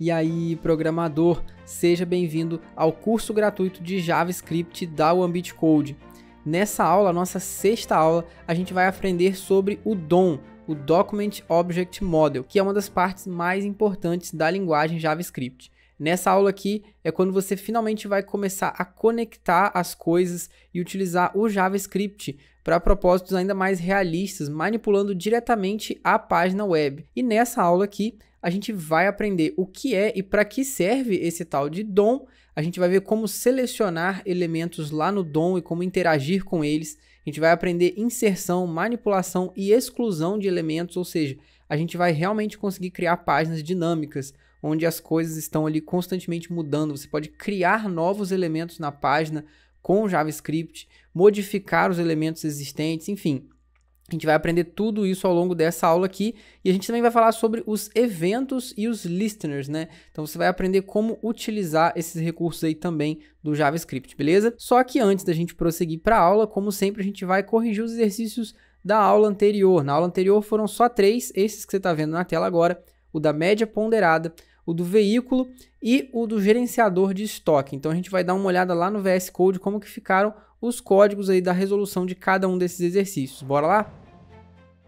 E aí, programador, seja bem-vindo ao curso gratuito de JavaScript da Wambit Code. Nessa aula, nossa sexta aula, a gente vai aprender sobre o DOM, o Document Object Model, que é uma das partes mais importantes da linguagem JavaScript. Nessa aula aqui é quando você finalmente vai começar a conectar as coisas e utilizar o JavaScript para propósitos ainda mais realistas, manipulando diretamente a página web. E nessa aula aqui a gente vai aprender o que é e para que serve esse tal de dom. A gente vai ver como selecionar elementos lá no dom e como interagir com eles. A gente vai aprender inserção, manipulação e exclusão de elementos, ou seja, a gente vai realmente conseguir criar páginas dinâmicas onde as coisas estão ali constantemente mudando. Você pode criar novos elementos na página com JavaScript, modificar os elementos existentes, enfim, a gente vai aprender tudo isso ao longo dessa aula aqui e a gente também vai falar sobre os eventos e os listeners, né? Então você vai aprender como utilizar esses recursos aí também do JavaScript, beleza? Só que antes da gente prosseguir para a aula, como sempre, a gente vai corrigir os exercícios da aula anterior. Na aula anterior foram só três, esses que você está vendo na tela agora, o da média ponderada, o do veículo e o do gerenciador de estoque. Então a gente vai dar uma olhada lá no VS Code como que ficaram os códigos aí da resolução de cada um desses exercícios. Bora lá?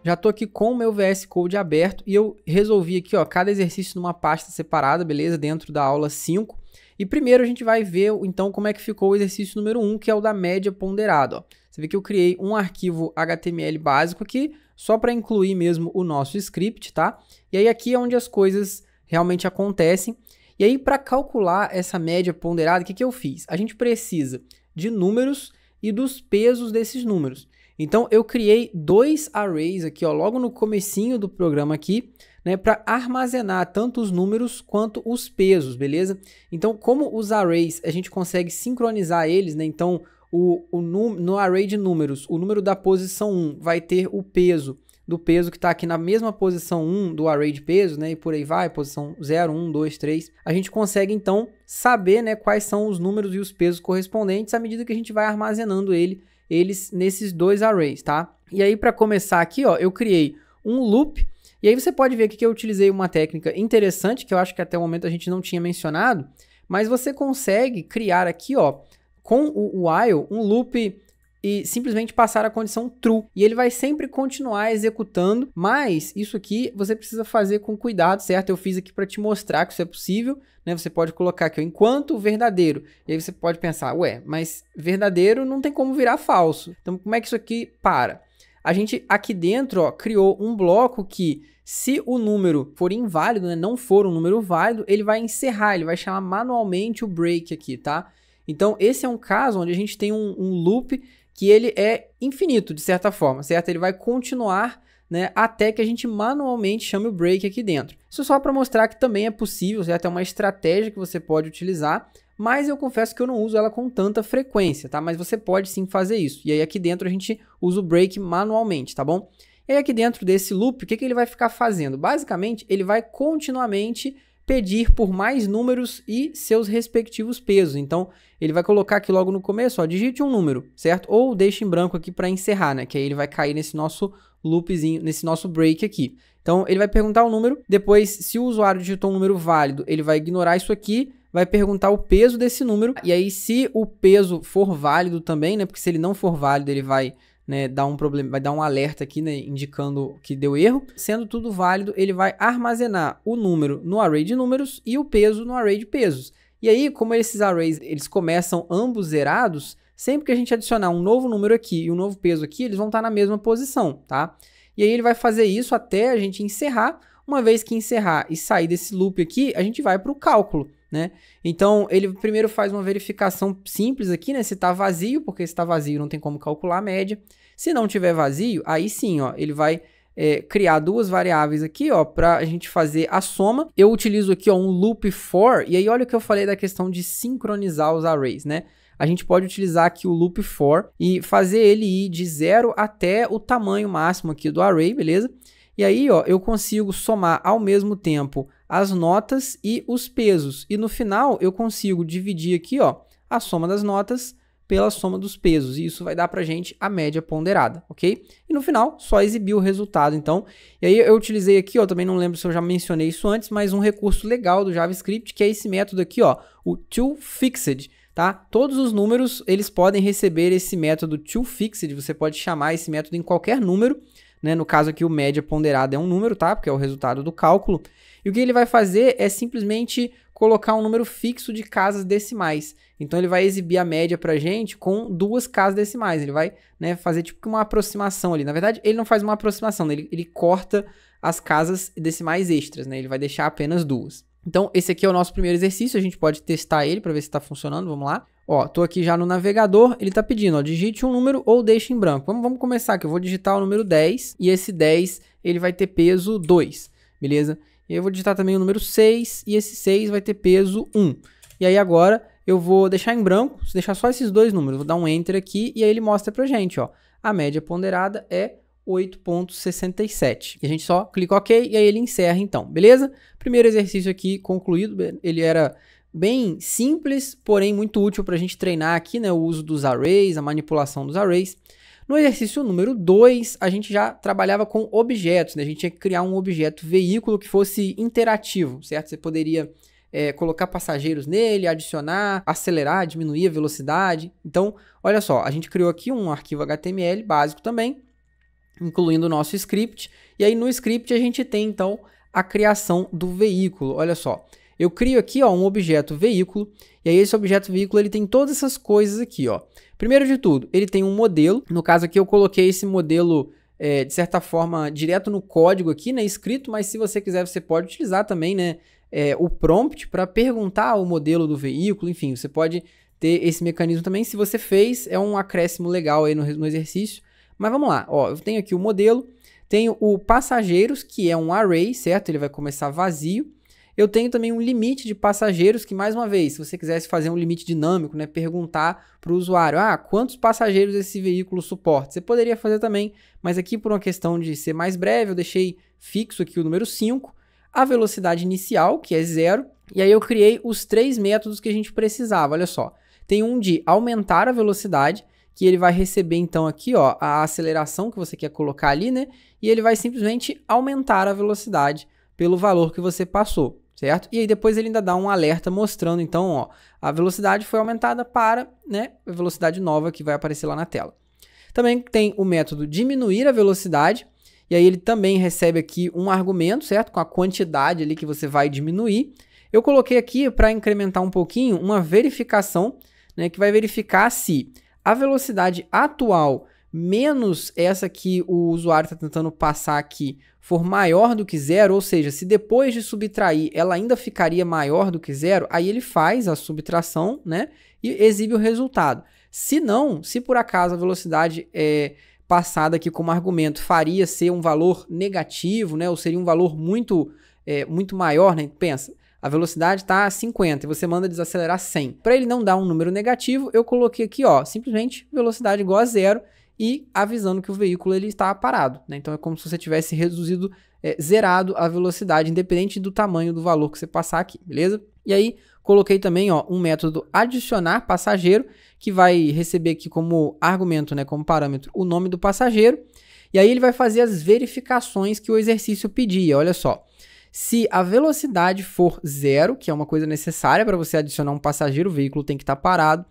Já estou aqui com o meu VS Code aberto e eu resolvi aqui, ó, cada exercício numa pasta separada, beleza? Dentro da aula 5. E primeiro a gente vai ver, então, como é que ficou o exercício número 1, um, que é o da média ponderada, ó. Você vê que eu criei um arquivo HTML básico aqui, só para incluir mesmo o nosso script, tá? E aí aqui é onde as coisas realmente acontecem. E aí, para calcular essa média ponderada, o que, que eu fiz? A gente precisa de números e dos pesos desses números. Então eu criei dois arrays aqui, ó, logo no comecinho do programa aqui, né, para armazenar tanto os números quanto os pesos, beleza? Então como os arrays a gente consegue sincronizar eles, né? Então o, o no, no array de números, o número da posição 1 vai ter o peso do peso que está aqui na mesma posição 1 do array de peso, né, e por aí vai, posição 0, 1, 2, 3, a gente consegue então saber né, quais são os números e os pesos correspondentes à medida que a gente vai armazenando ele, eles nesses dois arrays, tá? E aí para começar aqui, ó, eu criei um loop, e aí você pode ver aqui que eu utilizei uma técnica interessante, que eu acho que até o momento a gente não tinha mencionado, mas você consegue criar aqui, ó, com o while, um loop e simplesmente passar a condição true. E ele vai sempre continuar executando, mas isso aqui você precisa fazer com cuidado, certo? Eu fiz aqui para te mostrar que isso é possível, né? Você pode colocar aqui, enquanto verdadeiro. E aí você pode pensar, ué, mas verdadeiro não tem como virar falso. Então como é que isso aqui para? A gente aqui dentro ó, criou um bloco que, se o número for inválido, né, não for um número válido, ele vai encerrar, ele vai chamar manualmente o break aqui, tá? Então, esse é um caso onde a gente tem um, um loop que ele é infinito, de certa forma, certo? Ele vai continuar né, até que a gente manualmente chame o break aqui dentro. Isso só para mostrar que também é possível, certo? É uma estratégia que você pode utilizar, mas eu confesso que eu não uso ela com tanta frequência, tá? Mas você pode sim fazer isso. E aí aqui dentro a gente usa o break manualmente, tá bom? E aí aqui dentro desse loop, o que, que ele vai ficar fazendo? Basicamente, ele vai continuamente pedir por mais números e seus respectivos pesos. Então, ele vai colocar aqui logo no começo, ó, digite um número, certo? Ou deixe em branco aqui para encerrar, né? Que aí ele vai cair nesse nosso loopzinho, nesse nosso break aqui. Então, ele vai perguntar o número, depois, se o usuário digitou um número válido, ele vai ignorar isso aqui, vai perguntar o peso desse número, e aí se o peso for válido também, né? Porque se ele não for válido, ele vai né, dar um problema, vai dar um alerta aqui, né, indicando que deu erro. Sendo tudo válido, ele vai armazenar o número no array de números e o peso no array de pesos. E aí, como esses arrays, eles começam ambos zerados, sempre que a gente adicionar um novo número aqui e um novo peso aqui, eles vão estar na mesma posição, tá? E aí ele vai fazer isso até a gente encerrar. Uma vez que encerrar e sair desse loop aqui, a gente vai para o cálculo né? Então, ele primeiro faz uma verificação simples aqui, né? Se está vazio, porque se está vazio não tem como calcular a média. Se não tiver vazio, aí sim, ó, ele vai é, criar duas variáveis aqui, ó, para a gente fazer a soma. Eu utilizo aqui, ó, um loop for, e aí olha o que eu falei da questão de sincronizar os arrays, né? A gente pode utilizar aqui o loop for e fazer ele ir de zero até o tamanho máximo aqui do array, beleza? E aí, ó, eu consigo somar ao mesmo tempo as notas e os pesos. E no final eu consigo dividir aqui ó, a soma das notas pela soma dos pesos, e isso vai dar para gente a média ponderada, ok? E no final, só exibir o resultado, então. E aí eu utilizei aqui, ó, também não lembro se eu já mencionei isso antes, mas um recurso legal do JavaScript, que é esse método aqui, ó, o toFixed, tá? Todos os números, eles podem receber esse método toFixed, você pode chamar esse método em qualquer número, né? No caso aqui, o média ponderada é um número, tá? Porque é o resultado do cálculo. E o que ele vai fazer é simplesmente colocar um número fixo de casas decimais. Então ele vai exibir a média para gente com duas casas decimais. Ele vai né, fazer tipo uma aproximação ali. Na verdade, ele não faz uma aproximação, né? ele, ele corta as casas decimais extras, né? Ele vai deixar apenas duas. Então, esse aqui é o nosso primeiro exercício, a gente pode testar ele para ver se está funcionando, vamos lá. Ó, tô aqui já no navegador, ele tá pedindo, ó, digite um número ou deixe em branco. Vamos, vamos começar aqui, eu vou digitar o número 10 e esse 10 ele vai ter peso 2, beleza? E eu vou digitar também o número 6 e esse 6 vai ter peso 1. E aí agora eu vou deixar em branco, deixar só esses dois números, vou dar um enter aqui e aí ele mostra pra gente, ó. A média ponderada é 8.67. E a gente só clica OK e aí ele encerra então, beleza? Primeiro exercício aqui concluído, ele era bem simples, porém muito útil para a gente treinar aqui, né, o uso dos arrays, a manipulação dos arrays. No exercício número 2, a gente já trabalhava com objetos, né? A gente tinha que criar um objeto veículo que fosse interativo, certo? Você poderia é, colocar passageiros nele, adicionar, acelerar, diminuir a velocidade. Então, olha só, a gente criou aqui um arquivo HTML básico também, incluindo o nosso script. E aí no script a gente tem então a criação do veículo. Olha só, eu crio aqui ó, um objeto veículo, e aí esse objeto veículo ele tem todas essas coisas aqui, ó. Primeiro de tudo, ele tem um modelo. No caso aqui, eu coloquei esse modelo é, de certa forma, direto no código aqui, né, escrito, mas se você quiser, você pode utilizar também, né, é, o prompt para perguntar o modelo do veículo, enfim, você pode ter esse mecanismo também. Se você fez, é um acréscimo legal aí no, no exercício. Mas vamos lá, ó, eu tenho aqui o modelo, tenho o passageiros, que é um array, certo? Ele vai começar vazio. Eu tenho também um limite de passageiros que, mais uma vez, se você quisesse fazer um limite dinâmico, né, perguntar para o usuário, ah, quantos passageiros esse veículo suporta? Você poderia fazer também, mas aqui por uma questão de ser mais breve, eu deixei fixo aqui o número 5, a velocidade inicial, que é zero, e aí eu criei os três métodos que a gente precisava, olha só. Tem um de aumentar a velocidade, que ele vai receber então aqui, ó, a aceleração que você quer colocar ali, né? E ele vai simplesmente aumentar a velocidade pelo valor que você passou certo? E aí depois ele ainda dá um alerta mostrando, então, ó, a velocidade foi aumentada para, né, a velocidade nova que vai aparecer lá na tela. Também tem o método diminuir a velocidade, e aí ele também recebe aqui um argumento, certo? Com a quantidade ali que você vai diminuir. Eu coloquei aqui, para incrementar um pouquinho, uma verificação, né, que vai verificar se a velocidade atual menos essa que o usuário está tentando passar aqui for maior do que zero, ou seja, se depois de subtrair ela ainda ficaria maior do que zero, aí ele faz a subtração né, e exibe o resultado. Se não, se por acaso a velocidade é, passada aqui como argumento faria ser um valor negativo, né, ou seria um valor muito, é, muito maior, né, pensa, a velocidade está a 50 e você manda desacelerar 100. Para ele não dar um número negativo, eu coloquei aqui ó, simplesmente velocidade igual a zero e avisando que o veículo ele está parado. Né? Então é como se você tivesse reduzido, é, zerado a velocidade, independente do tamanho do valor que você passar aqui, beleza? E aí coloquei também ó, um método adicionar passageiro, que vai receber aqui como argumento, né, como parâmetro, o nome do passageiro. E aí ele vai fazer as verificações que o exercício pedia. Olha só. Se a velocidade for zero, que é uma coisa necessária para você adicionar um passageiro, o veículo tem que estar tá parado.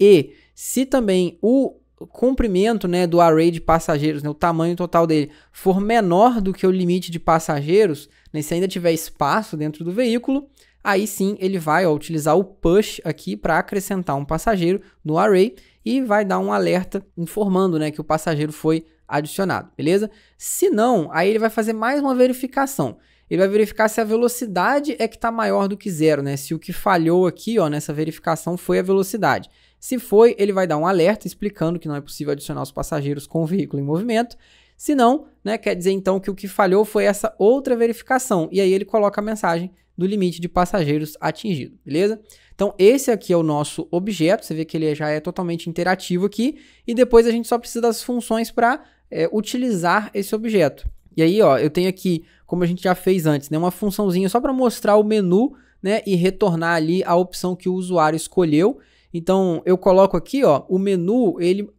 E se também o comprimento né, do array de passageiros, né, o tamanho total dele, for menor do que o limite de passageiros, né, se ainda tiver espaço dentro do veículo, aí sim ele vai ó, utilizar o push aqui para acrescentar um passageiro no array e vai dar um alerta informando né, que o passageiro foi adicionado, beleza? Se não, aí ele vai fazer mais uma verificação. Ele vai verificar se a velocidade é que está maior do que zero, né? Se o que falhou aqui ó, nessa verificação foi a velocidade. Se foi, ele vai dar um alerta explicando que não é possível adicionar os passageiros com o veículo em movimento. Se não, né, quer dizer então que o que falhou foi essa outra verificação. E aí ele coloca a mensagem do limite de passageiros atingido, beleza? Então esse aqui é o nosso objeto, você vê que ele já é totalmente interativo aqui, e depois a gente só precisa das funções para é, utilizar esse objeto. E aí, ó, eu tenho aqui, como a gente já fez antes, né, uma funçãozinha só para mostrar o menu né, e retornar ali a opção que o usuário escolheu. Então eu coloco aqui, ó, o menu ele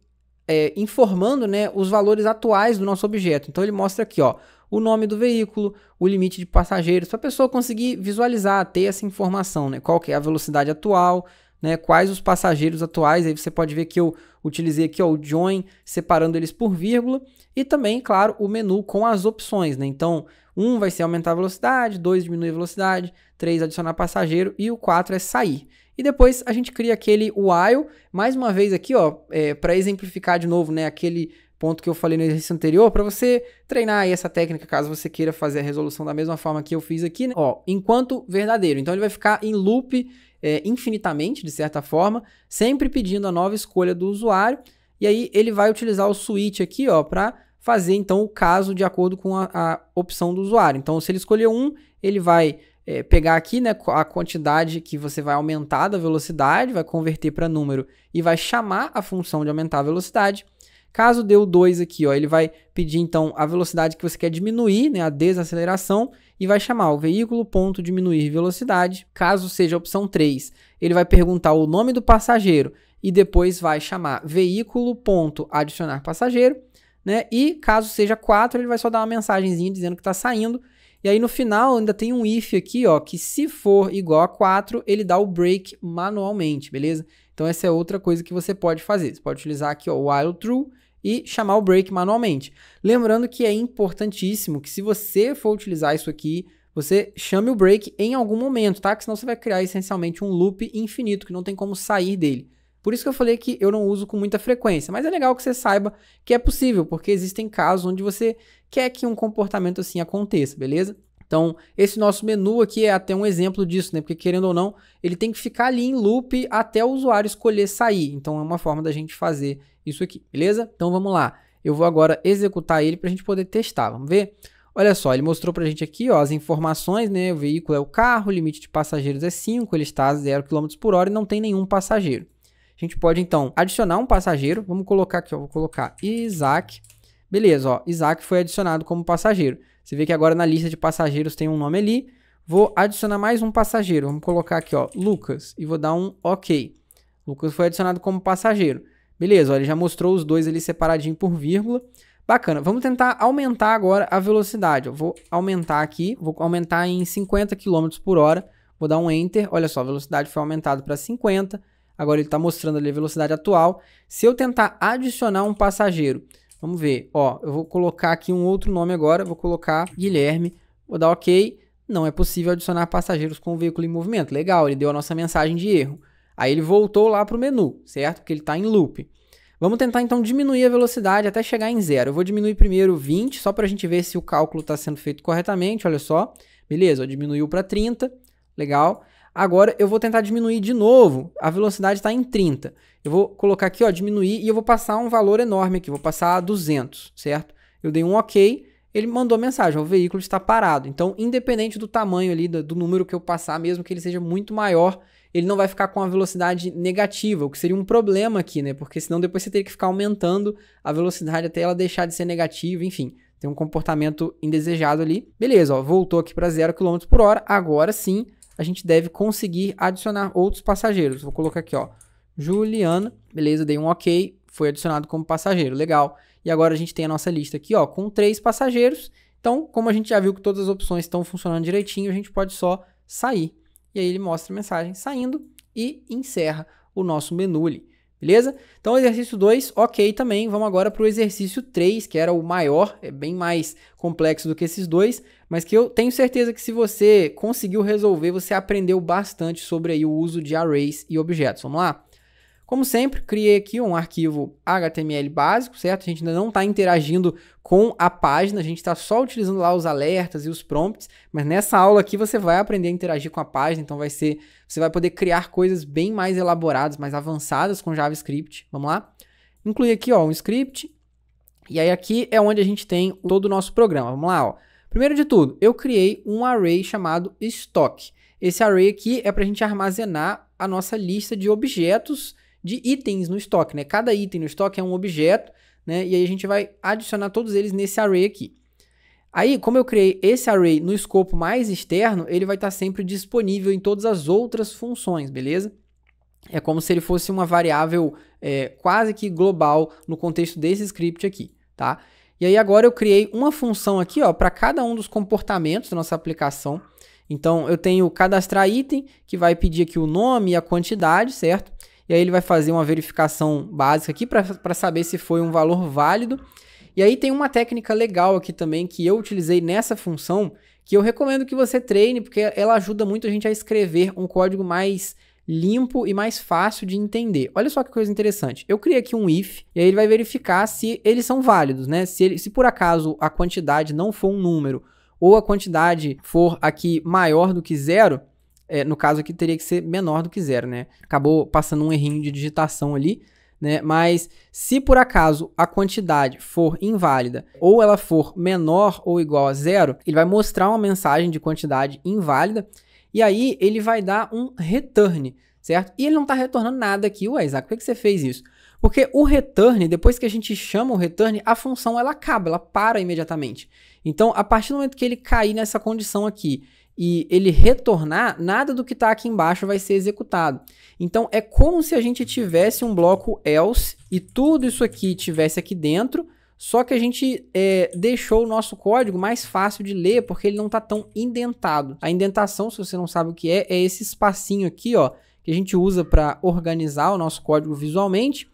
é, informando, né, os valores atuais do nosso objeto. Então ele mostra aqui, ó, o nome do veículo, o limite de passageiros, para a pessoa conseguir visualizar, ter essa informação, né? Qual que é a velocidade atual, né? Quais os passageiros atuais? Aí você pode ver que eu utilizei aqui ó, o join, separando eles por vírgula, e também, claro, o menu com as opções, né? Então, um vai ser aumentar a velocidade, dois diminuir a velocidade, três adicionar passageiro e o quatro é sair. E depois a gente cria aquele while, mais uma vez aqui, ó, é, para exemplificar de novo, né, aquele ponto que eu falei no exercício anterior, para você treinar aí essa técnica, caso você queira fazer a resolução da mesma forma que eu fiz aqui, né? Ó, enquanto verdadeiro. Então ele vai ficar em loop é, infinitamente, de certa forma, sempre pedindo a nova escolha do usuário. E aí ele vai utilizar o switch aqui, ó, para fazer então o caso de acordo com a, a opção do usuário. Então, se ele escolher um, ele vai é, pegar aqui né, a quantidade que você vai aumentar da velocidade, vai converter para número e vai chamar a função de aumentar a velocidade. Caso dê o 2 aqui, ó, ele vai pedir então a velocidade que você quer diminuir, né, a desaceleração, e vai chamar o veículo ponto diminuir velocidade. Caso seja a opção 3, ele vai perguntar o nome do passageiro e depois vai chamar veículo ponto adicionar passageiro, né? E caso seja 4, ele vai só dar uma mensagenzinha dizendo que está saindo e aí no final ainda tem um if aqui, ó, que se for igual a 4, ele dá o break manualmente, beleza? Então essa é outra coisa que você pode fazer. Você pode utilizar aqui, ó, while true e chamar o break manualmente. Lembrando que é importantíssimo que se você for utilizar isso aqui, você chame o break em algum momento, tá? Que senão você vai criar essencialmente um loop infinito que não tem como sair dele. Por isso que eu falei que eu não uso com muita frequência, mas é legal que você saiba que é possível, porque existem casos onde você quer que um comportamento assim aconteça, beleza? Então, esse nosso menu aqui é até um exemplo disso, né? Porque querendo ou não, ele tem que ficar ali em loop até o usuário escolher sair. Então, é uma forma da gente fazer isso aqui, beleza? Então, vamos lá. Eu vou agora executar ele para a gente poder testar. Vamos ver? Olha só, ele mostrou para a gente aqui ó, as informações, né? O veículo é o carro, o limite de passageiros é 5, ele está a 0 km por hora e não tem nenhum passageiro. A gente pode, então, adicionar um passageiro. Vamos colocar aqui, ó, vou colocar Isaac. Beleza, ó, Isaac foi adicionado como passageiro. Você vê que agora na lista de passageiros tem um nome ali. Vou adicionar mais um passageiro. Vamos colocar aqui, ó, Lucas. E vou dar um OK. Lucas foi adicionado como passageiro. Beleza, ó, ele já mostrou os dois ali separadinho por vírgula. Bacana. Vamos tentar aumentar agora a velocidade. Eu vou aumentar aqui, vou aumentar em 50 km por hora. Vou dar um Enter. Olha só, a velocidade foi aumentada para 50 Agora ele está mostrando ali a velocidade atual. Se eu tentar adicionar um passageiro, vamos ver, ó, eu vou colocar aqui um outro nome agora, vou colocar Guilherme, vou dar OK. Não é possível adicionar passageiros com o veículo em movimento. Legal, ele deu a nossa mensagem de erro. Aí ele voltou lá para o menu, certo? Porque ele está em loop. Vamos tentar então diminuir a velocidade até chegar em zero. Eu vou diminuir primeiro 20, só para a gente ver se o cálculo está sendo feito corretamente. Olha só, beleza, diminuiu para 30, legal. Agora eu vou tentar diminuir de novo. A velocidade está em 30. Eu vou colocar aqui, ó, diminuir e eu vou passar um valor enorme aqui. Vou passar 200, certo? Eu dei um OK, ele mandou mensagem, o veículo está parado. Então, independente do tamanho ali, do, do número que eu passar, mesmo que ele seja muito maior, ele não vai ficar com a velocidade negativa, o que seria um problema aqui, né? Porque senão depois você teria que ficar aumentando a velocidade até ela deixar de ser negativa, enfim tem um comportamento indesejado ali. Beleza, ó, voltou aqui para 0 km por hora. Agora sim, a gente deve conseguir adicionar outros passageiros. Vou colocar aqui, ó, Juliana, beleza, dei um ok, foi adicionado como passageiro, legal. E agora a gente tem a nossa lista aqui, ó, com três passageiros. Então, como a gente já viu que todas as opções estão funcionando direitinho, a gente pode só sair. E aí ele mostra a mensagem saindo e encerra o nosso menu ali. Beleza? Então, exercício 2, ok também. Vamos agora para o exercício 3, que era o maior, é bem mais complexo do que esses dois, mas que eu tenho certeza que se você conseguiu resolver, você aprendeu bastante sobre aí, o uso de arrays e objetos. Vamos lá? Como sempre, criei aqui um arquivo HTML básico, certo? A gente ainda não está interagindo com a página, a gente está só utilizando lá os alertas e os prompts, mas nessa aula aqui você vai aprender a interagir com a página, então vai ser, você vai poder criar coisas bem mais elaboradas, mais avançadas com JavaScript. Vamos lá? Inclui aqui, ó, um script. E aí aqui é onde a gente tem todo o nosso programa. Vamos lá, ó. Primeiro de tudo, eu criei um array chamado stock. Esse array aqui é para a gente armazenar a nossa lista de objetos de itens no estoque, né? Cada item no estoque é um objeto, né? E aí a gente vai adicionar todos eles nesse array aqui. Aí, como eu criei esse array no escopo mais externo, ele vai estar sempre disponível em todas as outras funções, beleza? É como se ele fosse uma variável é, quase que global no contexto desse script aqui, tá? E aí agora eu criei uma função aqui, ó, para cada um dos comportamentos da nossa aplicação. Então, eu tenho cadastrar item, que vai pedir aqui o nome e a quantidade, certo? E aí ele vai fazer uma verificação básica aqui para saber se foi um valor válido. E aí tem uma técnica legal aqui também que eu utilizei nessa função, que eu recomendo que você treine, porque ela ajuda muito a gente a escrever um código mais limpo e mais fácil de entender. Olha só que coisa interessante. Eu criei aqui um if e aí ele vai verificar se eles são válidos, né? Se, ele, se por acaso a quantidade não for um número ou a quantidade for aqui maior do que zero, é, no caso aqui teria que ser menor do que zero, né? Acabou passando um errinho de digitação ali, né? Mas se por acaso a quantidade for inválida ou ela for menor ou igual a zero, ele vai mostrar uma mensagem de quantidade inválida e aí ele vai dar um return, certo? E ele não está retornando nada aqui, ué, Isaac, por que, que você fez isso? Porque o return, depois que a gente chama o return, a função ela acaba, ela para imediatamente. Então, a partir do momento que ele cair nessa condição aqui e ele retornar, nada do que está aqui embaixo vai ser executado. Então é como se a gente tivesse um bloco else e tudo isso aqui tivesse aqui dentro, só que a gente é, deixou o nosso código mais fácil de ler porque ele não está tão indentado. A indentação, se você não sabe o que é, é esse espacinho aqui, ó, que a gente usa para organizar o nosso código visualmente.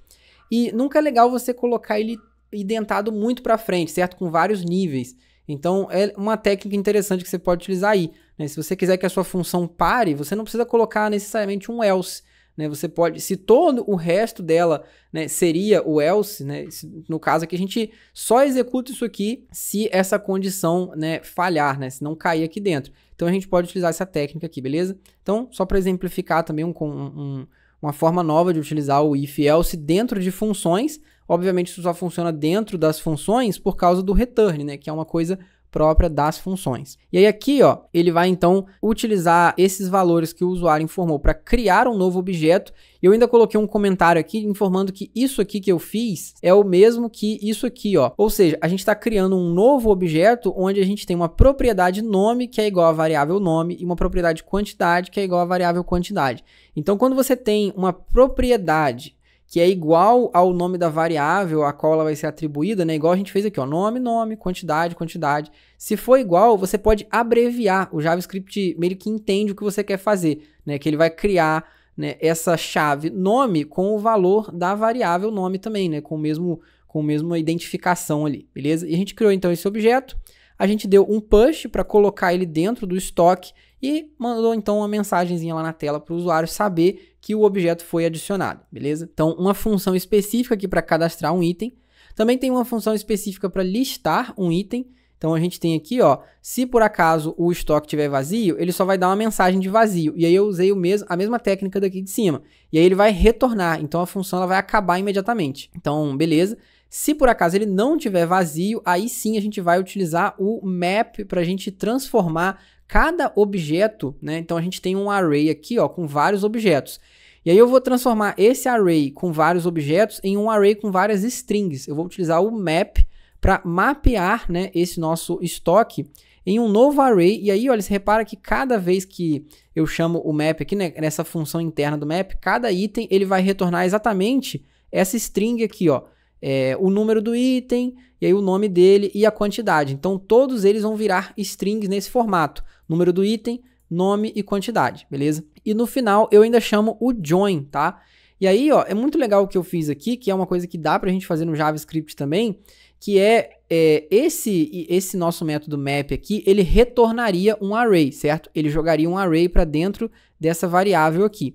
E nunca é legal você colocar ele indentado muito para frente, certo? Com vários níveis. Então é uma técnica interessante que você pode utilizar aí. Né? Se você quiser que a sua função pare, você não precisa colocar necessariamente um else. Né? Você pode, se todo o resto dela né, seria o else, né? no caso aqui a gente só executa isso aqui se essa condição né, falhar, né? se não cair aqui dentro. Então a gente pode utilizar essa técnica aqui, beleza? Então, só para exemplificar também um, um, uma forma nova de utilizar o if else dentro de funções, obviamente isso só funciona dentro das funções por causa do return, né, que é uma coisa própria das funções. E aí aqui, ó, ele vai então utilizar esses valores que o usuário informou para criar um novo objeto. E eu ainda coloquei um comentário aqui informando que isso aqui que eu fiz é o mesmo que isso aqui, ó. Ou seja, a gente está criando um novo objeto onde a gente tem uma propriedade nome que é igual a variável nome e uma propriedade quantidade que é igual a variável quantidade. Então, quando você tem uma propriedade que é igual ao nome da variável a qual ela vai ser atribuída, né? Igual a gente fez aqui, ó, nome, nome, quantidade, quantidade. Se for igual, você pode abreviar. O JavaScript meio que entende o que você quer fazer, né? Que ele vai criar né, essa chave nome com o valor da variável nome também, né? Com o mesmo com a mesma identificação ali, beleza? E a gente criou então esse objeto. A gente deu um push para colocar ele dentro do estoque e mandou então uma mensagenzinha lá na tela para o usuário saber que o objeto foi adicionado, beleza? Então, uma função específica aqui para cadastrar um item. Também tem uma função específica para listar um item. Então a gente tem aqui, ó, se por acaso o estoque tiver vazio, ele só vai dar uma mensagem de vazio. E aí eu usei o mesmo, a mesma técnica daqui de cima. E aí ele vai retornar, então a função ela vai acabar imediatamente. Então, beleza. Se por acaso ele não tiver vazio, aí sim a gente vai utilizar o map para a gente transformar cada objeto, né? Então a gente tem um array aqui, ó, com vários objetos. E aí eu vou transformar esse array com vários objetos em um array com várias strings. Eu vou utilizar o map para mapear, né, esse nosso estoque em um novo array. E aí, olha, você repara que cada vez que eu chamo o map aqui, né, nessa função interna do map, cada item ele vai retornar exatamente essa string aqui, ó. É, o número do item, e aí o nome dele e a quantidade. Então todos eles vão virar strings nesse formato número do item, nome e quantidade, beleza? E no final eu ainda chamo o join, tá? E aí, ó, é muito legal o que eu fiz aqui, que é uma coisa que dá pra gente fazer no JavaScript também, que é, é esse esse nosso método map aqui, ele retornaria um array, certo? Ele jogaria um array para dentro dessa variável aqui.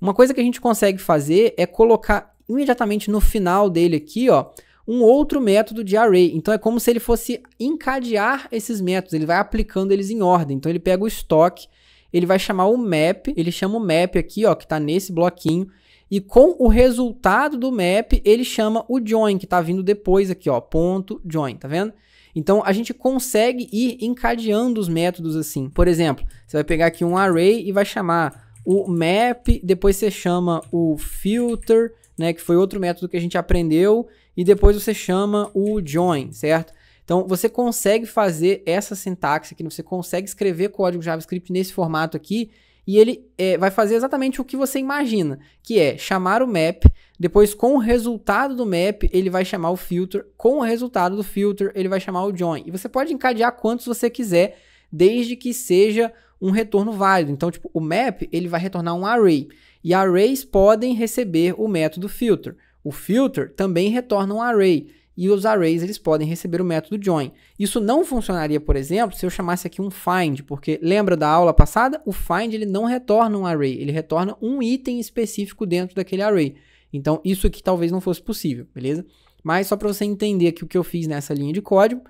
Uma coisa que a gente consegue fazer é colocar imediatamente no final dele aqui, ó, um outro método de array. Então é como se ele fosse encadear esses métodos, ele vai aplicando eles em ordem. Então ele pega o estoque, ele vai chamar o map, ele chama o map aqui, ó, que está nesse bloquinho, e com o resultado do map, ele chama o join, que está vindo depois aqui, ó, ponto join, tá vendo? Então a gente consegue ir encadeando os métodos assim. Por exemplo, você vai pegar aqui um array e vai chamar o map, depois você chama o filter, né, que foi outro método que a gente aprendeu, e depois você chama o join, certo? Então você consegue fazer essa sintaxe aqui, você consegue escrever código JavaScript nesse formato aqui e ele é, vai fazer exatamente o que você imagina, que é chamar o map, depois com o resultado do map ele vai chamar o filter, com o resultado do filter ele vai chamar o join. E você pode encadear quantos você quiser, desde que seja um retorno válido. Então, tipo, o map ele vai retornar um array e arrays podem receber o método filter o filter também retorna um array e os arrays eles podem receber o método join. Isso não funcionaria, por exemplo, se eu chamasse aqui um find, porque lembra da aula passada? O find ele não retorna um array, ele retorna um item específico dentro daquele array. Então, isso aqui talvez não fosse possível, beleza? Mas só para você entender aqui o que eu fiz nessa linha de código,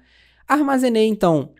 armazenei então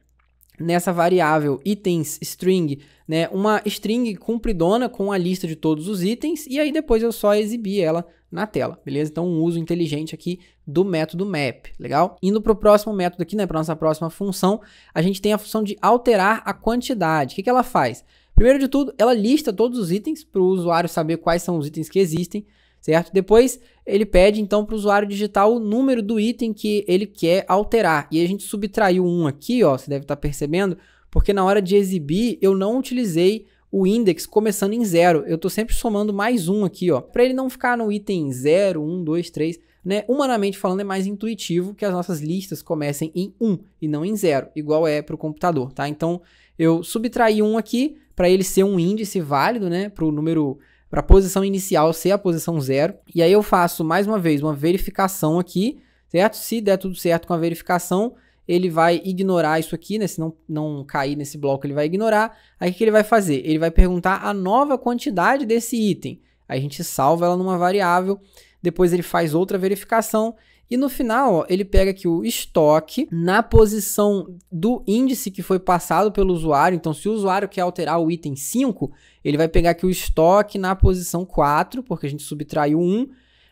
nessa variável itens string, né, uma string cumpridona com a lista de todos os itens e aí depois eu só exibi ela na tela, beleza? Então, um uso inteligente aqui do método map, legal? Indo para o próximo método aqui, né, para nossa próxima função, a gente tem a função de alterar a quantidade. O que, que ela faz? Primeiro de tudo, ela lista todos os itens para o usuário saber quais são os itens que existem, certo? Depois, ele pede então para o usuário digitar o número do item que ele quer alterar. E a gente subtraiu um aqui, ó, você deve estar tá percebendo, porque na hora de exibir eu não utilizei o index começando em zero. Eu estou sempre somando mais um aqui, ó, para ele não ficar no item 0, 1, 2, 3. Né? Humanamente falando, é mais intuitivo que as nossas listas comecem em 1 e não em 0, igual é para o computador, tá? Então, eu subtraí um aqui para ele ser um índice válido, né, para o número para a posição inicial ser a posição 0. E aí eu faço mais uma vez uma verificação aqui, certo? Se der tudo certo com a verificação, ele vai ignorar isso aqui, né? Se não, não cair nesse bloco, ele vai ignorar. Aí o que ele vai fazer? Ele vai perguntar a nova quantidade desse item. Aí a gente salva ela numa variável, depois ele faz outra verificação e no final, ó, ele pega aqui o estoque na posição do índice que foi passado pelo usuário. Então, se o usuário quer alterar o item 5, ele vai pegar aqui o estoque na posição 4, porque a gente subtraiu 1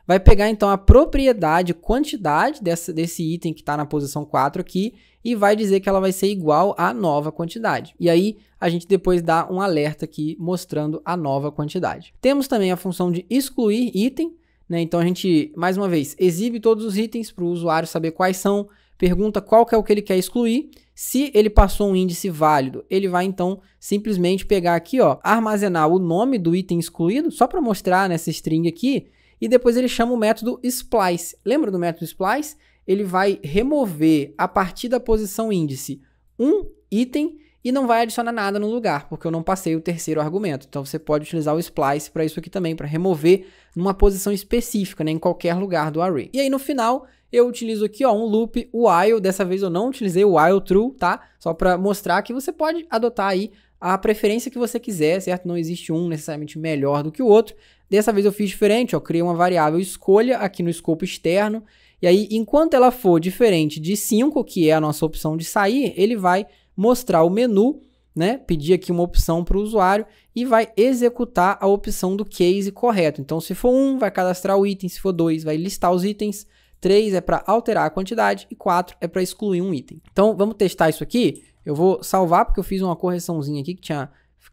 vai pegar então a propriedade, quantidade dessa, desse item que está na posição 4 aqui e vai dizer que ela vai ser igual à nova quantidade. E aí a gente depois dá um alerta aqui mostrando a nova quantidade. Temos também a função de excluir item, né? então a gente, mais uma vez, exibe todos os itens para o usuário saber quais são, pergunta qual que é o que ele quer excluir. Se ele passou um índice válido, ele vai então simplesmente pegar aqui, ó, armazenar o nome do item excluído, só para mostrar nessa string aqui, e depois ele chama o método splice. Lembra do método splice? Ele vai remover a partir da posição índice um item e não vai adicionar nada no lugar, porque eu não passei o terceiro argumento. Então você pode utilizar o splice para isso aqui também, para remover numa posição específica, né, em qualquer lugar do array. E aí no final eu utilizo aqui ó, um loop while, dessa vez eu não utilizei o while true, tá? Só para mostrar que você pode adotar aí a preferência que você quiser, certo? Não existe um necessariamente melhor do que o outro, Dessa vez eu fiz diferente, ó, criei uma variável escolha aqui no escopo externo, e aí enquanto ela for diferente de 5, que é a nossa opção de sair, ele vai mostrar o menu, né, pedir aqui uma opção para o usuário e vai executar a opção do case correto. Então se for 1, um, vai cadastrar o item, se for 2, vai listar os itens, 3 é para alterar a quantidade e 4 é para excluir um item. Então vamos testar isso aqui. Eu vou salvar porque eu fiz uma correçãozinha aqui que tinha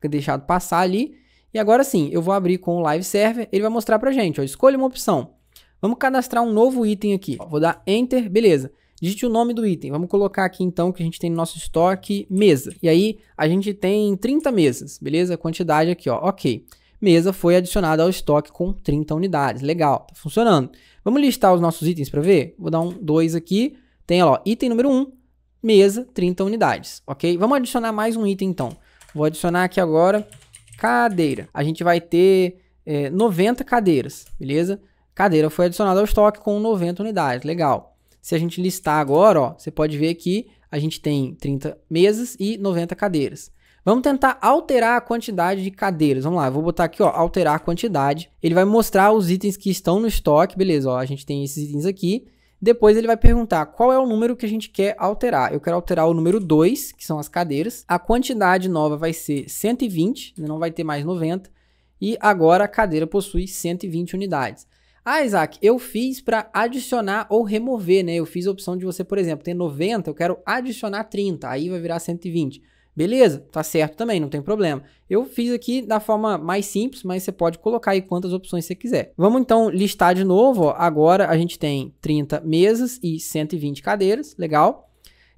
deixado passar ali. E agora sim, eu vou abrir com o Live Server, ele vai mostrar pra gente, ó, escolha uma opção. Vamos cadastrar um novo item aqui, ó, vou dar Enter, beleza. Digite o nome do item, vamos colocar aqui então que a gente tem no nosso estoque mesa. E aí a gente tem 30 mesas, beleza? Quantidade aqui, ó, ok. Mesa foi adicionada ao estoque com 30 unidades, legal, tá funcionando. Vamos listar os nossos itens para ver? Vou dar um 2 aqui, tem ó, item número 1, um, mesa, 30 unidades, ok? Vamos adicionar mais um item então. Vou adicionar aqui agora cadeira. A gente vai ter é, 90 cadeiras, beleza? Cadeira foi adicionada ao estoque com 90 unidades, legal. Se a gente listar agora, ó, você pode ver que a gente tem 30 mesas e 90 cadeiras. Vamos tentar alterar a quantidade de cadeiras. Vamos lá, eu vou botar aqui, ó, alterar a quantidade. Ele vai mostrar os itens que estão no estoque, beleza, ó, a gente tem esses itens aqui. Depois ele vai perguntar qual é o número que a gente quer alterar. Eu quero alterar o número 2, que são as cadeiras. A quantidade nova vai ser 120, não vai ter mais 90. E agora a cadeira possui 120 unidades. Ah, Isaac, eu fiz para adicionar ou remover, né? Eu fiz a opção de você, por exemplo, ter 90, eu quero adicionar 30, aí vai virar 120. Beleza, tá certo também, não tem problema. Eu fiz aqui da forma mais simples, mas você pode colocar aí quantas opções você quiser. Vamos então listar de novo, ó. agora a gente tem 30 mesas e 120 cadeiras, legal.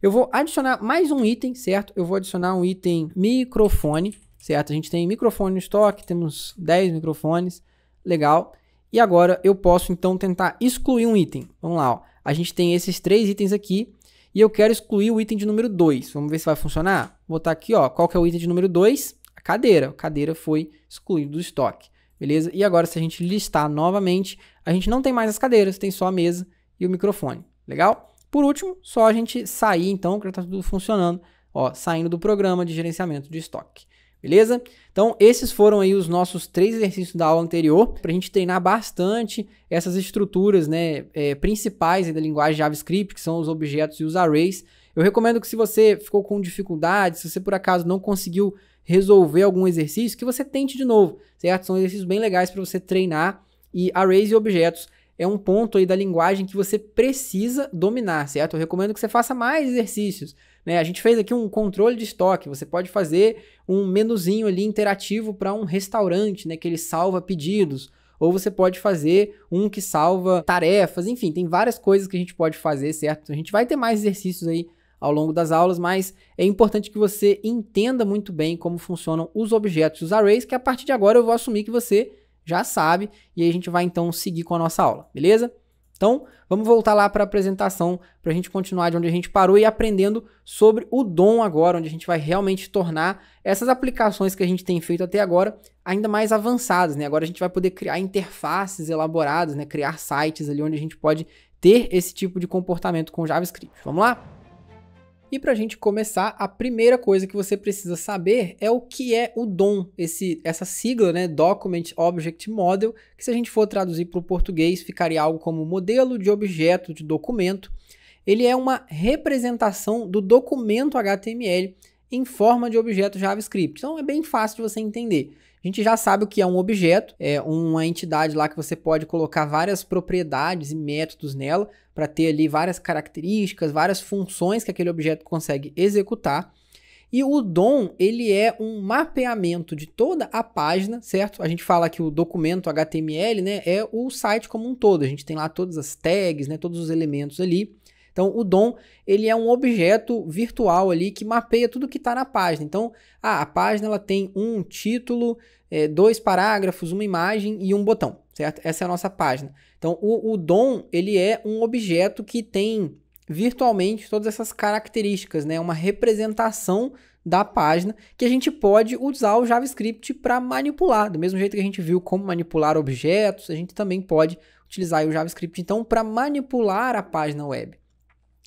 Eu vou adicionar mais um item, certo? Eu vou adicionar um item microfone, certo? A gente tem microfone no estoque, temos 10 microfones, legal. E agora eu posso então tentar excluir um item. Vamos lá, ó. a gente tem esses três itens aqui e eu quero excluir o item de número 2. Vamos ver se vai funcionar? Vou botar aqui, ó, qual que é o item de número 2? A cadeira. A cadeira foi excluída do estoque, beleza? E agora, se a gente listar novamente, a gente não tem mais as cadeiras, tem só a mesa e o microfone, legal? Por último, só a gente sair, então, que já está tudo funcionando, ó, saindo do programa de gerenciamento de estoque. Beleza? Então, esses foram aí os nossos três exercícios da aula anterior, para a gente treinar bastante essas estruturas né, é, principais da linguagem JavaScript, que são os objetos e os arrays, eu recomendo que se você ficou com dificuldade, se você por acaso não conseguiu resolver algum exercício, que você tente de novo, certo? São exercícios bem legais para você treinar e arrays e objetos é um ponto aí da linguagem que você precisa dominar, certo? Eu recomendo que você faça mais exercícios. Né? A gente fez aqui um controle de estoque. Você pode fazer um menuzinho ali interativo para um restaurante, né? Que ele salva pedidos. Ou você pode fazer um que salva tarefas. Enfim, tem várias coisas que a gente pode fazer, certo? A gente vai ter mais exercícios aí ao longo das aulas, mas é importante que você entenda muito bem como funcionam os objetos, os arrays, que a partir de agora eu vou assumir que você já sabe, e aí a gente vai então seguir com a nossa aula, beleza? Então, vamos voltar lá para a apresentação, para a gente continuar de onde a gente parou e aprendendo sobre o dom agora, onde a gente vai realmente tornar essas aplicações que a gente tem feito até agora ainda mais avançadas, né? Agora a gente vai poder criar interfaces elaboradas, né? Criar sites ali onde a gente pode ter esse tipo de comportamento com JavaScript. Vamos lá? E para a gente começar, a primeira coisa que você precisa saber é o que é o DOM, esse, essa sigla, né, Document Object Model, que se a gente for traduzir para o português ficaria algo como modelo de objeto de documento. Ele é uma representação do documento HTML em forma de objeto JavaScript. Então é bem fácil de você entender. A gente já sabe o que é um objeto, é uma entidade lá que você pode colocar várias propriedades e métodos nela para ter ali várias características, várias funções que aquele objeto consegue executar. E o DOM, ele é um mapeamento de toda a página, certo? A gente fala que o documento HTML, né, é o site como um todo. A gente tem lá todas as tags, né, todos os elementos ali. Então, o DOM, ele é um objeto virtual ali que mapeia tudo que está na página. Então, ah, a página ela tem um título, é, dois parágrafos, uma imagem e um botão, certo? Essa é a nossa página. Então, o, o DOM, ele é um objeto que tem virtualmente todas essas características, né? Uma representação da página que a gente pode usar o JavaScript para manipular. Do mesmo jeito que a gente viu como manipular objetos, a gente também pode utilizar o JavaScript então para manipular a página web.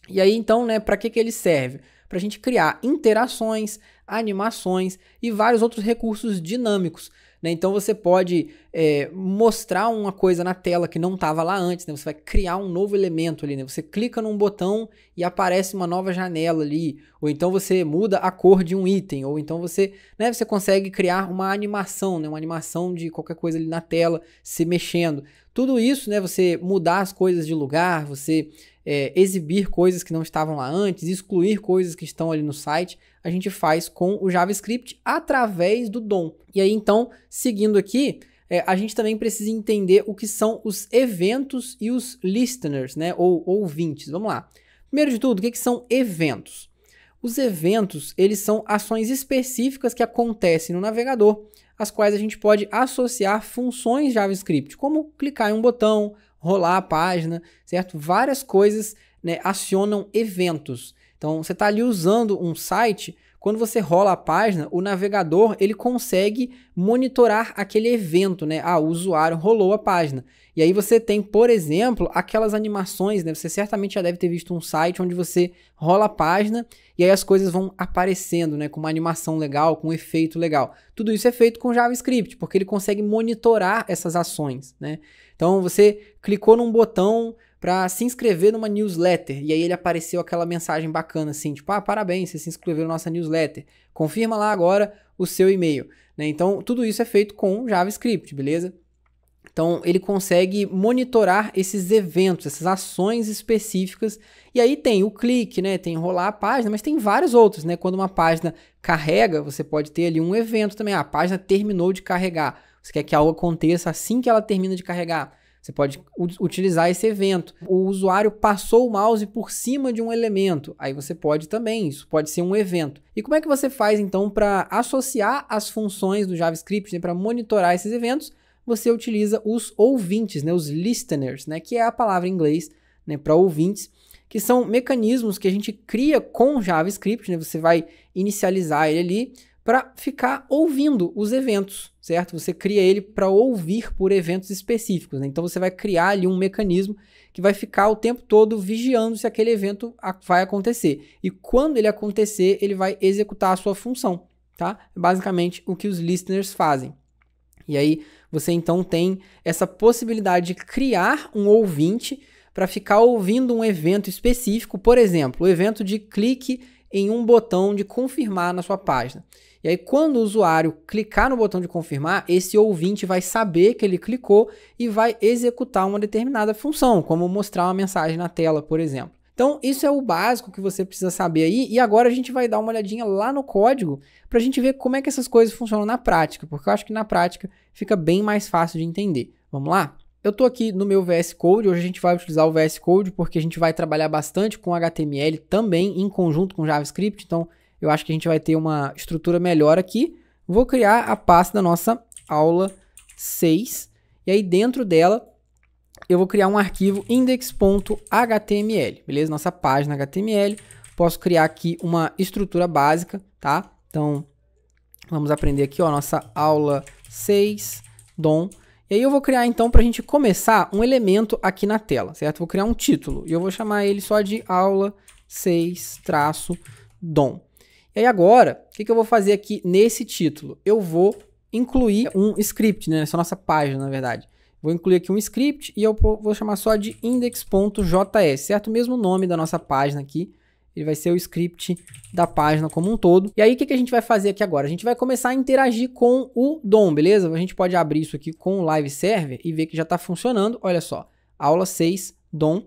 E aí então, né, para que, que ele serve? Para a gente criar interações, animações e vários outros recursos dinâmicos né? Então você pode é, mostrar uma coisa na tela que não estava lá antes, né? você vai criar um novo elemento ali, né? você clica num botão e aparece uma nova janela ali, ou então você muda a cor de um item, ou então você, né, você consegue criar uma animação, né? uma animação de qualquer coisa ali na tela se mexendo. Tudo isso, né, você mudar as coisas de lugar, você é, exibir coisas que não estavam lá antes, excluir coisas que estão ali no site, a gente faz com o JavaScript através do DOM. E aí, então, seguindo aqui, é, a gente também precisa entender o que são os eventos e os listeners, né? Ou ouvintes. Vamos lá. Primeiro de tudo, o que, que são eventos? Os eventos, eles são ações específicas que acontecem no navegador, as quais a gente pode associar funções JavaScript, como clicar em um botão, rolar a página, certo? Várias coisas né, acionam eventos. Então, você está ali usando um site, quando você rola a página, o navegador ele consegue monitorar aquele evento, né? Ah, o usuário rolou a página. E aí você tem, por exemplo, aquelas animações, né? Você certamente já deve ter visto um site onde você rola a página e aí as coisas vão aparecendo, né? Com uma animação legal, com um efeito legal. Tudo isso é feito com JavaScript, porque ele consegue monitorar essas ações, né? Então você clicou num botão para se inscrever numa newsletter. E aí ele apareceu aquela mensagem bacana assim, tipo, ah, parabéns, você se inscreveu na nossa newsletter. Confirma lá agora o seu e-mail, né? Então, tudo isso é feito com JavaScript, beleza? Então, ele consegue monitorar esses eventos, essas ações específicas. E aí tem o clique, né? Tem rolar a página, mas tem vários outros, né? Quando uma página carrega, você pode ter ali um evento também. Ah, a página terminou de carregar. Você quer que algo aconteça assim que ela termina de carregar. Você pode utilizar esse evento. O usuário passou o mouse por cima de um elemento. Aí você pode também, isso pode ser um evento. E como é que você faz então para associar as funções do JavaScript, né, para monitorar esses eventos? Você utiliza os ouvintes, né, os listeners, né, que é a palavra em inglês né, para ouvintes, que são mecanismos que a gente cria com JavaScript. Né, você vai inicializar ele ali para ficar ouvindo os eventos certo? Você cria ele para ouvir por eventos específicos. Né? Então você vai criar ali um mecanismo que vai ficar o tempo todo vigiando se aquele evento vai acontecer. E quando ele acontecer, ele vai executar a sua função, tá? É basicamente o que os listeners fazem. E aí você então tem essa possibilidade de criar um ouvinte para ficar ouvindo um evento específico, por exemplo, o evento de clique em um botão de confirmar na sua página. E aí, quando o usuário clicar no botão de confirmar, esse ouvinte vai saber que ele clicou e vai executar uma determinada função, como mostrar uma mensagem na tela, por exemplo. Então, isso é o básico que você precisa saber aí. E agora a gente vai dar uma olhadinha lá no código para a gente ver como é que essas coisas funcionam na prática, porque eu acho que na prática fica bem mais fácil de entender. Vamos lá? Eu estou aqui no meu VS Code, hoje a gente vai utilizar o VS Code porque a gente vai trabalhar bastante com HTML também em conjunto com JavaScript, então eu acho que a gente vai ter uma estrutura melhor aqui. Vou criar a pasta da nossa aula 6. E aí dentro dela eu vou criar um arquivo index.html, beleza? Nossa página HTML. Posso criar aqui uma estrutura básica, tá? Então, vamos aprender aqui, ó, nossa aula 6, DOM. E aí eu vou criar, então, para a gente começar, um elemento aqui na tela, certo? Vou criar um título e eu vou chamar ele só de aula 6-DOM. E aí agora, o que, que eu vou fazer aqui nesse título? Eu vou incluir um script, né? Essa é nossa página, na verdade. Vou incluir aqui um script e eu vou chamar só de index.js, certo? O mesmo nome da nossa página aqui. Ele vai ser o script da página como um todo. E aí, o que, que a gente vai fazer aqui agora? A gente vai começar a interagir com o DOM, beleza? A gente pode abrir isso aqui com o Live Server e ver que já está funcionando. Olha só, aula 6, DOM.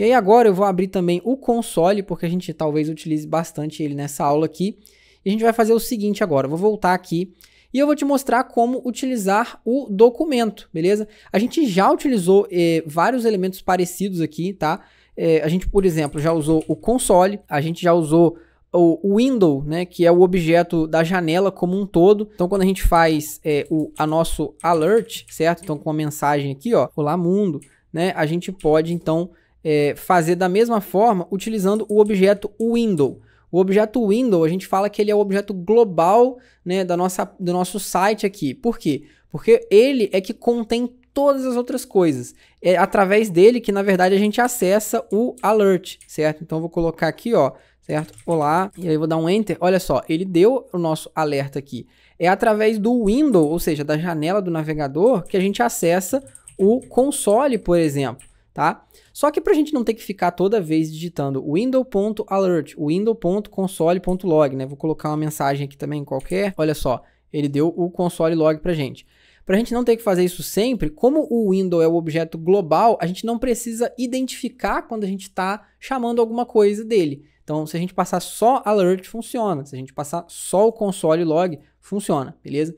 E aí agora eu vou abrir também o console, porque a gente talvez utilize bastante ele nessa aula aqui. E a gente vai fazer o seguinte agora, vou voltar aqui e eu vou te mostrar como utilizar o documento, beleza? A gente já utilizou eh, vários elementos parecidos aqui, tá? Eh, a gente, por exemplo, já usou o console, a gente já usou o window, né, que é o objeto da janela como um todo. Então, quando a gente faz eh, o a nosso alert, certo? Então, com a mensagem aqui, ó, olá mundo, né, a gente pode, então, é, fazer da mesma forma utilizando o objeto window. O objeto window, a gente fala que ele é o objeto global né, da nossa, do nosso site aqui. Por quê? Porque ele é que contém todas as outras coisas. É através dele que, na verdade, a gente acessa o alert, certo? Então, eu vou colocar aqui, ó, certo? Olá, e aí eu vou dar um enter. Olha só, ele deu o nosso alerta aqui. É através do window, ou seja, da janela do navegador, que a gente acessa o console, por exemplo tá? Só que para a gente não ter que ficar toda vez digitando window.alert, window.console.log, né? Vou colocar uma mensagem aqui também qualquer. Olha só, ele deu o console log a gente. Para a gente não ter que fazer isso sempre, como o window é o objeto global, a gente não precisa identificar quando a gente está chamando alguma coisa dele. Então, se a gente passar só alert, funciona. Se a gente passar só o console log, funciona, beleza?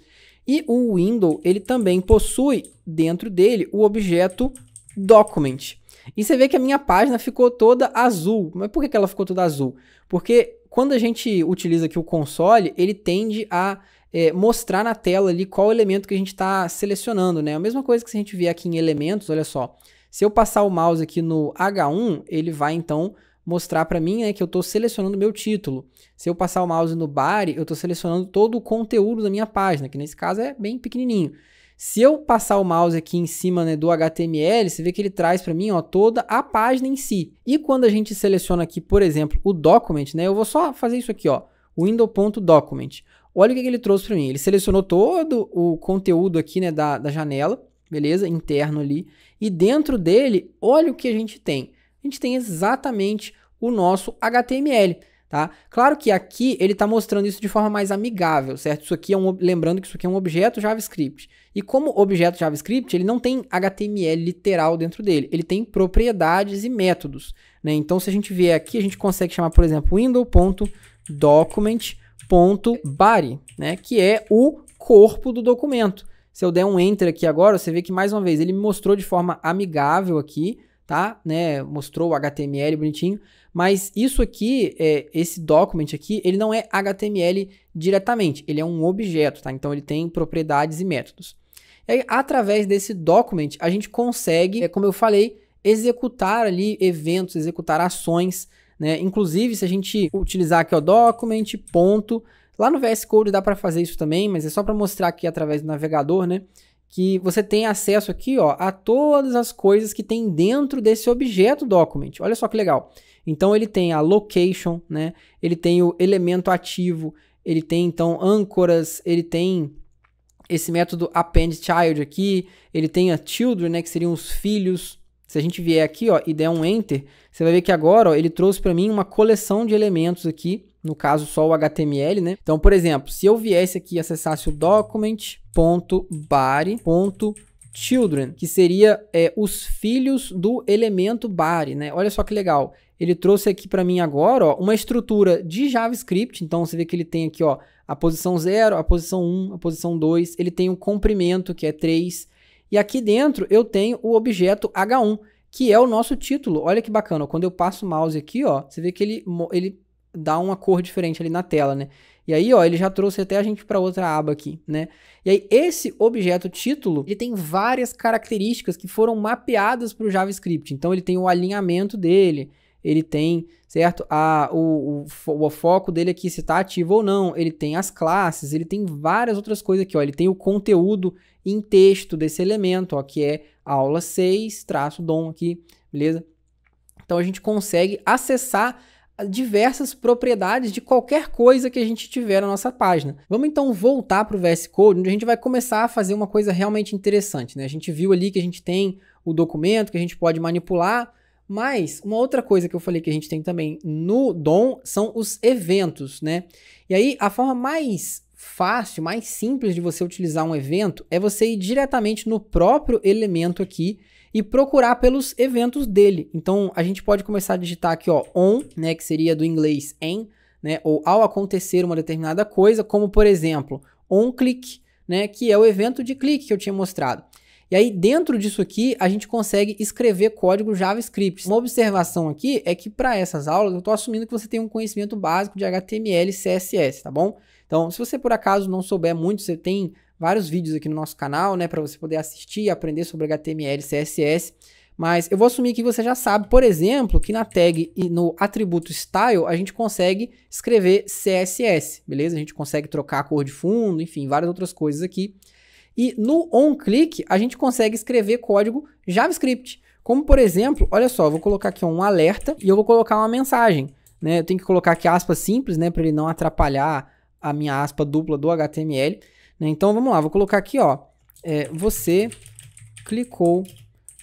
E o window, ele também possui dentro dele o objeto document. E você vê que a minha página ficou toda azul. Mas por que ela ficou toda azul? Porque quando a gente utiliza aqui o console, ele tende a é, mostrar na tela ali qual elemento que a gente está selecionando, né? A mesma coisa que se a gente vier aqui em elementos, olha só. Se eu passar o mouse aqui no H1, ele vai então mostrar para mim né, que eu estou selecionando meu título. Se eu passar o mouse no Body, eu estou selecionando todo o conteúdo da minha página, que nesse caso é bem pequenininho. Se eu passar o mouse aqui em cima né, do HTML, você vê que ele traz para mim ó, toda a página em si. E quando a gente seleciona aqui, por exemplo, o document, né, eu vou só fazer isso aqui, ó, window.document. Olha o que, que ele trouxe para mim. Ele selecionou todo o conteúdo aqui né, da, da janela, beleza? Interno ali. E dentro dele, olha o que a gente tem. A gente tem exatamente o nosso HTML. Tá? Claro que aqui ele está mostrando isso de forma mais amigável, certo? Isso aqui é um, lembrando que isso aqui é um objeto JavaScript. E como objeto JavaScript, ele não tem HTML literal dentro dele, ele tem propriedades e métodos. Né? Então, se a gente vier aqui, a gente consegue chamar, por exemplo, window.document.body, né? que é o corpo do documento. Se eu der um enter aqui agora, você vê que mais uma vez ele me mostrou de forma amigável aqui, tá? Né? Mostrou o HTML bonitinho. Mas isso aqui, é, esse document aqui, ele não é HTML diretamente, ele é um objeto, tá? Então ele tem propriedades e métodos. E aí, através desse document, a gente consegue, é, como eu falei, executar ali eventos, executar ações, né? Inclusive, se a gente utilizar aqui o document, ponto, lá no VS Code dá para fazer isso também, mas é só para mostrar aqui através do navegador, né? que você tem acesso aqui ó, a todas as coisas que tem dentro desse objeto document. Olha só que legal. Então ele tem a location, né? Ele tem o elemento ativo, ele tem então âncoras, ele tem esse método append child aqui, ele tem a children, né, que seriam os filhos. Se a gente vier aqui, ó, e der um enter, você vai ver que agora, ó, ele trouxe para mim uma coleção de elementos aqui, no caso só o HTML, né? Então, por exemplo, se eu viesse aqui e acessasse o document.body.com children, que seria é, os filhos do elemento body, né? Olha só que legal. Ele trouxe aqui para mim agora ó, uma estrutura de JavaScript. Então você vê que ele tem aqui ó, a posição 0, a posição 1, um, a posição 2. Ele tem o um comprimento, que é 3. E aqui dentro eu tenho o objeto H1, que é o nosso título. Olha que bacana. Quando eu passo o mouse aqui, ó, você vê que ele, ele dá uma cor diferente ali na tela, né? E aí, ó, ele já trouxe até a gente para outra aba aqui, né? E aí, esse objeto título, ele tem várias características que foram mapeadas para o JavaScript. Então, ele tem o alinhamento dele, ele tem, certo? A, o, o, o foco dele aqui se está ativo ou não, ele tem as classes, ele tem várias outras coisas aqui, ó. Ele tem o conteúdo em texto desse elemento, ó, que é aula 6, traço dom aqui, beleza? Então a gente consegue acessar diversas propriedades de qualquer coisa que a gente tiver na nossa página. Vamos então voltar para o VS Code, onde a gente vai começar a fazer uma coisa realmente interessante. Né? A gente viu ali que a gente tem o documento que a gente pode manipular, mas uma outra coisa que eu falei que a gente tem também no DOM são os eventos, né? E aí a forma mais fácil, mais simples de você utilizar um evento é você ir diretamente no próprio elemento aqui e procurar pelos eventos dele. Então a gente pode começar a digitar aqui, ó, on, né, que seria do inglês em, né, ou ao acontecer uma determinada coisa, como por exemplo, on click, né, que é o evento de clique que eu tinha mostrado. E aí, dentro disso aqui, a gente consegue escrever código JavaScript. Uma observação aqui é que para essas aulas, eu estou assumindo que você tem um conhecimento básico de HTML e CSS, tá bom? Então, se você por acaso não souber muito, você tem vários vídeos aqui no nosso canal, né, para você poder assistir e aprender sobre HTML, CSS. Mas eu vou assumir que você já sabe, por exemplo, que na tag e no atributo style a gente consegue escrever CSS, beleza? A gente consegue trocar a cor de fundo, enfim, várias outras coisas aqui. E no onClick a gente consegue escrever código JavaScript. Como por exemplo, olha só, eu vou colocar aqui um alerta e eu vou colocar uma mensagem. Né? Eu tenho que colocar aqui aspas simples, né, para ele não atrapalhar a minha aspa dupla do HTML. Né? Então vamos lá, vou colocar aqui, ó, é, você clicou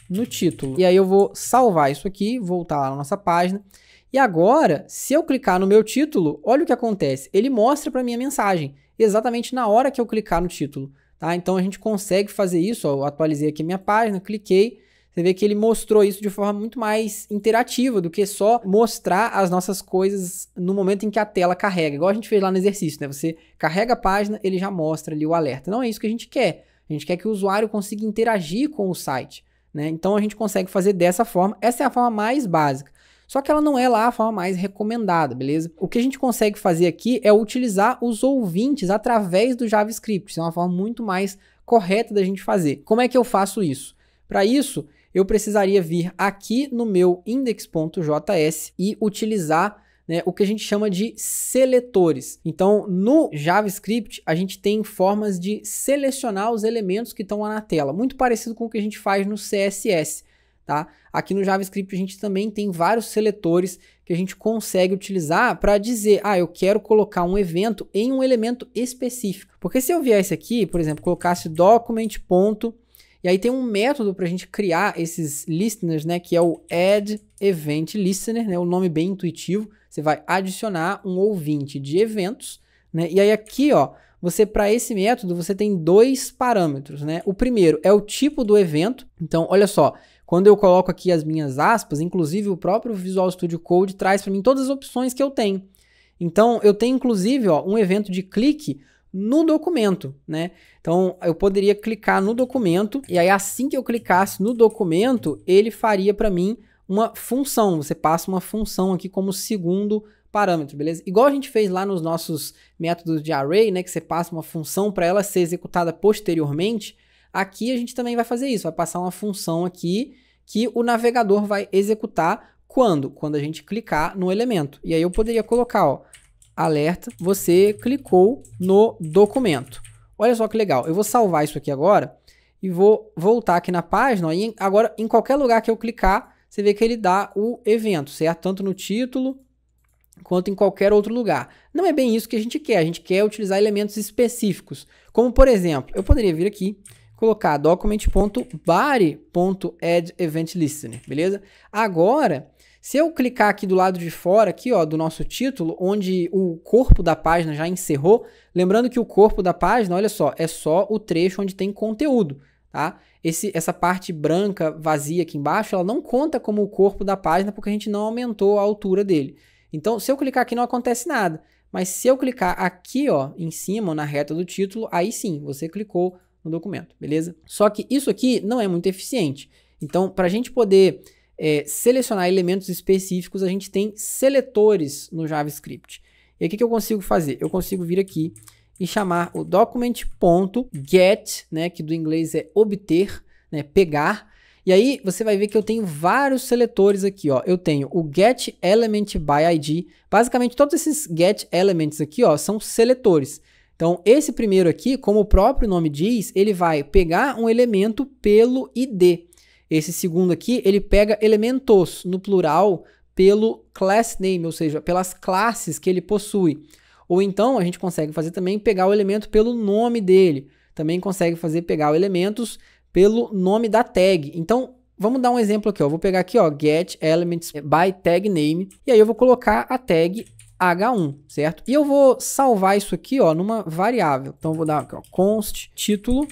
no título. E aí eu vou salvar isso aqui, voltar lá na nossa página. E agora, se eu clicar no meu título, olha o que acontece. Ele mostra para mim a mensagem, exatamente na hora que eu clicar no título. Tá? Então a gente consegue fazer isso. Ó, eu atualizei aqui a minha página, cliquei você vê que ele mostrou isso de forma muito mais interativa do que só mostrar as nossas coisas no momento em que a tela carrega. Igual a gente fez lá no exercício, né? Você carrega a página, ele já mostra ali o alerta. Não é isso que a gente quer. A gente quer que o usuário consiga interagir com o site. Né? Então a gente consegue fazer dessa forma. Essa é a forma mais básica. Só que ela não é lá a forma mais recomendada, beleza? O que a gente consegue fazer aqui é utilizar os ouvintes através do JavaScript. Isso é uma forma muito mais correta da gente fazer. Como é que eu faço isso? Para isso, eu precisaria vir aqui no meu index.js e utilizar né, o que a gente chama de seletores. Então, no JavaScript, a gente tem formas de selecionar os elementos que estão lá na tela, muito parecido com o que a gente faz no CSS. Tá? Aqui no JavaScript a gente também tem vários seletores que a gente consegue utilizar para dizer, ah, eu quero colocar um evento em um elemento específico. Porque se eu viesse aqui, por exemplo, colocasse document.js, e aí tem um método para a gente criar esses listeners, né? Que é o Add Event Listener, né? O nome bem intuitivo. Você vai adicionar um ouvinte de eventos, né? E aí aqui, ó, você para esse método você tem dois parâmetros, né? O primeiro é o tipo do evento. Então, olha só, quando eu coloco aqui as minhas aspas, inclusive o próprio Visual Studio Code traz para mim todas as opções que eu tenho. Então, eu tenho inclusive ó, um evento de clique no documento, né? Então eu poderia clicar no documento e aí assim que eu clicasse no documento, ele faria para mim uma função. Você passa uma função aqui como segundo parâmetro, beleza? Igual a gente fez lá nos nossos métodos de array, né, que você passa uma função para ela ser executada posteriormente, aqui a gente também vai fazer isso, vai passar uma função aqui que o navegador vai executar quando? Quando a gente clicar no elemento. E aí eu poderia colocar, ó, alerta, você clicou no documento. Olha só que legal, eu vou salvar isso aqui agora e vou voltar aqui na página, e agora em qualquer lugar que eu clicar, você vê que ele dá o evento, certo? Tanto no título quanto em qualquer outro lugar. Não é bem isso que a gente quer, a gente quer utilizar elementos específicos. Como por exemplo, eu poderia vir aqui, colocar document.body.addEventListener, beleza? Agora, se eu clicar aqui do lado de fora, aqui ó, do nosso título, onde o corpo da página já encerrou, lembrando que o corpo da página, olha só, é só o trecho onde tem conteúdo, tá? Esse, essa parte branca vazia aqui embaixo, ela não conta como o corpo da página porque a gente não aumentou a altura dele. Então, se eu clicar aqui não acontece nada, mas se eu clicar aqui ó, em cima, na reta do título, aí sim, você clicou no documento, beleza? Só que isso aqui não é muito eficiente. Então, para a gente poder é, selecionar elementos específicos, a gente tem seletores no JavaScript. E o que, eu consigo fazer? Eu consigo vir aqui e chamar o document.get, né, que do inglês é obter, né, pegar. E aí você vai ver que eu tenho vários seletores aqui, ó. Eu tenho o get element by id. Basicamente todos esses get elements aqui, ó, são seletores. Então, esse primeiro aqui, como o próprio nome diz, ele vai pegar um elemento pelo id. Esse segundo aqui, ele pega elementos no plural pelo class name, ou seja, pelas classes que ele possui. Ou então a gente consegue fazer também pegar o elemento pelo nome dele. Também consegue fazer pegar elementos pelo nome da tag. Então, vamos dar um exemplo aqui, ó. Eu vou pegar aqui, ó, get elements by tag name e aí eu vou colocar a tag h1, certo? E eu vou salvar isso aqui, ó, numa variável. Então eu vou dar aqui, ó, const título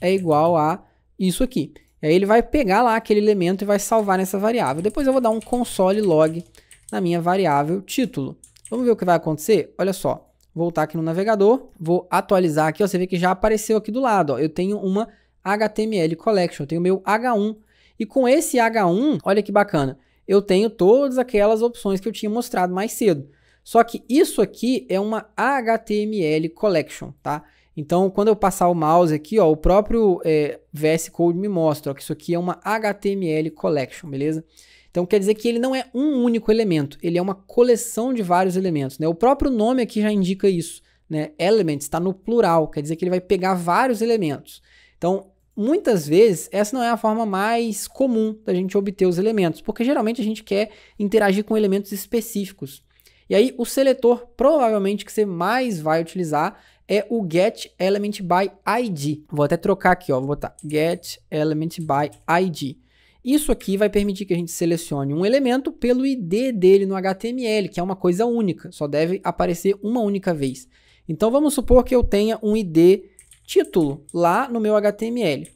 é igual a isso aqui. E aí ele vai pegar lá aquele elemento e vai salvar nessa variável. Depois eu vou dar um console log na minha variável título. Vamos ver o que vai acontecer? Olha só, voltar aqui no navegador, vou atualizar aqui, ó, você vê que já apareceu aqui do lado, ó, eu tenho uma HTML collection, eu tenho meu H1. E com esse H1, olha que bacana, eu tenho todas aquelas opções que eu tinha mostrado mais cedo. Só que isso aqui é uma HTML collection, tá? Então, quando eu passar o mouse aqui, ó, o próprio é, VS Code me mostra ó, que isso aqui é uma HTML collection, beleza? Então, quer dizer que ele não é um único elemento, ele é uma coleção de vários elementos, né? O próprio nome aqui já indica isso, né? Element está no plural, quer dizer que ele vai pegar vários elementos. Então, muitas vezes, essa não é a forma mais comum da gente obter os elementos, porque geralmente a gente quer interagir com elementos específicos. E aí, o seletor provavelmente que você mais vai utilizar é o get element by id. Vou até trocar aqui, ó, vou botar get element by id. Isso aqui vai permitir que a gente selecione um elemento pelo ID dele no HTML, que é uma coisa única, só deve aparecer uma única vez. Então vamos supor que eu tenha um ID título lá no meu HTML.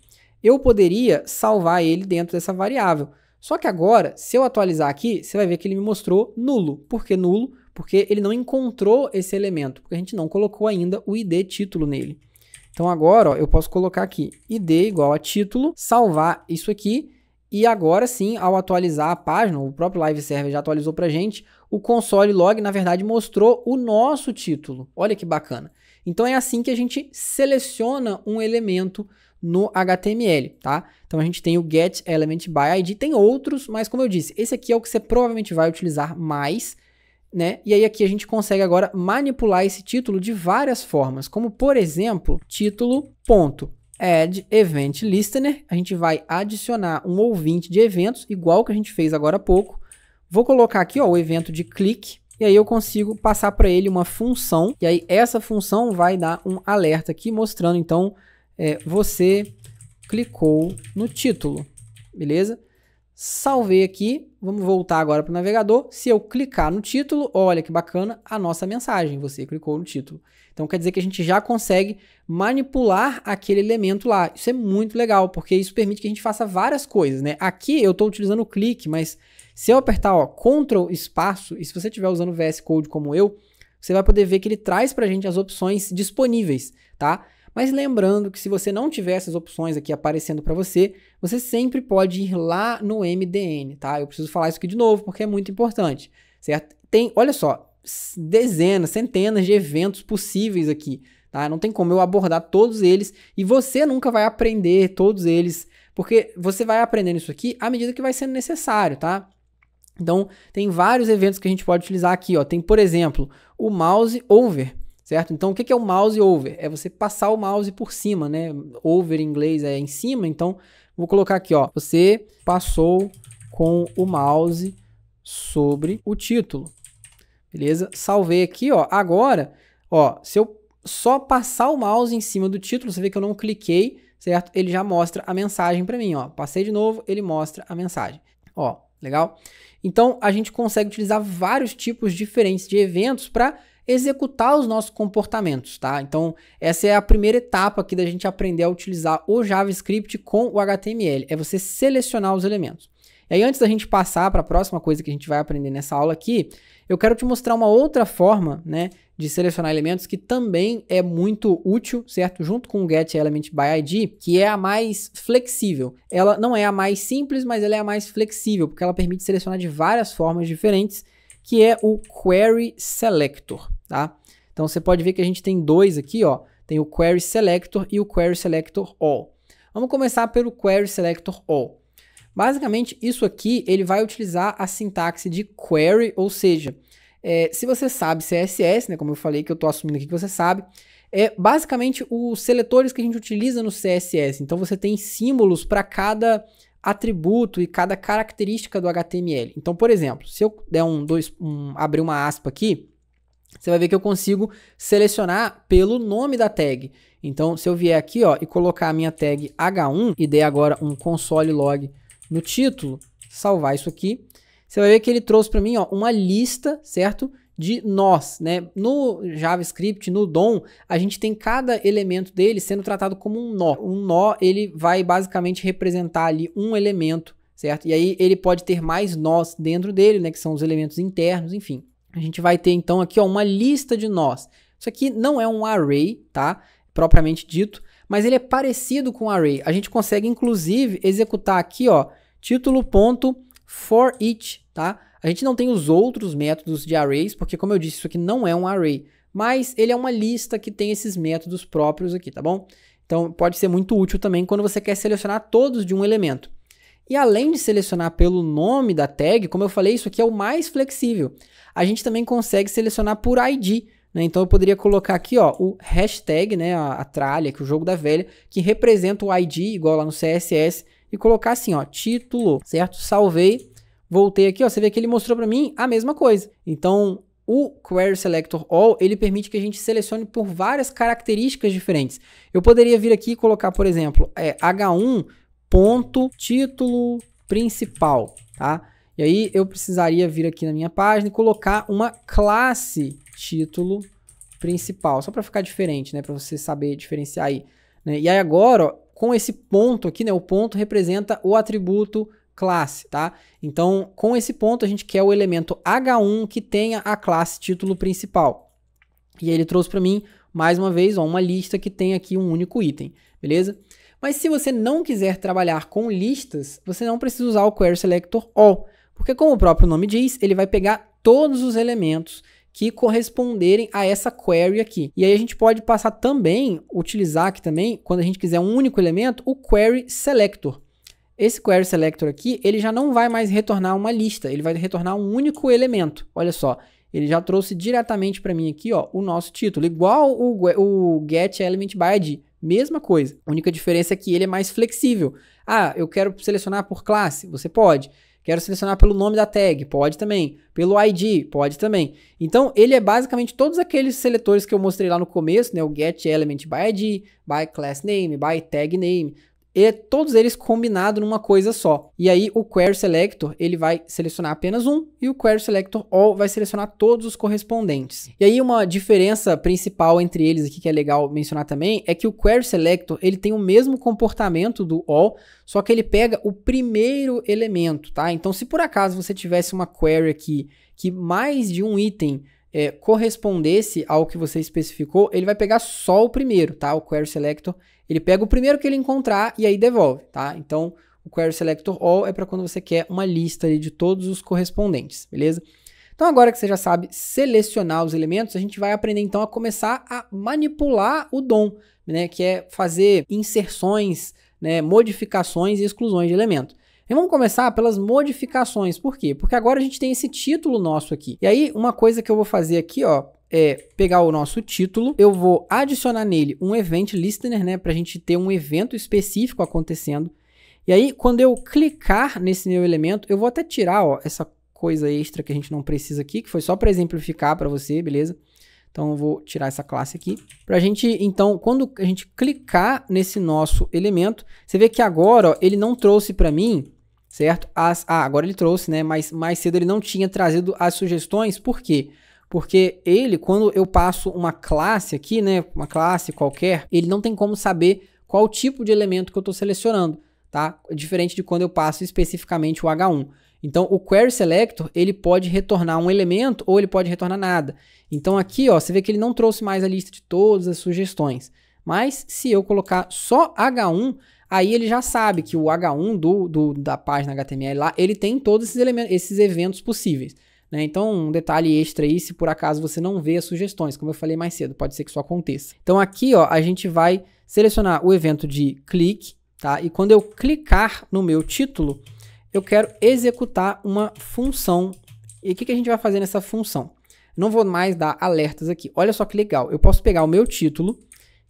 Eu poderia salvar ele dentro dessa variável. Só que agora, se eu atualizar aqui, você vai ver que ele me mostrou nulo. Por que nulo? porque ele não encontrou esse elemento, porque a gente não colocou ainda o ID título nele. Então agora ó, eu posso colocar aqui id igual a título, salvar isso aqui e agora sim, ao atualizar a página, o próprio Live Server já atualizou para gente, o console log na verdade mostrou o nosso título. Olha que bacana. Então é assim que a gente seleciona um elemento no HTML, tá? Então a gente tem o get element by id, tem outros, mas como eu disse, esse aqui é o que você provavelmente vai utilizar mais né? E aí aqui a gente consegue agora manipular esse título de várias formas, como por exemplo, título ponto add event listener, a gente vai adicionar um ouvinte de eventos, igual que a gente fez agora há pouco. Vou colocar aqui, ó, o evento de clique, e aí eu consigo passar para ele uma função, e aí essa função vai dar um alerta aqui, mostrando então, é, você clicou no título, beleza? Salvei aqui, vamos voltar agora para o navegador. Se eu clicar no título, olha que bacana a nossa mensagem, você clicou no título. Então quer dizer que a gente já consegue manipular aquele elemento lá. Isso é muito legal, porque isso permite que a gente faça várias coisas, né? Aqui eu estou utilizando o clique, mas se eu apertar ó, Ctrl espaço, e se você estiver usando VS Code como eu, você vai poder ver que ele traz para a gente as opções disponíveis, tá? Mas lembrando que se você não tiver essas opções aqui aparecendo para você, você sempre pode ir lá no MDN, tá? Eu preciso falar isso aqui de novo porque é muito importante, certo? Tem, olha só, dezenas, centenas de eventos possíveis aqui, tá? Não tem como eu abordar todos eles e você nunca vai aprender todos eles, porque você vai aprendendo isso aqui à medida que vai sendo necessário, tá? Então, tem vários eventos que a gente pode utilizar aqui, ó. Tem, por exemplo, o mouse over certo? Então, o que é o mouse over? É você passar o mouse por cima, né? Over em inglês é em cima, então vou colocar aqui, ó. Você passou com o mouse sobre o título. Beleza? Salvei aqui, ó. Agora, ó, se eu só passar o mouse em cima do título, você vê que eu não cliquei, certo? Ele já mostra a mensagem para mim, ó. Passei de novo, ele mostra a mensagem. Ó, legal? Então, a gente consegue utilizar vários tipos diferentes de eventos para executar os nossos comportamentos, tá? Então, essa é a primeira etapa aqui da gente aprender a utilizar o JavaScript com o HTML, é você selecionar os elementos. E aí, antes da gente passar para a próxima coisa que a gente vai aprender nessa aula aqui, eu quero te mostrar uma outra forma, né, de selecionar elementos que também é muito útil, certo? Junto com o GetElementById, que é a mais flexível. Ela não é a mais simples, mas ela é a mais flexível, porque ela permite selecionar de várias formas diferentes, que é o Query Selector tá? Então você pode ver que a gente tem dois aqui, ó. Tem o Query Selector e o Query Selector All. Vamos começar pelo Query Selector All. Basicamente, isso aqui ele vai utilizar a sintaxe de query, ou seja, é, se você sabe CSS, né, como eu falei que eu estou assumindo aqui que você sabe, é basicamente os seletores que a gente utiliza no CSS. Então você tem símbolos para cada atributo e cada característica do HTML. Então, por exemplo, se eu der um, dois, um, abrir uma aspa aqui, você vai ver que eu consigo selecionar pelo nome da tag. Então, se eu vier aqui ó, e colocar a minha tag H1 e der agora um console log no título, salvar isso aqui, você vai ver que ele trouxe para mim ó, uma lista, certo? De nós, né? No JavaScript, no DOM, a gente tem cada elemento dele sendo tratado como um nó. Um nó, ele vai basicamente representar ali um elemento, certo? E aí ele pode ter mais nós dentro dele, né? Que são os elementos internos, enfim a gente vai ter então aqui ó, uma lista de nós. Isso aqui não é um array, tá? Propriamente dito, mas ele é parecido com um array. A gente consegue inclusive executar aqui, ó, título.forEach, tá? A gente não tem os outros métodos de arrays, porque como eu disse, isso aqui não é um array, mas ele é uma lista que tem esses métodos próprios aqui, tá bom? Então pode ser muito útil também quando você quer selecionar todos de um elemento. E além de selecionar pelo nome da tag, como eu falei, isso aqui é o mais flexível. A gente também consegue selecionar por ID. Né? Então eu poderia colocar aqui ó, o hashtag, né, a, a tralha, que é o jogo da velha, que representa o ID, igual lá no CSS, e colocar assim, ó, título, certo? Salvei, voltei aqui, ó, você vê que ele mostrou para mim a mesma coisa. Então o Query Selector All, ele permite que a gente selecione por várias características diferentes. Eu poderia vir aqui e colocar, por exemplo, é, H1 ponto título principal, tá? E aí eu precisaria vir aqui na minha página e colocar uma classe título principal, só para ficar diferente, né, para você saber diferenciar aí, né? E aí agora, ó, com esse ponto aqui, né, o ponto representa o atributo classe, tá? Então, com esse ponto a gente quer o elemento H1 que tenha a classe título principal. E aí ele trouxe para mim mais uma vez, ó, uma lista que tem aqui um único item, beleza? Mas se você não quiser trabalhar com listas, você não precisa usar o Query Selector All, porque como o próprio nome diz, ele vai pegar todos os elementos que corresponderem a essa query aqui. E aí a gente pode passar também, utilizar aqui também, quando a gente quiser um único elemento, o query selector. Esse query selector aqui, ele já não vai mais retornar uma lista, ele vai retornar um único elemento. Olha só, ele já trouxe diretamente para mim aqui, ó, o nosso título, igual o, o get element by id. Mesma coisa. A única diferença é que ele é mais flexível. Ah, eu quero selecionar por classe. Você pode. Quero selecionar pelo nome da tag, pode também. Pelo ID, pode também. Então, ele é basicamente todos aqueles seletores que eu mostrei lá no começo, né? O get element by ID, by class name, by tag name e todos eles combinados numa coisa só. E aí o query selector, ele vai selecionar apenas um e o query selector all vai selecionar todos os correspondentes. E aí uma diferença principal entre eles aqui que é legal mencionar também é que o query selector, ele tem o mesmo comportamento do all, só que ele pega o primeiro elemento, tá? Então se por acaso você tivesse uma query aqui que mais de um item é, correspondesse ao que você especificou, ele vai pegar só o primeiro, tá? O query selector ele pega o primeiro que ele encontrar e aí devolve, tá? Então, o Query Selector All é para quando você quer uma lista de todos os correspondentes, beleza? Então, agora que você já sabe selecionar os elementos, a gente vai aprender então a começar a manipular o DOM, né? Que é fazer inserções, né? modificações e exclusões de elementos. E vamos começar pelas modificações. Por quê? Porque agora a gente tem esse título nosso aqui. E aí, uma coisa que eu vou fazer aqui, ó, é pegar o nosso título, eu vou adicionar nele um event listener, né, para a gente ter um evento específico acontecendo. E aí, quando eu clicar nesse meu elemento, eu vou até tirar ó, essa coisa extra que a gente não precisa aqui, que foi só para exemplificar para você, beleza? Então eu vou tirar essa classe aqui. Para a gente, então, quando a gente clicar nesse nosso elemento, você vê que agora ó, ele não trouxe para mim, certo? As, ah, agora ele trouxe, né? Mas mais cedo ele não tinha trazido as sugestões, por quê? Porque porque ele, quando eu passo uma classe aqui, né, uma classe qualquer, ele não tem como saber qual tipo de elemento que eu estou selecionando, tá? É diferente de quando eu passo especificamente o H1. Então, o query selector, ele pode retornar um elemento ou ele pode retornar nada. Então, aqui, ó, você vê que ele não trouxe mais a lista de todas as sugestões. Mas, se eu colocar só H1, aí ele já sabe que o H1 do, do da página HTML lá, ele tem todos esses, elementos, esses eventos possíveis. Né? Então, um detalhe extra aí, se por acaso você não vê as sugestões, como eu falei mais cedo, pode ser que isso aconteça. Então, aqui ó, a gente vai selecionar o evento de clique, tá? E quando eu clicar no meu título, eu quero executar uma função. E o que, que a gente vai fazer nessa função? Não vou mais dar alertas aqui. Olha só que legal. Eu posso pegar o meu título,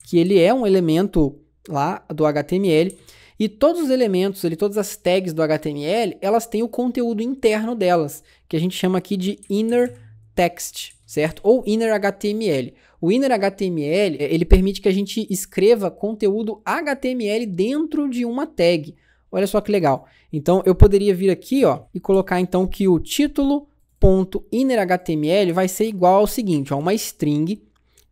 que ele é um elemento lá do HTML, e todos os elementos, ali, todas as tags do HTML, elas têm o conteúdo interno delas, que a gente chama aqui de inner text, certo? Ou inner HTML. O inner HTML, é, ele permite que a gente escreva conteúdo HTML dentro de uma tag. Olha só que legal. Então eu poderia vir aqui, ó, e colocar então que o título ponto inner HTML vai ser igual ao seguinte, ó, uma string.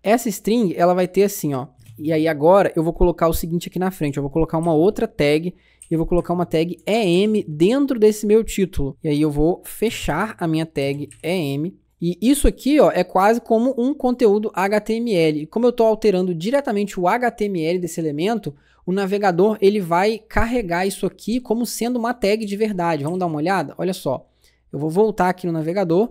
Essa string, ela vai ter assim, ó, e aí agora eu vou colocar o seguinte aqui na frente, eu vou colocar uma outra tag e eu vou colocar uma tag EM dentro desse meu título. E aí eu vou fechar a minha tag EM e isso aqui ó, é quase como um conteúdo HTML. Como eu estou alterando diretamente o HTML desse elemento, o navegador ele vai carregar isso aqui como sendo uma tag de verdade. Vamos dar uma olhada? Olha só. Eu vou voltar aqui no navegador.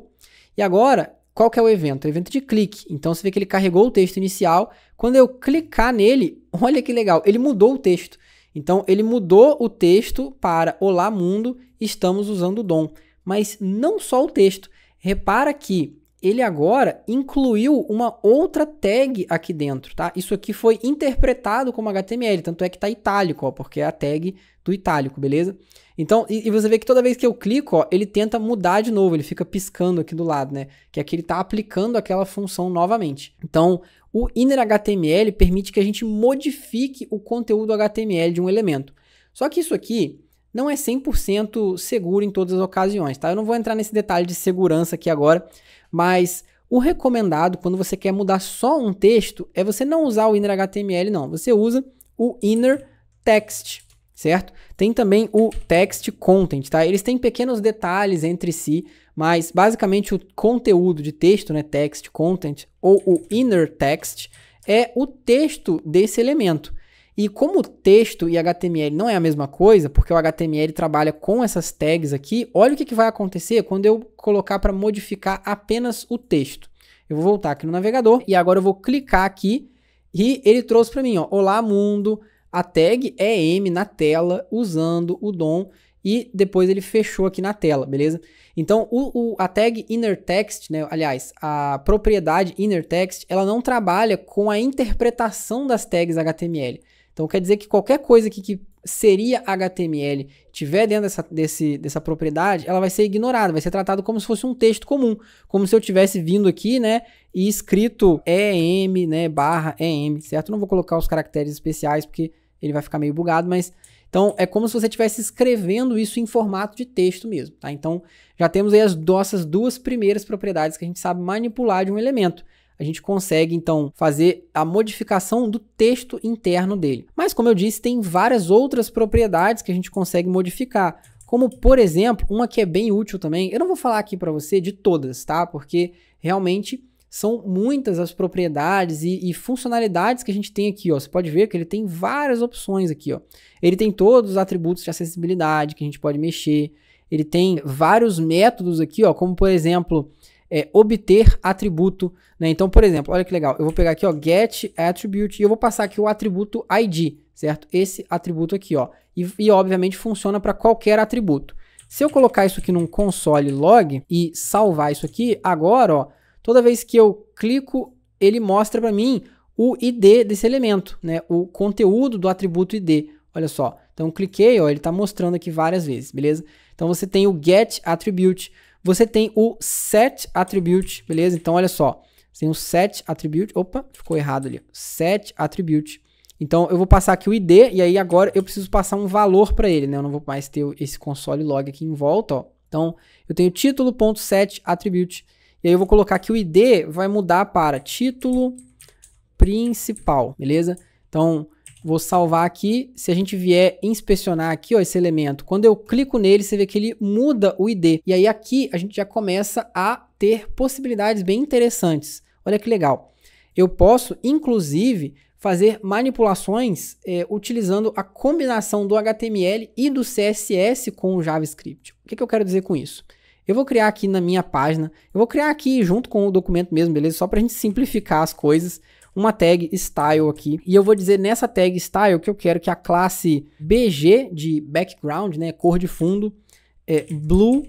E agora, qual que é o evento? É o evento de clique. Então você vê que ele carregou o texto inicial. Quando eu clicar nele, olha que legal, ele mudou o texto. Então ele mudou o texto para Olá mundo, estamos usando o dom. Mas não só o texto. Repara que ele agora incluiu uma outra tag aqui dentro, tá? Isso aqui foi interpretado como HTML, tanto é que tá itálico, ó, porque é a tag do itálico, beleza? Então, e, e, você vê que toda vez que eu clico, ó, ele tenta mudar de novo, ele fica piscando aqui do lado, né? Que aqui ele tá aplicando aquela função novamente. Então, o inner HTML permite que a gente modifique o conteúdo HTML de um elemento. Só que isso aqui não é 100% seguro em todas as ocasiões, tá? Eu não vou entrar nesse detalhe de segurança aqui agora, mas o recomendado quando você quer mudar só um texto é você não usar o inner HTML, não. Você usa o inner text, certo? Tem também o text content, tá? Eles têm pequenos detalhes entre si, mas basicamente o conteúdo de texto, né, text content ou o inner text é o texto desse elemento. E como o texto e HTML não é a mesma coisa, porque o HTML trabalha com essas tags aqui, olha o que, que vai acontecer quando eu colocar para modificar apenas o texto. Eu vou voltar aqui no navegador e agora eu vou clicar aqui e ele trouxe para mim, ó, olá mundo, a tag é M na tela usando o DOM e depois ele fechou aqui na tela, beleza? Então, o, o, a tag inner text, né, aliás, a propriedade inner text, ela não trabalha com a interpretação das tags HTML. Então, quer dizer que qualquer coisa que, que seria HTML tiver dentro dessa, desse, dessa propriedade, ela vai ser ignorada, vai ser tratado como se fosse um texto comum, como se eu tivesse vindo aqui, né, e escrito EM, né, barra EM, certo? Não vou colocar os caracteres especiais porque ele vai ficar meio bugado, mas então, é como se você estivesse escrevendo isso em formato de texto mesmo, tá? Então, já temos aí as nossas duas primeiras propriedades que a gente sabe manipular de um elemento. A gente consegue, então, fazer a modificação do texto interno dele. Mas, como eu disse, tem várias outras propriedades que a gente consegue modificar. Como, por exemplo, uma que é bem útil também. Eu não vou falar aqui para você de todas, tá? Porque realmente são muitas as propriedades e, e, funcionalidades que a gente tem aqui, ó. Você pode ver que ele tem várias opções aqui, ó. Ele tem todos os atributos de acessibilidade que a gente pode mexer. Ele tem vários métodos aqui, ó, como por exemplo, é, obter atributo, né? Então, por exemplo, olha que legal. Eu vou pegar aqui, ó, get attribute e eu vou passar aqui o atributo ID, certo? Esse atributo aqui, ó. e, e obviamente funciona para qualquer atributo. Se eu colocar isso aqui num console log e salvar isso aqui, agora, ó, Toda vez que eu clico, ele mostra para mim o ID desse elemento, né? O conteúdo do atributo ID. Olha só. Então cliquei, ó, ele está mostrando aqui várias vezes, beleza? Então você tem o get attribute, você tem o set attribute, beleza? Então olha só, você tem o set attribute, opa, ficou errado ali, set attribute. Então eu vou passar aqui o ID e aí agora eu preciso passar um valor para ele, né? Eu não vou mais ter esse console log aqui em volta, ó. Então eu tenho título.set attribute e aí eu vou colocar que o ID vai mudar para título principal, beleza? Então, vou salvar aqui. Se a gente vier inspecionar aqui, ó, esse elemento, quando eu clico nele, você vê que ele muda o ID. E aí aqui a gente já começa a ter possibilidades bem interessantes. Olha que legal. Eu posso, inclusive, fazer manipulações é, utilizando a combinação do HTML e do CSS com o JavaScript. O que, que eu quero dizer com isso? Eu vou criar aqui na minha página, eu vou criar aqui junto com o documento mesmo, beleza? Só para a gente simplificar as coisas, uma tag style aqui. E eu vou dizer nessa tag style que eu quero que a classe BG de background, né, cor de fundo, é, blue,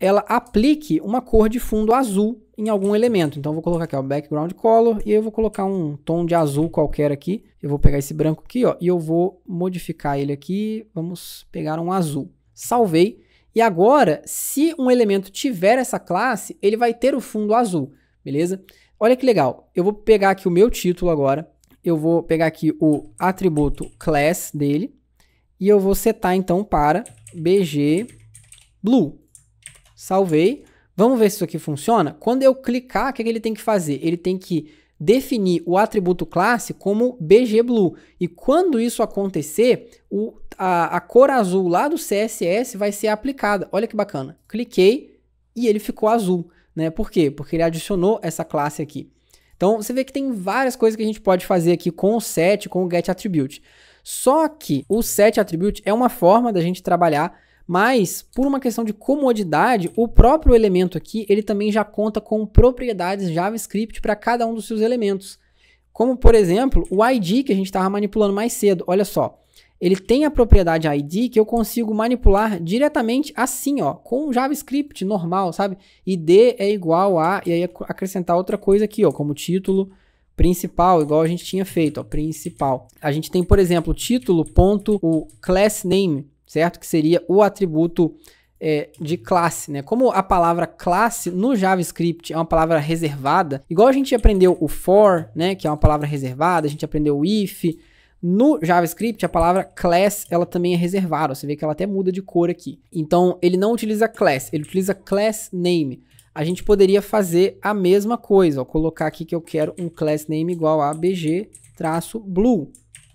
ela aplique uma cor de fundo azul em algum elemento. Então eu vou colocar aqui o background color e eu vou colocar um tom de azul qualquer aqui. Eu vou pegar esse branco aqui, ó, e eu vou modificar ele aqui. Vamos pegar um azul. Salvei. E agora, se um elemento tiver essa classe, ele vai ter o fundo azul, beleza? Olha que legal, eu vou pegar aqui o meu título agora, eu vou pegar aqui o atributo class dele, e eu vou setar então para bg blue. Salvei. Vamos ver se isso aqui funciona? Quando eu clicar, o que, é que ele tem que fazer? Ele tem que definir o atributo classe como bgblue. E quando isso acontecer, o, a, a cor azul lá do CSS vai ser aplicada. Olha que bacana. Cliquei e ele ficou azul. Né? Por quê? Porque ele adicionou essa classe aqui. Então, você vê que tem várias coisas que a gente pode fazer aqui com o set, com o get attribute. Só que o set attribute é uma forma da gente trabalhar mas, por uma questão de comodidade, o próprio elemento aqui, ele também já conta com propriedades JavaScript para cada um dos seus elementos. Como, por exemplo, o ID que a gente estava manipulando mais cedo. Olha só, ele tem a propriedade ID que eu consigo manipular diretamente assim, ó, com o JavaScript normal, sabe? ID é igual a, e aí acrescentar outra coisa aqui, ó, como título principal, igual a gente tinha feito, ó, principal. A gente tem, por exemplo, título ponto o class name certo? Que seria o atributo é, de classe, né? Como a palavra classe no JavaScript é uma palavra reservada, igual a gente aprendeu o for, né? Que é uma palavra reservada, a gente aprendeu o if. No JavaScript, a palavra class, ela também é reservada. Você vê que ela até muda de cor aqui. Então, ele não utiliza class, ele utiliza class name. A gente poderia fazer a mesma coisa, ó, colocar aqui que eu quero um class name igual a bg-blue,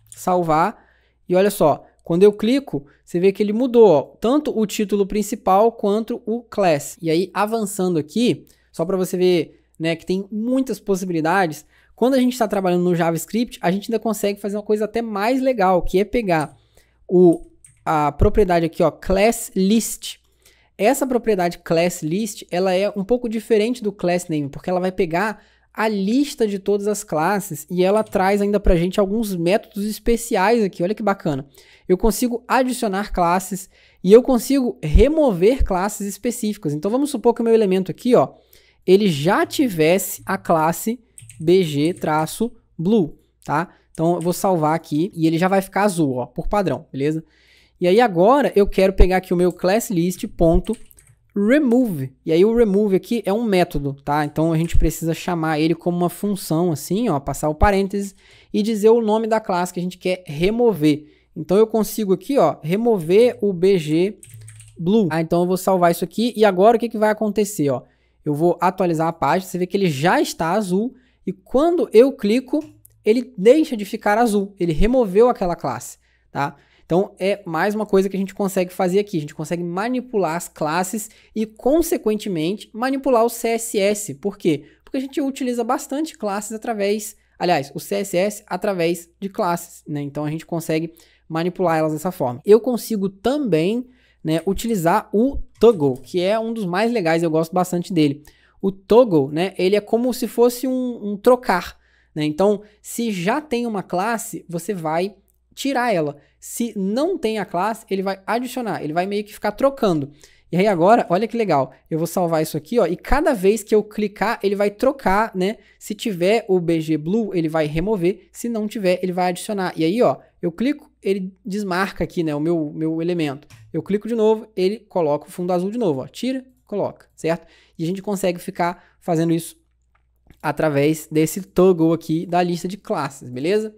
salvar, e olha só, quando eu clico, você vê que ele mudou, ó, tanto o título principal quanto o class. E aí, avançando aqui, só para você ver né, que tem muitas possibilidades, quando a gente está trabalhando no JavaScript, a gente ainda consegue fazer uma coisa até mais legal, que é pegar o, a propriedade aqui, ó, class list. Essa propriedade class list, ela é um pouco diferente do class name, porque ela vai pegar a lista de todas as classes e ela traz ainda para gente alguns métodos especiais aqui. Olha que bacana. Eu consigo adicionar classes e eu consigo remover classes específicas. Então vamos supor que o meu elemento aqui, ó, ele já tivesse a classe bg-blue, tá? Então eu vou salvar aqui e ele já vai ficar azul, ó, por padrão, beleza? E aí agora eu quero pegar aqui o meu classList ponto remove. E aí o remove aqui é um método, tá? Então a gente precisa chamar ele como uma função assim, ó, passar o parênteses e dizer o nome da classe que a gente quer remover. Então eu consigo aqui, ó, remover o bg blue. Ah, então eu vou salvar isso aqui e agora o que, que vai acontecer, ó? Eu vou atualizar a página, você vê que ele já está azul e quando eu clico, ele deixa de ficar azul, ele removeu aquela classe, tá? Então é mais uma coisa que a gente consegue fazer aqui, a gente consegue manipular as classes e consequentemente manipular o CSS. Por quê? Porque a gente utiliza bastante classes através, aliás, o CSS através de classes, né? Então a gente consegue manipular elas dessa forma. Eu consigo também né, utilizar o toggle, que é um dos mais legais, eu gosto bastante dele. O toggle, né, ele é como se fosse um, um trocar. Né? Então, se já tem uma classe, você vai tirar ela. Se não tem a classe, ele vai adicionar, ele vai meio que ficar trocando. E aí agora, olha que legal, eu vou salvar isso aqui, ó, e cada vez que eu clicar, ele vai trocar, né? Se tiver o BG Blue, ele vai remover, se não tiver, ele vai adicionar. E aí, ó, eu clico, ele desmarca aqui, né, o meu, meu elemento. Eu clico de novo, ele coloca o fundo azul de novo, ó, tira, coloca, certo? E a gente consegue ficar fazendo isso através desse toggle aqui da lista de classes, beleza?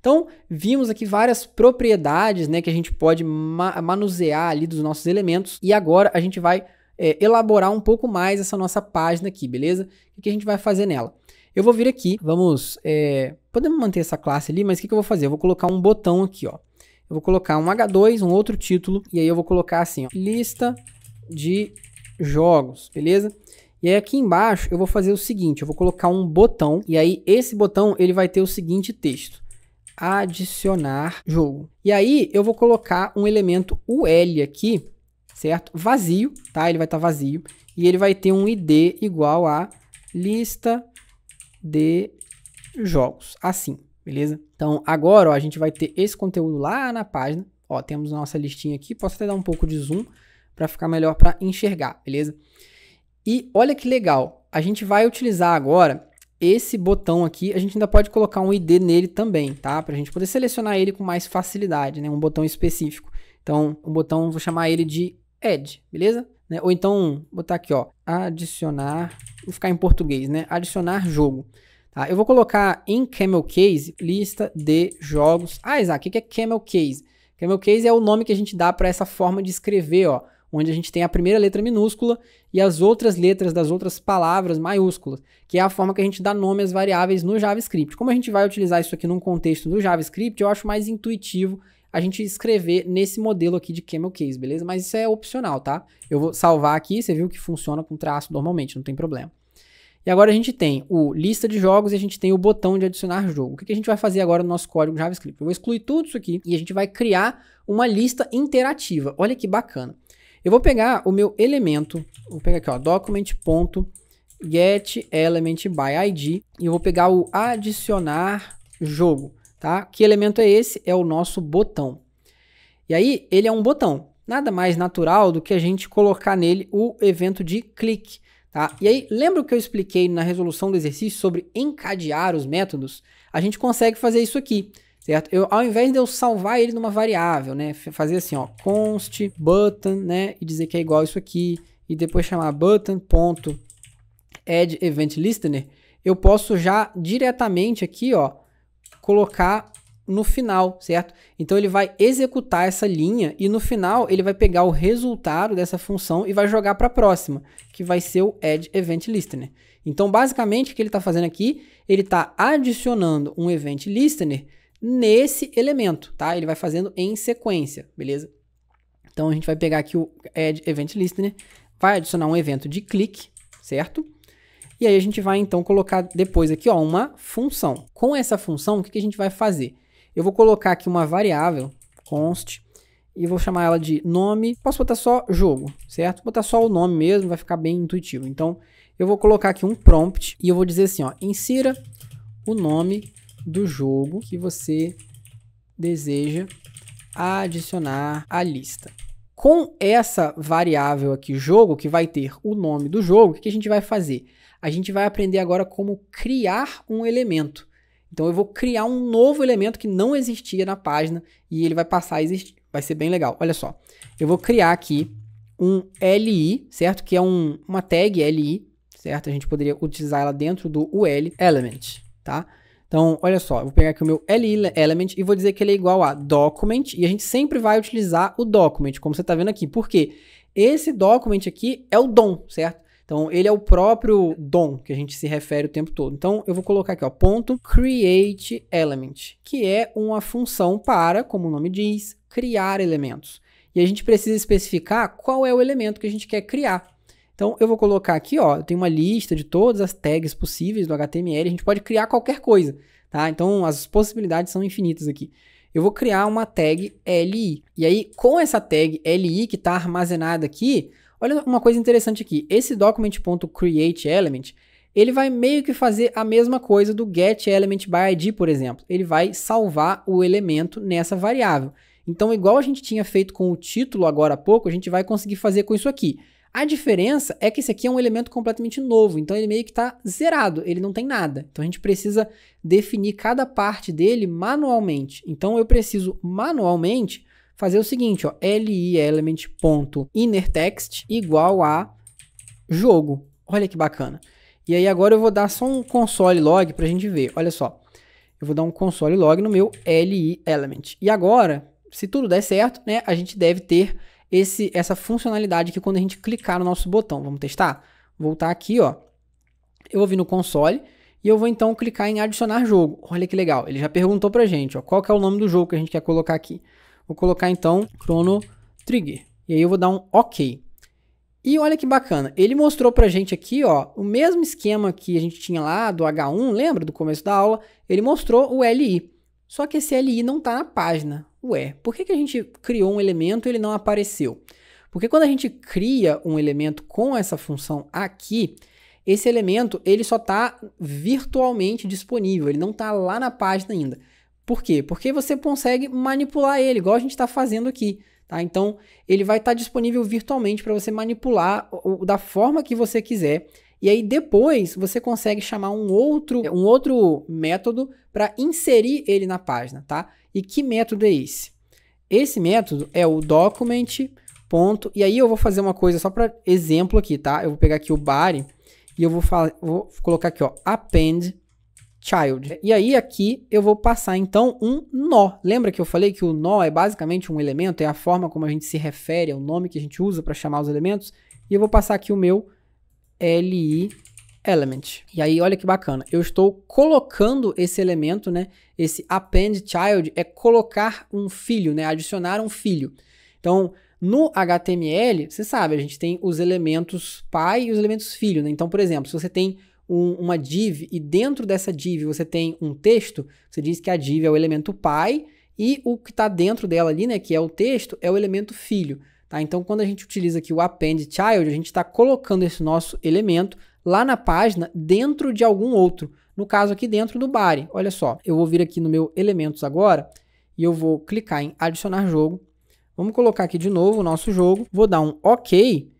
Então, vimos aqui várias propriedades né, que a gente pode ma manusear ali dos nossos elementos e agora a gente vai é, elaborar um pouco mais essa nossa página aqui, beleza? O que a gente vai fazer nela? Eu vou vir aqui, vamos, é, podemos manter essa classe ali, mas o que, que eu vou fazer? Eu vou colocar um botão aqui, ó. Eu vou colocar um H2, um outro título, e aí eu vou colocar assim, ó, lista de jogos, beleza? E aí aqui embaixo eu vou fazer o seguinte, eu vou colocar um botão, e aí esse botão ele vai ter o seguinte texto adicionar jogo. E aí eu vou colocar um elemento UL aqui, certo? Vazio, tá? Ele vai estar tá vazio. E ele vai ter um ID igual a lista de jogos. Assim, beleza? Então agora ó, a gente vai ter esse conteúdo lá na página. Ó, temos nossa listinha aqui. Posso até dar um pouco de zoom para ficar melhor para enxergar, beleza? E olha que legal, a gente vai utilizar agora esse botão aqui, a gente ainda pode colocar um ID nele também, tá? Para a gente poder selecionar ele com mais facilidade, né? Um botão específico. Então, um botão, vou chamar ele de Add, beleza? Né? Ou então, botar aqui, ó, adicionar, vou ficar em português, né? Adicionar jogo. Tá? Eu vou colocar em Camel Case, lista de jogos. Ah, Isaac, o que é Camel Case? Camel Case é o nome que a gente dá para essa forma de escrever, ó onde a gente tem a primeira letra minúscula e as outras letras das outras palavras maiúsculas, que é a forma que a gente dá nome às variáveis no JavaScript. Como a gente vai utilizar isso aqui num contexto do JavaScript, eu acho mais intuitivo a gente escrever nesse modelo aqui de camel case, beleza? Mas isso é opcional, tá? Eu vou salvar aqui, você viu que funciona com traço normalmente, não tem problema. E agora a gente tem o lista de jogos e a gente tem o botão de adicionar jogo. O que a gente vai fazer agora no nosso código JavaScript? Eu vou excluir tudo isso aqui e a gente vai criar uma lista interativa. Olha que bacana. Eu vou pegar o meu elemento, vou pegar aqui, ó, document.get e eu vou pegar o adicionar jogo, tá? Que elemento é esse? É o nosso botão. E aí, ele é um botão. Nada mais natural do que a gente colocar nele o evento de clique, tá? E aí, lembra o que eu expliquei na resolução do exercício sobre encadear os métodos? A gente consegue fazer isso aqui certo? Eu, ao invés de eu salvar ele numa variável, né? Fazer assim, ó, const button, né? E dizer que é igual isso aqui. E depois chamar button.addEventListener. Eu posso já diretamente aqui, ó, colocar no final, certo? Então ele vai executar essa linha e no final ele vai pegar o resultado dessa função e vai jogar para a próxima, que vai ser o add event listener. Então basicamente o que ele está fazendo aqui, ele está adicionando um event listener nesse elemento, tá? Ele vai fazendo em sequência, beleza? Então a gente vai pegar aqui o Add Event Listener, vai adicionar um evento de clique, certo? E aí a gente vai então colocar depois aqui, ó, uma função. Com essa função, o que, que a gente vai fazer? Eu vou colocar aqui uma variável const e vou chamar ela de nome. Posso botar só jogo, certo? botar só o nome mesmo, vai ficar bem intuitivo. Então eu vou colocar aqui um prompt e eu vou dizer assim, ó, insira o nome do jogo que você deseja adicionar à lista. Com essa variável aqui, jogo, que vai ter o nome do jogo, o que a gente vai fazer? A gente vai aprender agora como criar um elemento. Então eu vou criar um novo elemento que não existia na página e ele vai passar a existir. Vai ser bem legal. Olha só, eu vou criar aqui um li, certo? Que é um, uma tag li, certo? A gente poderia utilizar ela dentro do ul element, tá? Então, olha só, eu vou pegar aqui o meu LI element e vou dizer que ele é igual a document, e a gente sempre vai utilizar o document, como você está vendo aqui. Por quê? Esse document aqui é o DOM, certo? Então, ele é o próprio DOM que a gente se refere o tempo todo. Então, eu vou colocar aqui, ó, ponto create element, que é uma função para, como o nome diz, criar elementos. E a gente precisa especificar qual é o elemento que a gente quer criar. Então eu vou colocar aqui, ó, eu tenho uma lista de todas as tags possíveis do HTML, a gente pode criar qualquer coisa, tá? Então as possibilidades são infinitas aqui. Eu vou criar uma tag li. E aí com essa tag li que está armazenada aqui, olha uma coisa interessante aqui. Esse document.createElement, ele vai meio que fazer a mesma coisa do getElementById, por exemplo. Ele vai salvar o elemento nessa variável. Então, igual a gente tinha feito com o título agora há pouco, a gente vai conseguir fazer com isso aqui. A diferença é que esse aqui é um elemento completamente novo, então ele meio que está zerado, ele não tem nada. Então a gente precisa definir cada parte dele manualmente. Então eu preciso manualmente fazer o seguinte, ó, li.element.innerText é igual a jogo. Olha que bacana. E aí agora eu vou dar só um console log para a gente ver. Olha só, eu vou dar um console log no meu li element. E agora, se tudo der certo, né, a gente deve ter esse, essa funcionalidade aqui quando a gente clicar no nosso botão. Vamos testar? Voltar aqui, ó. Eu vou vir no console e eu vou então clicar em adicionar jogo. Olha que legal, ele já perguntou pra gente, ó, qual que é o nome do jogo que a gente quer colocar aqui. Vou colocar então Chrono Trigger. E aí eu vou dar um OK. E olha que bacana, ele mostrou pra gente aqui, ó, o mesmo esquema que a gente tinha lá do H1, lembra do começo da aula? Ele mostrou o LI. Só que esse LI não está na página ué, por que, que a gente criou um elemento e ele não apareceu? Porque quando a gente cria um elemento com essa função aqui, esse elemento ele só está virtualmente disponível, ele não está lá na página ainda. Por quê? Porque você consegue manipular ele, igual a gente está fazendo aqui. Tá? Então, ele vai estar tá disponível virtualmente para você manipular da forma que você quiser e aí depois você consegue chamar um outro, um outro método para inserir ele na página, tá? E que método é esse? Esse método é o document ponto. E aí eu vou fazer uma coisa só para exemplo aqui, tá? Eu vou pegar aqui o body e eu vou, falar, vou colocar aqui, ó, append child. E aí aqui eu vou passar então um nó. Lembra que eu falei que o nó é basicamente um elemento, é a forma como a gente se refere, é o nome que a gente usa para chamar os elementos. E eu vou passar aqui o meu li element. E aí, olha que bacana. Eu estou colocando esse elemento, né? Esse append child é colocar um filho, né? Adicionar um filho. Então, no HTML, você sabe, a gente tem os elementos pai e os elementos filho, né? Então, por exemplo, se você tem um, uma div e dentro dessa div você tem um texto, você diz que a div é o elemento pai e o que está dentro dela ali, né, que é o texto, é o elemento filho. Tá? Então, quando a gente utiliza aqui o append child, a gente está colocando esse nosso elemento lá na página dentro de algum outro. No caso aqui dentro do body. Olha só, eu vou vir aqui no meu elementos agora e eu vou clicar em adicionar jogo. Vamos colocar aqui de novo o nosso jogo. Vou dar um OK.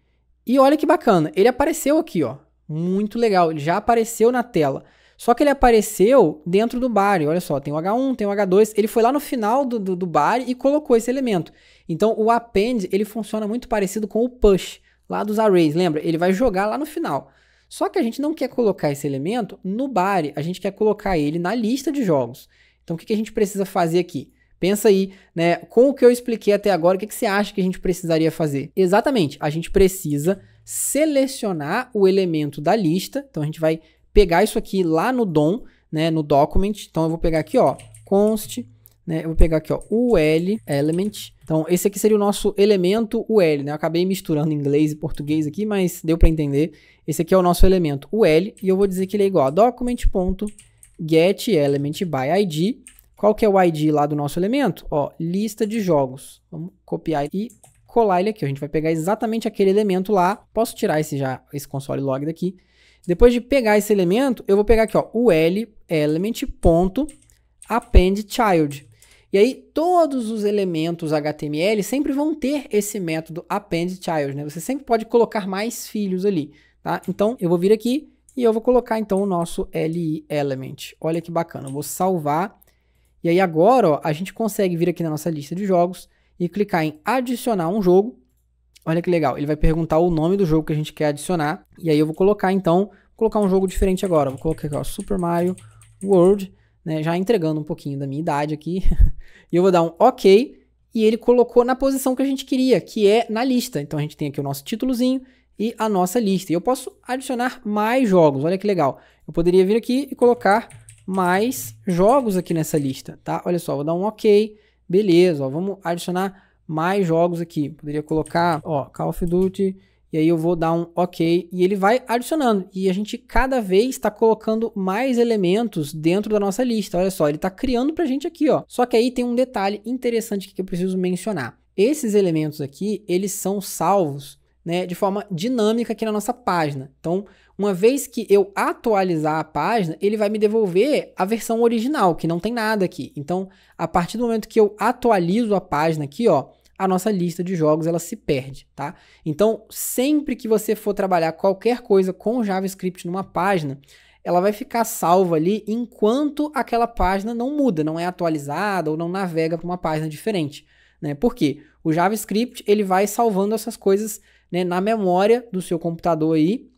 E olha que bacana, ele apareceu aqui, ó. Muito legal, ele já apareceu na tela. Só que ele apareceu dentro do bar. E olha só, tem o H1, tem o H2. Ele foi lá no final do, do, do bar e colocou esse elemento. Então o append ele funciona muito parecido com o push lá dos arrays. Lembra? Ele vai jogar lá no final. Só que a gente não quer colocar esse elemento no bar, a gente quer colocar ele na lista de jogos. Então o que, que a gente precisa fazer aqui? Pensa aí, né? Com o que eu expliquei até agora, o que, que você acha que a gente precisaria fazer? Exatamente, a gente precisa selecionar o elemento da lista. Então a gente vai pegar isso aqui lá no DOM, né, no document. Então eu vou pegar aqui, ó, const, né, eu vou pegar aqui, ó, ul element. Então esse aqui seria o nosso elemento ul, né? Eu acabei misturando inglês e português aqui, mas deu para entender. Esse aqui é o nosso elemento ul e eu vou dizer que ele é igual a document.getElementById. Qual que é o ID lá do nosso elemento? Ó, lista de jogos. Vamos copiar e colar ele aqui. A gente vai pegar exatamente aquele elemento lá. Posso tirar esse já esse console log daqui. Depois de pegar esse elemento, eu vou pegar aqui, ó, o L element ponto append child. E aí todos os elementos HTML sempre vão ter esse método append child, né? Você sempre pode colocar mais filhos ali, tá? Então eu vou vir aqui e eu vou colocar então o nosso li element. Olha que bacana, eu vou salvar. E aí agora, ó, a gente consegue vir aqui na nossa lista de jogos e clicar em adicionar um jogo Olha que legal, ele vai perguntar o nome do jogo que a gente quer adicionar. E aí eu vou colocar então, vou colocar um jogo diferente agora. Vou colocar aqui, ó, Super Mario World, né, já entregando um pouquinho da minha idade aqui. e eu vou dar um OK e ele colocou na posição que a gente queria, que é na lista. Então a gente tem aqui o nosso títulozinho e a nossa lista. E eu posso adicionar mais jogos, olha que legal. Eu poderia vir aqui e colocar mais jogos aqui nessa lista, tá? Olha só, vou dar um OK, beleza, ó, vamos adicionar mais jogos aqui. Poderia colocar, ó, Call of Duty, e aí eu vou dar um OK, e ele vai adicionando. E a gente cada vez está colocando mais elementos dentro da nossa lista. Olha só, ele está criando para a gente aqui, ó. Só que aí tem um detalhe interessante que eu preciso mencionar. Esses elementos aqui, eles são salvos né, de forma dinâmica aqui na nossa página. Então, uma vez que eu atualizar a página, ele vai me devolver a versão original, que não tem nada aqui. Então, a partir do momento que eu atualizo a página aqui, ó, a nossa lista de jogos ela se perde, tá? Então, sempre que você for trabalhar qualquer coisa com JavaScript numa página, ela vai ficar salva ali enquanto aquela página não muda, não é atualizada ou não navega para uma página diferente, né? Por quê? O JavaScript, ele vai salvando essas coisas né, na memória do seu computador aí.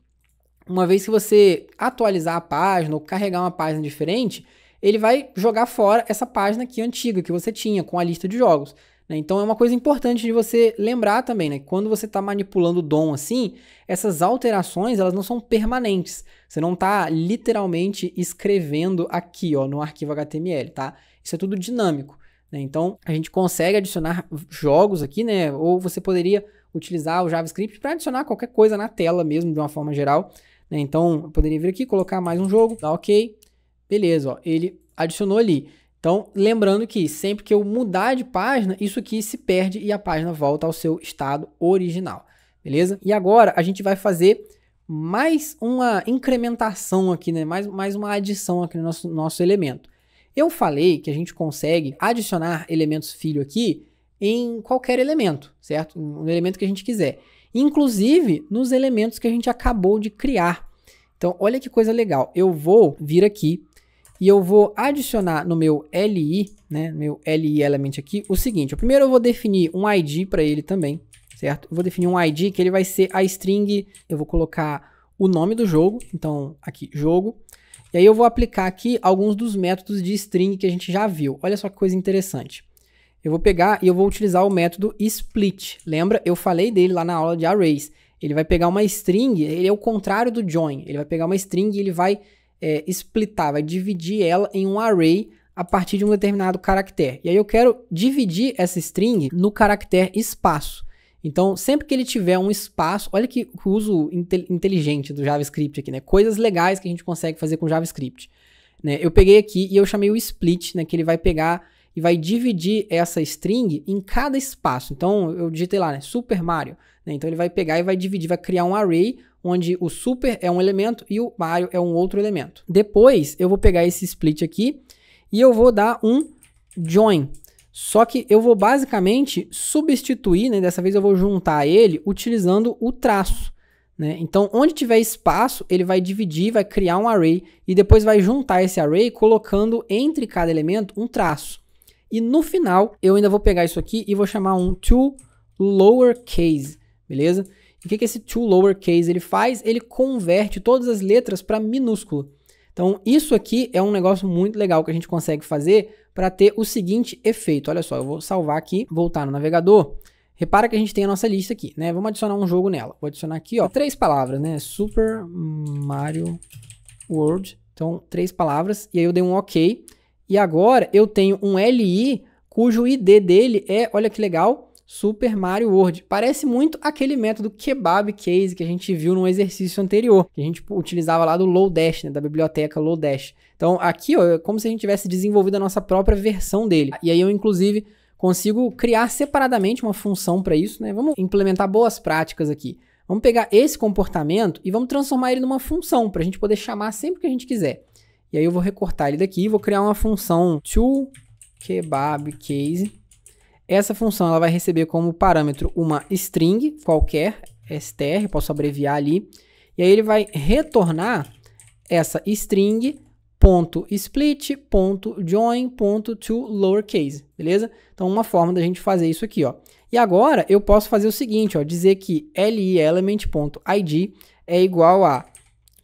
Uma vez que você atualizar a página ou carregar uma página diferente, ele vai jogar fora essa página aqui antiga que você tinha com a lista de jogos. Né? Então é uma coisa importante de você lembrar também, né? Quando você está manipulando o dom assim, essas alterações elas não são permanentes. Você não está literalmente escrevendo aqui, ó, no arquivo HTML, tá? Isso é tudo dinâmico. Né? Então a gente consegue adicionar jogos aqui, né? Ou você poderia utilizar o JavaScript para adicionar qualquer coisa na tela mesmo, de uma forma geral. Né? Então eu poderia vir aqui, colocar mais um jogo, dar tá OK, beleza, ó, ele adicionou ali. Então, lembrando que sempre que eu mudar de página, isso aqui se perde e a página volta ao seu estado original, beleza? E agora a gente vai fazer mais uma incrementação aqui, né? Mais, mais uma adição aqui no nosso, nosso elemento. Eu falei que a gente consegue adicionar elementos filho aqui em qualquer elemento, certo? Um elemento que a gente quiser. Inclusive nos elementos que a gente acabou de criar. Então, olha que coisa legal. Eu vou vir aqui e eu vou adicionar no meu li, né, meu li element aqui, o seguinte, primeiro eu vou definir um id para ele também, certo? Eu vou definir um id que ele vai ser a string, eu vou colocar o nome do jogo, então aqui, jogo, e aí eu vou aplicar aqui alguns dos métodos de string que a gente já viu, olha só que coisa interessante. Eu vou pegar e eu vou utilizar o método split, lembra? Eu falei dele lá na aula de arrays, ele vai pegar uma string, ele é o contrário do join, ele vai pegar uma string e ele vai é, splitar, vai dividir ela em um array a partir de um determinado caractere. E aí eu quero dividir essa string no caractere espaço. Então, sempre que ele tiver um espaço, olha que uso inteligente do JavaScript aqui, né? Coisas legais que a gente consegue fazer com JavaScript. Né? Eu peguei aqui e eu chamei o split, né? Que ele vai pegar e vai dividir essa string em cada espaço. Então, eu digitei lá, né? Super Mario. Né? Então, ele vai pegar e vai dividir, vai criar um array onde o super é um elemento e o Mario é um outro elemento. Depois eu vou pegar esse split aqui e eu vou dar um join. Só que eu vou basicamente substituir, né? Dessa vez eu vou juntar ele utilizando o traço. Né? Então, onde tiver espaço, ele vai dividir, vai criar um array e depois vai juntar esse array colocando entre cada elemento um traço. E no final, eu ainda vou pegar isso aqui e vou chamar um to lowercase, beleza? O que, que esse to lowercase ele faz? Ele converte todas as letras para minúsculo. Então, isso aqui é um negócio muito legal que a gente consegue fazer para ter o seguinte efeito. Olha só, eu vou salvar aqui, voltar no navegador. Repara que a gente tem a nossa lista aqui, né? Vamos adicionar um jogo nela. Vou adicionar aqui, ó, três palavras, né? Super Mario World. Então, três palavras. E aí eu dei um OK. E agora eu tenho um LI cujo ID dele é, olha que legal, Super Mario World. Parece muito aquele método kebab case que a gente viu no exercício anterior, que a gente tipo, utilizava lá do low né, da biblioteca low dash. Então aqui ó, é como se a gente tivesse desenvolvido a nossa própria versão dele. E aí eu inclusive consigo criar separadamente uma função para isso, né? Vamos implementar boas práticas aqui. Vamos pegar esse comportamento e vamos transformar ele numa função para a gente poder chamar sempre que a gente quiser. E aí eu vou recortar ele daqui e vou criar uma função to kebab case essa função ela vai receber como parâmetro uma string qualquer, str, posso abreviar ali, e aí ele vai retornar essa string ponto split ponto join ponto to lowercase, beleza? Então uma forma da gente fazer isso aqui, ó. E agora eu posso fazer o seguinte, ó, dizer que lielement.id é igual a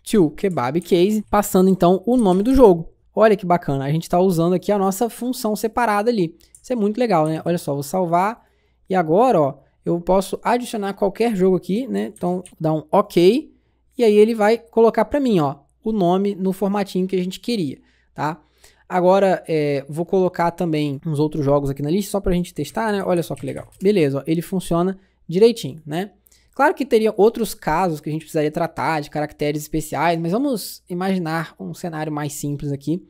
to kebab case, passando então o nome do jogo. Olha que bacana, a gente está usando aqui a nossa função separada ali. Isso é muito legal, né? Olha só, vou salvar e agora, ó, eu posso adicionar qualquer jogo aqui, né? Então, dá um OK e aí ele vai colocar para mim, ó, o nome no formatinho que a gente queria, tá? Agora, é, vou colocar também uns outros jogos aqui na lista, só para a gente testar, né? Olha só que legal. Beleza, ó, ele funciona direitinho, né? Claro que teria outros casos que a gente precisaria tratar de caracteres especiais, mas vamos imaginar um cenário mais simples aqui.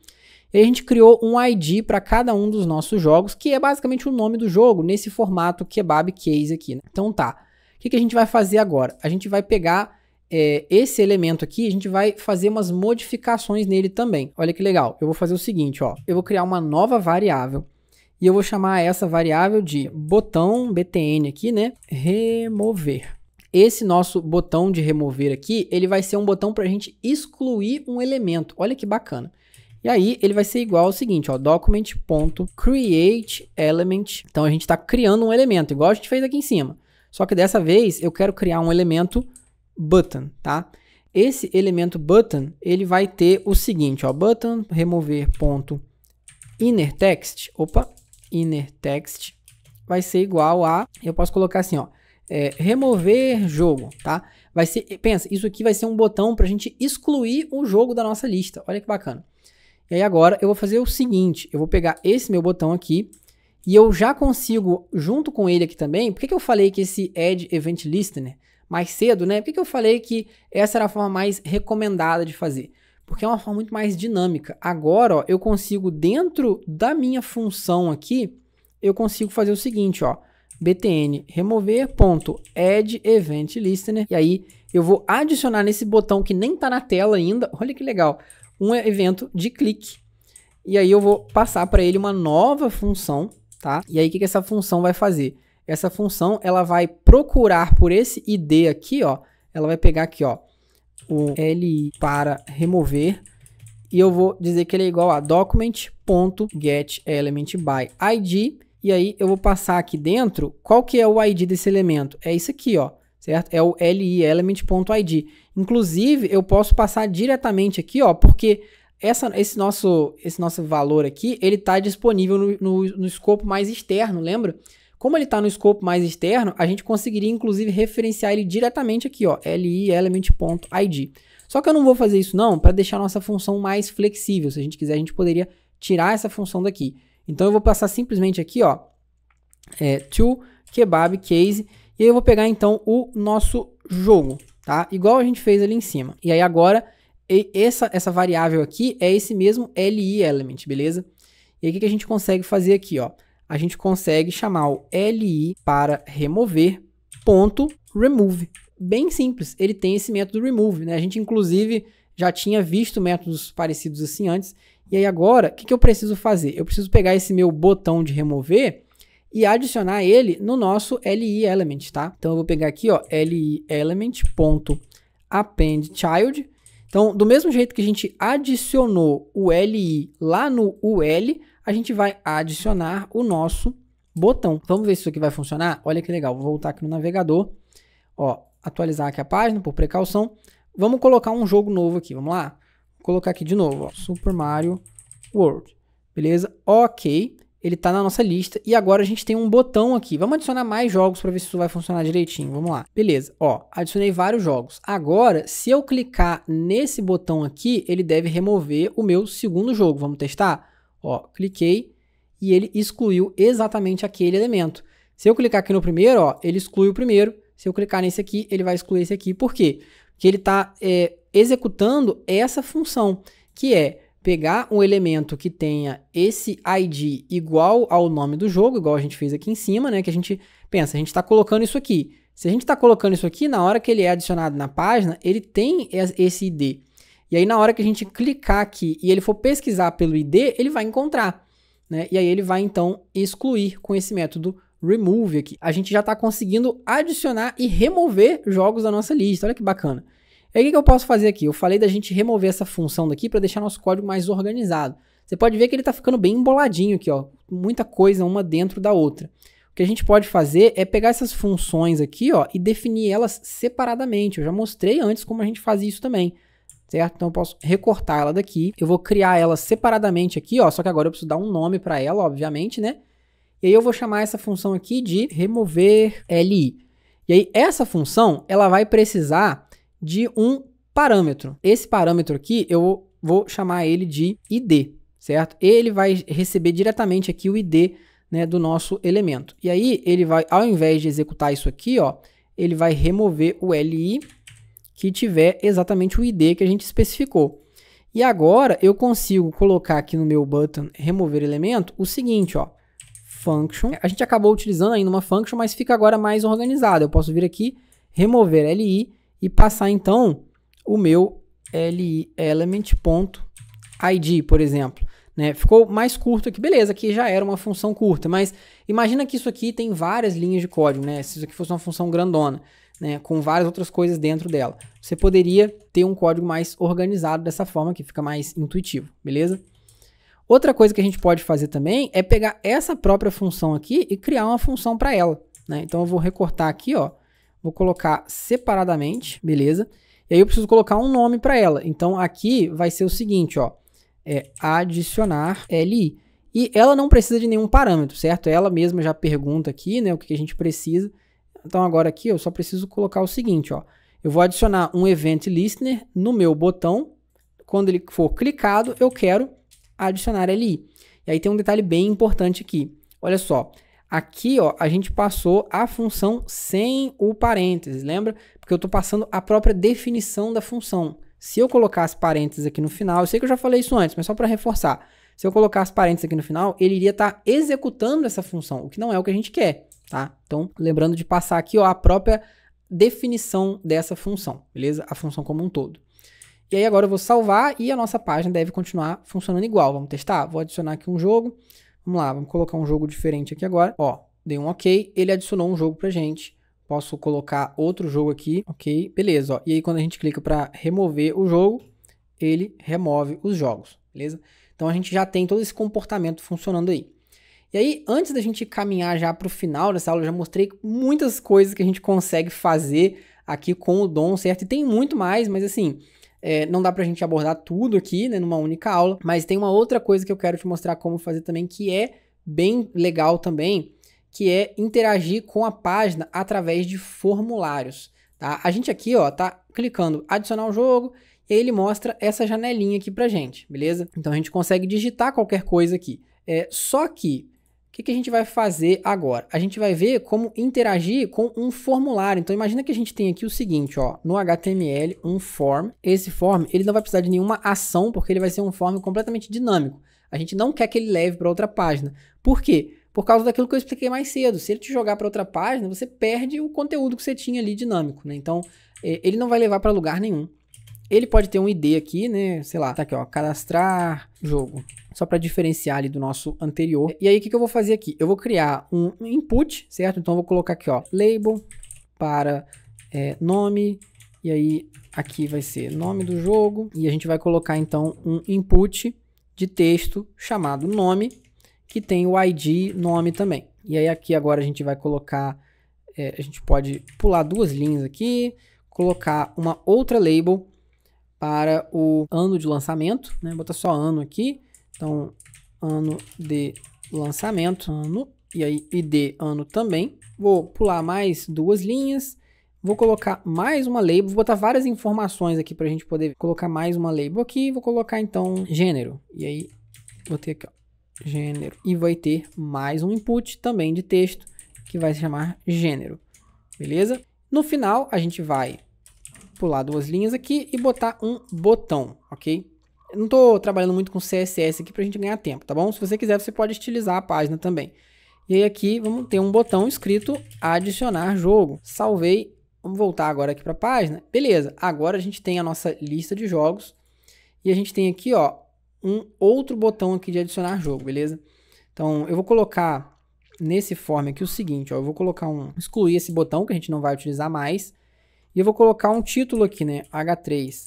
E a gente criou um ID para cada um dos nossos jogos, que é basicamente o nome do jogo, nesse formato kebab case aqui. Né? Então tá, o que, que a gente vai fazer agora? A gente vai pegar é, esse elemento aqui, a gente vai fazer umas modificações nele também. Olha que legal, eu vou fazer o seguinte, ó, eu vou criar uma nova variável, e eu vou chamar essa variável de botão btn aqui, né? Remover. Esse nosso botão de remover aqui, ele vai ser um botão para a gente excluir um elemento. Olha que bacana. E aí ele vai ser igual ao seguinte, ó, document.create Então a gente está criando um elemento, igual a gente fez aqui em cima. Só que dessa vez eu quero criar um elemento button, tá? Esse elemento button, ele vai ter o seguinte, ó, button remover ponto opa, innerText vai ser igual a, eu posso colocar assim, ó, é, remover jogo, tá? Vai ser, pensa, isso aqui vai ser um botão para a gente excluir um jogo da nossa lista. Olha que bacana. E aí agora eu vou fazer o seguinte, eu vou pegar esse meu botão aqui e eu já consigo, junto com ele aqui também, por que, que eu falei que esse Add Event Listener mais cedo, né? Por que, que eu falei que essa era a forma mais recomendada de fazer? Porque é uma forma muito mais dinâmica. Agora, ó, eu consigo, dentro da minha função aqui, eu consigo fazer o seguinte, ó btn remover ponto add event listener e aí eu vou adicionar nesse botão que nem tá na tela ainda olha que legal um evento de clique. E aí eu vou passar para ele uma nova função, tá? E aí o que, que essa função vai fazer? Essa função ela vai procurar por esse ID aqui, ó. Ela vai pegar aqui, ó, o li para remover e eu vou dizer que ele é igual a document.getElementById e aí eu vou passar aqui dentro qual que é o ID desse elemento. É isso aqui, ó, certo? É o li Inclusive, eu posso passar diretamente aqui, ó, porque essa, esse, nosso, esse nosso valor aqui, ele está disponível no, no, no, escopo mais externo, lembra? Como ele está no escopo mais externo, a gente conseguiria, inclusive, referenciar ele diretamente aqui, ó, li-element.id. Só que eu não vou fazer isso não, para deixar nossa função mais flexível. Se a gente quiser, a gente poderia tirar essa função daqui. Então, eu vou passar simplesmente aqui, ó, é, to kebab case, e aí eu vou pegar, então, o nosso jogo tá? Igual a gente fez ali em cima. E aí agora, essa, essa variável aqui é esse mesmo li element, beleza? E aí o que, que a gente consegue fazer aqui, ó? A gente consegue chamar o li para remover ponto remove. Bem simples, ele tem esse método remove, né? A gente inclusive já tinha visto métodos parecidos assim antes. E aí agora, o que, que eu preciso fazer? Eu preciso pegar esse meu botão de remover e adicionar ele no nosso li element, tá? Então eu vou pegar aqui, ó, li element.append child. Então, do mesmo jeito que a gente adicionou o li lá no ul, a gente vai adicionar o nosso botão. Vamos ver se isso aqui vai funcionar? Olha que legal, vou voltar aqui no navegador, ó, atualizar aqui a página por precaução. Vamos colocar um jogo novo aqui, vamos lá? Vou colocar aqui de novo, ó, Super Mario World. Beleza? OK ele tá na nossa lista. E agora a gente tem um botão aqui. Vamos adicionar mais jogos para ver se isso vai funcionar direitinho. Vamos lá. Beleza, ó, adicionei vários jogos. Agora, se eu clicar nesse botão aqui, ele deve remover o meu segundo jogo. Vamos testar? Ó, cliquei e ele excluiu exatamente aquele elemento. Se eu clicar aqui no primeiro, ó, ele exclui o primeiro. Se eu clicar nesse aqui, ele vai excluir esse aqui. Por quê? Porque ele está é, executando essa função, que é pegar um elemento que tenha esse ID igual ao nome do jogo, igual a gente fez aqui em cima, né? Que a gente pensa, a gente está colocando isso aqui. Se a gente está colocando isso aqui, na hora que ele é adicionado na página, ele tem esse ID. E aí, na hora que a gente clicar aqui e ele for pesquisar pelo ID, ele vai encontrar. Né? E aí, ele vai então excluir com esse método remove aqui. A gente já está conseguindo adicionar e remover jogos da nossa lista. Olha que bacana. E aí o que, eu posso fazer aqui? Eu falei da gente remover essa função daqui para deixar nosso código mais organizado. Você pode ver que ele está ficando bem emboladinho aqui, ó, muita coisa uma dentro da outra. O que a gente pode fazer é pegar essas funções aqui ó, e definir elas separadamente. Eu já mostrei antes como a gente faz isso também certo? Então eu posso recortar ela daqui, eu vou criar ela separadamente aqui, ó, só que agora eu preciso dar um nome para ela, obviamente, né? E aí eu vou chamar essa função aqui de remover li. E aí essa função, ela vai precisar de um parâmetro. Esse parâmetro aqui eu vou chamar ele de ID, certo? Ele vai receber diretamente aqui o ID né, do nosso elemento. E aí ele vai, ao invés de executar isso aqui, ó, ele vai remover o li que tiver exatamente o ID que a gente especificou. E agora eu consigo colocar aqui no meu button remover elemento o seguinte, ó, function. A gente acabou utilizando ainda uma function, mas fica agora mais organizado. Eu posso vir aqui, remover li e passar então o meu LElement.id, por exemplo. Né? Ficou mais curto aqui, beleza, aqui já era uma função curta, mas imagina que isso aqui tem várias linhas de código, né? Se isso aqui fosse uma função grandona, né? com várias outras coisas dentro dela. Você poderia ter um código mais organizado dessa forma, que fica mais intuitivo, beleza? Outra coisa que a gente pode fazer também é pegar essa própria função aqui e criar uma função para ela. Né? Então eu vou recortar aqui, ó, Vou colocar separadamente, beleza? E aí eu preciso colocar um nome para ela. Então aqui vai ser o seguinte, ó. É adicionar li. E ela não precisa de nenhum parâmetro, certo? Ela mesma já pergunta aqui, né, o que a gente precisa. Então agora aqui eu só preciso colocar o seguinte, ó. Eu vou adicionar um event listener no meu botão. Quando ele for clicado, eu quero adicionar li. E aí tem um detalhe bem importante aqui. Olha só, Aqui, ó, a gente passou a função sem o parênteses, lembra? Porque eu estou passando a própria definição da função. Se eu colocasse parênteses aqui no final, eu sei que eu já falei isso antes, mas só para reforçar. Se eu colocasse parênteses aqui no final, ele iria estar tá executando essa função, o que não é o que a gente quer, tá? Então, lembrando de passar aqui, ó, a própria definição dessa função, beleza? A função como um todo. E aí agora eu vou salvar e a nossa página deve continuar funcionando igual. Vamos testar? Vou adicionar aqui um jogo. Vamos lá, vamos colocar um jogo diferente aqui agora. Ó, dei um OK, ele adicionou um jogo pra gente. Posso colocar outro jogo aqui, ok, beleza, ó. E aí quando a gente clica para remover o jogo, ele remove os jogos, beleza? Então a gente já tem todo esse comportamento funcionando aí. E aí, antes da gente caminhar já para o final dessa aula, eu já mostrei muitas coisas que a gente consegue fazer aqui com o dom, certo? E tem muito mais, mas assim, é, não dá pra gente abordar tudo aqui, né, numa única aula, mas tem uma outra coisa que eu quero te mostrar como fazer também, que é bem legal também, que é interagir com a página através de formulários, tá? A gente aqui, ó, tá clicando adicionar o jogo, e ele mostra essa janelinha aqui pra gente, beleza? Então a gente consegue digitar qualquer coisa aqui. É, só que que, que a gente vai fazer agora? A gente vai ver como interagir com um formulário. Então, imagina que a gente tem aqui o seguinte, ó, no HTML, um form. Esse form, ele não vai precisar de nenhuma ação, porque ele vai ser um form completamente dinâmico. A gente não quer que ele leve para outra página. Por quê? Por causa daquilo que eu expliquei mais cedo. Se ele te jogar para outra página, você perde o conteúdo que você tinha ali dinâmico, né? Então, é, ele não vai levar para lugar nenhum. Ele pode ter um ID aqui, né? Sei lá, tá aqui, ó, cadastrar jogo. Só para diferenciar ali do nosso anterior. E aí, o que, que eu vou fazer aqui? Eu vou criar um input, certo? Então, eu vou colocar aqui, ó, label para é, nome. E aí, aqui vai ser nome do jogo. E a gente vai colocar, então, um input de texto chamado nome, que tem o ID nome também. E aí, aqui agora a gente vai colocar... É, a gente pode pular duas linhas aqui, colocar uma outra label para o ano de lançamento, né? Bota só ano aqui. Então, ano de lançamento, ano, e aí ID ano também. Vou pular mais duas linhas. Vou colocar mais uma label, vou botar várias informações aqui para a gente poder colocar mais uma label aqui. Vou colocar então gênero. E aí, vou ter aqui, ó, gênero. E vai ter mais um input também de texto que vai se chamar gênero. Beleza? No final, a gente vai pular duas linhas aqui e botar um botão, ok? Eu não estou trabalhando muito com CSS aqui para a gente ganhar tempo, tá bom? Se você quiser, você pode estilizar a página também. E aí aqui vamos ter um botão escrito adicionar jogo. Salvei. Vamos voltar agora aqui para a página. Beleza, agora a gente tem a nossa lista de jogos. E a gente tem aqui, ó, um outro botão aqui de adicionar jogo, beleza? Então, eu vou colocar nesse form aqui o seguinte, ó. Eu vou colocar um... Excluir esse botão que a gente não vai utilizar mais. E eu vou colocar um título aqui, né? H3.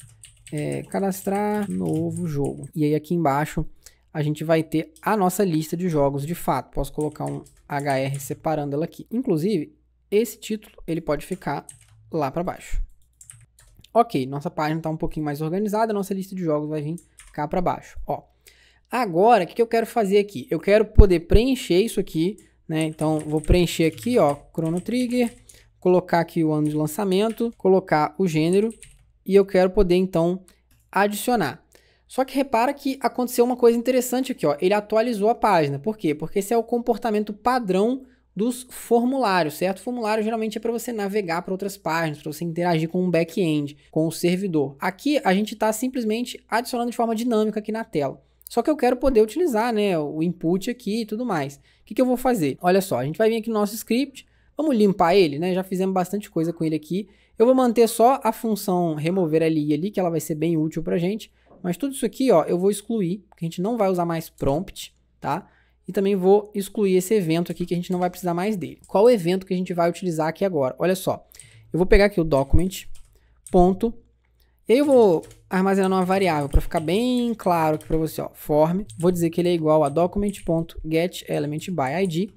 É, cadastrar novo jogo. E aí aqui embaixo a gente vai ter a nossa lista de jogos de fato. Posso colocar um HR separando ela aqui. Inclusive, esse título ele pode ficar lá para baixo. Ok, nossa página está um pouquinho mais organizada, nossa lista de jogos vai vir cá para baixo. Ó. Agora, o que, que eu quero fazer aqui? Eu quero poder preencher isso aqui, né? Então, vou preencher aqui, ó, Chrono Trigger, colocar aqui o ano de lançamento, colocar o gênero e eu quero poder então adicionar. Só que repara que aconteceu uma coisa interessante aqui, ó. Ele atualizou a página. Por quê? Porque esse é o comportamento padrão dos formulários, certo? formulário geralmente é para você navegar para outras páginas, para você interagir com um back-end, com o um servidor. Aqui a gente está simplesmente adicionando de forma dinâmica aqui na tela. Só que eu quero poder utilizar né, o input aqui e tudo mais. O que, que eu vou fazer? Olha só, a gente vai vir aqui no nosso script, Vamos limpar ele, né? Já fizemos bastante coisa com ele aqui. Eu vou manter só a função remover LI ali, que ela vai ser bem útil pra gente. Mas tudo isso aqui, ó, eu vou excluir, porque a gente não vai usar mais prompt, tá? E também vou excluir esse evento aqui, que a gente não vai precisar mais dele. Qual o evento que a gente vai utilizar aqui agora? Olha só, eu vou pegar aqui o document, ponto, e aí eu vou armazenar uma variável para ficar bem claro aqui para você, ó, form, vou dizer que ele é igual a document.getElementById,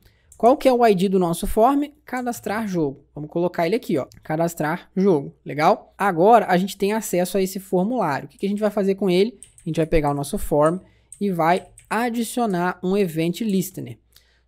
qual que é o ID do nosso form? Cadastrar jogo. Vamos colocar ele aqui, ó. Cadastrar jogo. Legal? Agora a gente tem acesso a esse formulário. O que, que a gente vai fazer com ele? A gente vai pegar o nosso form e vai adicionar um event listener.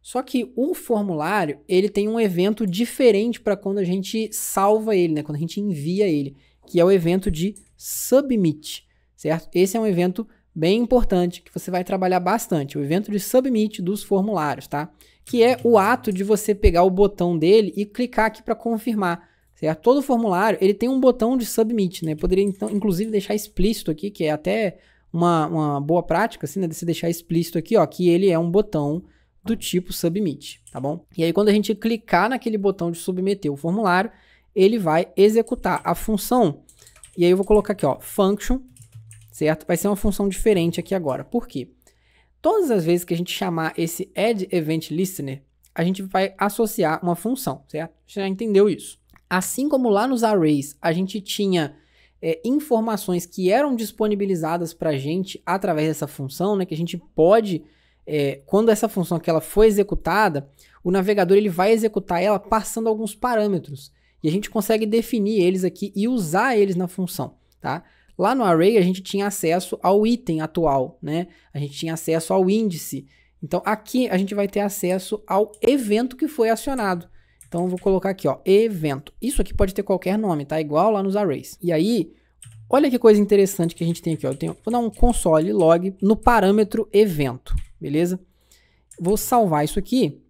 Só que o formulário, ele tem um evento diferente para quando a gente salva ele, né? Quando a gente envia ele, que é o evento de submit, certo? Esse é um evento bem importante que você vai trabalhar bastante, o evento de submit dos formulários, tá? que é o ato de você pegar o botão dele e clicar aqui para confirmar. Certo? Todo formulário ele tem um botão de submit, né? Poderia então, inclusive deixar explícito aqui, que é até uma, uma boa prática, assim, né? De se deixar explícito aqui, ó, que ele é um botão do tipo submit, tá bom? E aí quando a gente clicar naquele botão de submeter o formulário, ele vai executar a função. E aí eu vou colocar aqui, ó, function, certo? Vai ser uma função diferente aqui agora. Por quê? Todas as vezes que a gente chamar esse add event listener, a gente vai associar uma função, certo? Você já entendeu isso. Assim como lá nos arrays a gente tinha é, informações que eram disponibilizadas para a gente através dessa função, né? Que a gente pode, é, quando essa função que ela foi executada, o navegador ele vai executar ela passando alguns parâmetros e a gente consegue definir eles aqui e usar eles na função, tá? Lá no array a gente tinha acesso ao item atual, né? A gente tinha acesso ao índice. Então aqui a gente vai ter acesso ao evento que foi acionado. Então vou colocar aqui, ó, evento. Isso aqui pode ter qualquer nome, tá? Igual lá nos arrays. E aí, olha que coisa interessante que a gente tem aqui, ó. Eu tenho, vou dar um console log no parâmetro evento, beleza? Vou salvar isso aqui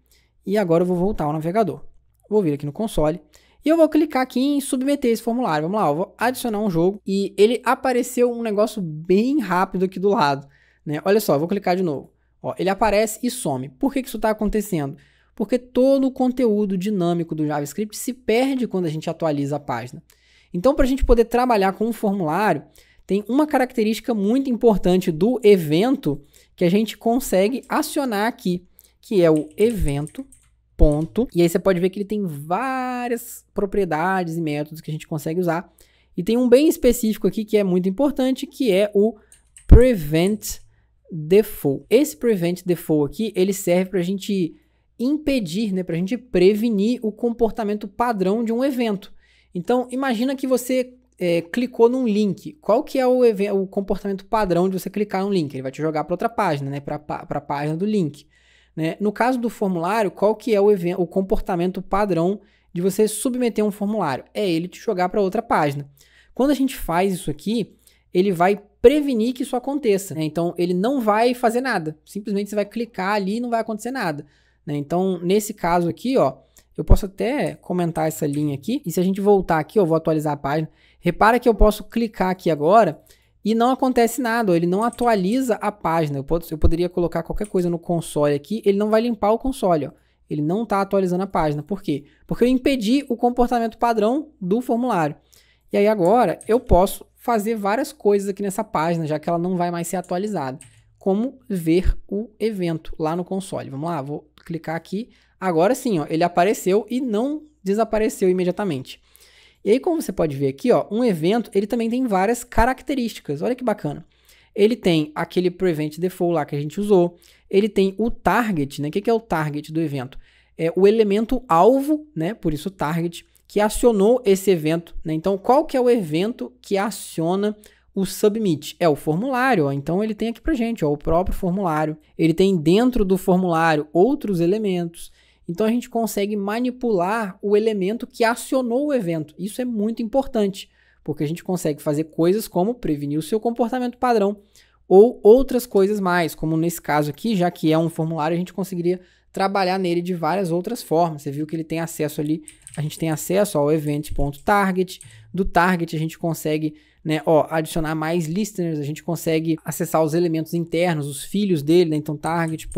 e agora eu vou voltar ao navegador. Vou vir aqui no console e eu vou clicar aqui em submeter esse formulário. Vamos lá, eu vou adicionar um jogo e ele apareceu um negócio bem rápido aqui do lado. Né? Olha só, vou clicar de novo. Ó, ele aparece e some. Por que, que isso está acontecendo? Porque todo o conteúdo dinâmico do JavaScript se perde quando a gente atualiza a página. Então, para a gente poder trabalhar com um formulário, tem uma característica muito importante do evento que a gente consegue acionar aqui, que é o evento ponto. E aí você pode ver que ele tem várias propriedades e métodos que a gente consegue usar. E tem um bem específico aqui que é muito importante, que é o prevent default. Esse prevent default aqui, ele serve para a gente impedir, né, para a gente prevenir o comportamento padrão de um evento. Então, imagina que você é, clicou num link. Qual que é o, o comportamento padrão de você clicar num link? Ele vai te jogar para outra página, né, para a página do link. Né? No caso do formulário, qual que é o, evento, o comportamento padrão de você submeter um formulário? É ele te jogar para outra página. Quando a gente faz isso aqui, ele vai prevenir que isso aconteça. Né? Então, ele não vai fazer nada. Simplesmente você vai clicar ali e não vai acontecer nada. Né? Então, nesse caso aqui, ó, eu posso até comentar essa linha aqui. E se a gente voltar aqui, eu vou atualizar a página. Repara que eu posso clicar aqui agora e não acontece nada, ele não atualiza a página. Eu, eu, poderia colocar qualquer coisa no console aqui, ele não vai limpar o console, ó. Ele não está atualizando a página. Por quê? Porque eu impedi o comportamento padrão do formulário. E aí agora eu posso fazer várias coisas aqui nessa página, já que ela não vai mais ser atualizada. Como ver o evento lá no console. Vamos lá, vou clicar aqui. Agora sim, ó, ele apareceu e não desapareceu imediatamente. E aí, como você pode ver aqui, ó, um evento ele também tem várias características. Olha que bacana. Ele tem aquele prevent default lá que a gente usou. Ele tem o target, né? O que, é o target do evento? É o elemento alvo, né? Por isso target que acionou esse evento. Né? Então, qual que é o evento que aciona o submit? É o formulário. Ó. Então, ele tem aqui para gente ó, o próprio formulário. Ele tem dentro do formulário outros elementos. Então a gente consegue manipular o elemento que acionou o evento. Isso é muito importante, porque a gente consegue fazer coisas como prevenir o seu comportamento padrão ou outras coisas mais, como nesse caso aqui, já que é um formulário, a gente conseguiria trabalhar nele de várias outras formas. Você viu que ele tem acesso ali, a gente tem acesso ao event.target, do target a gente consegue né, ó, adicionar mais listeners, a gente consegue acessar os elementos internos, os filhos dele, né, então target.target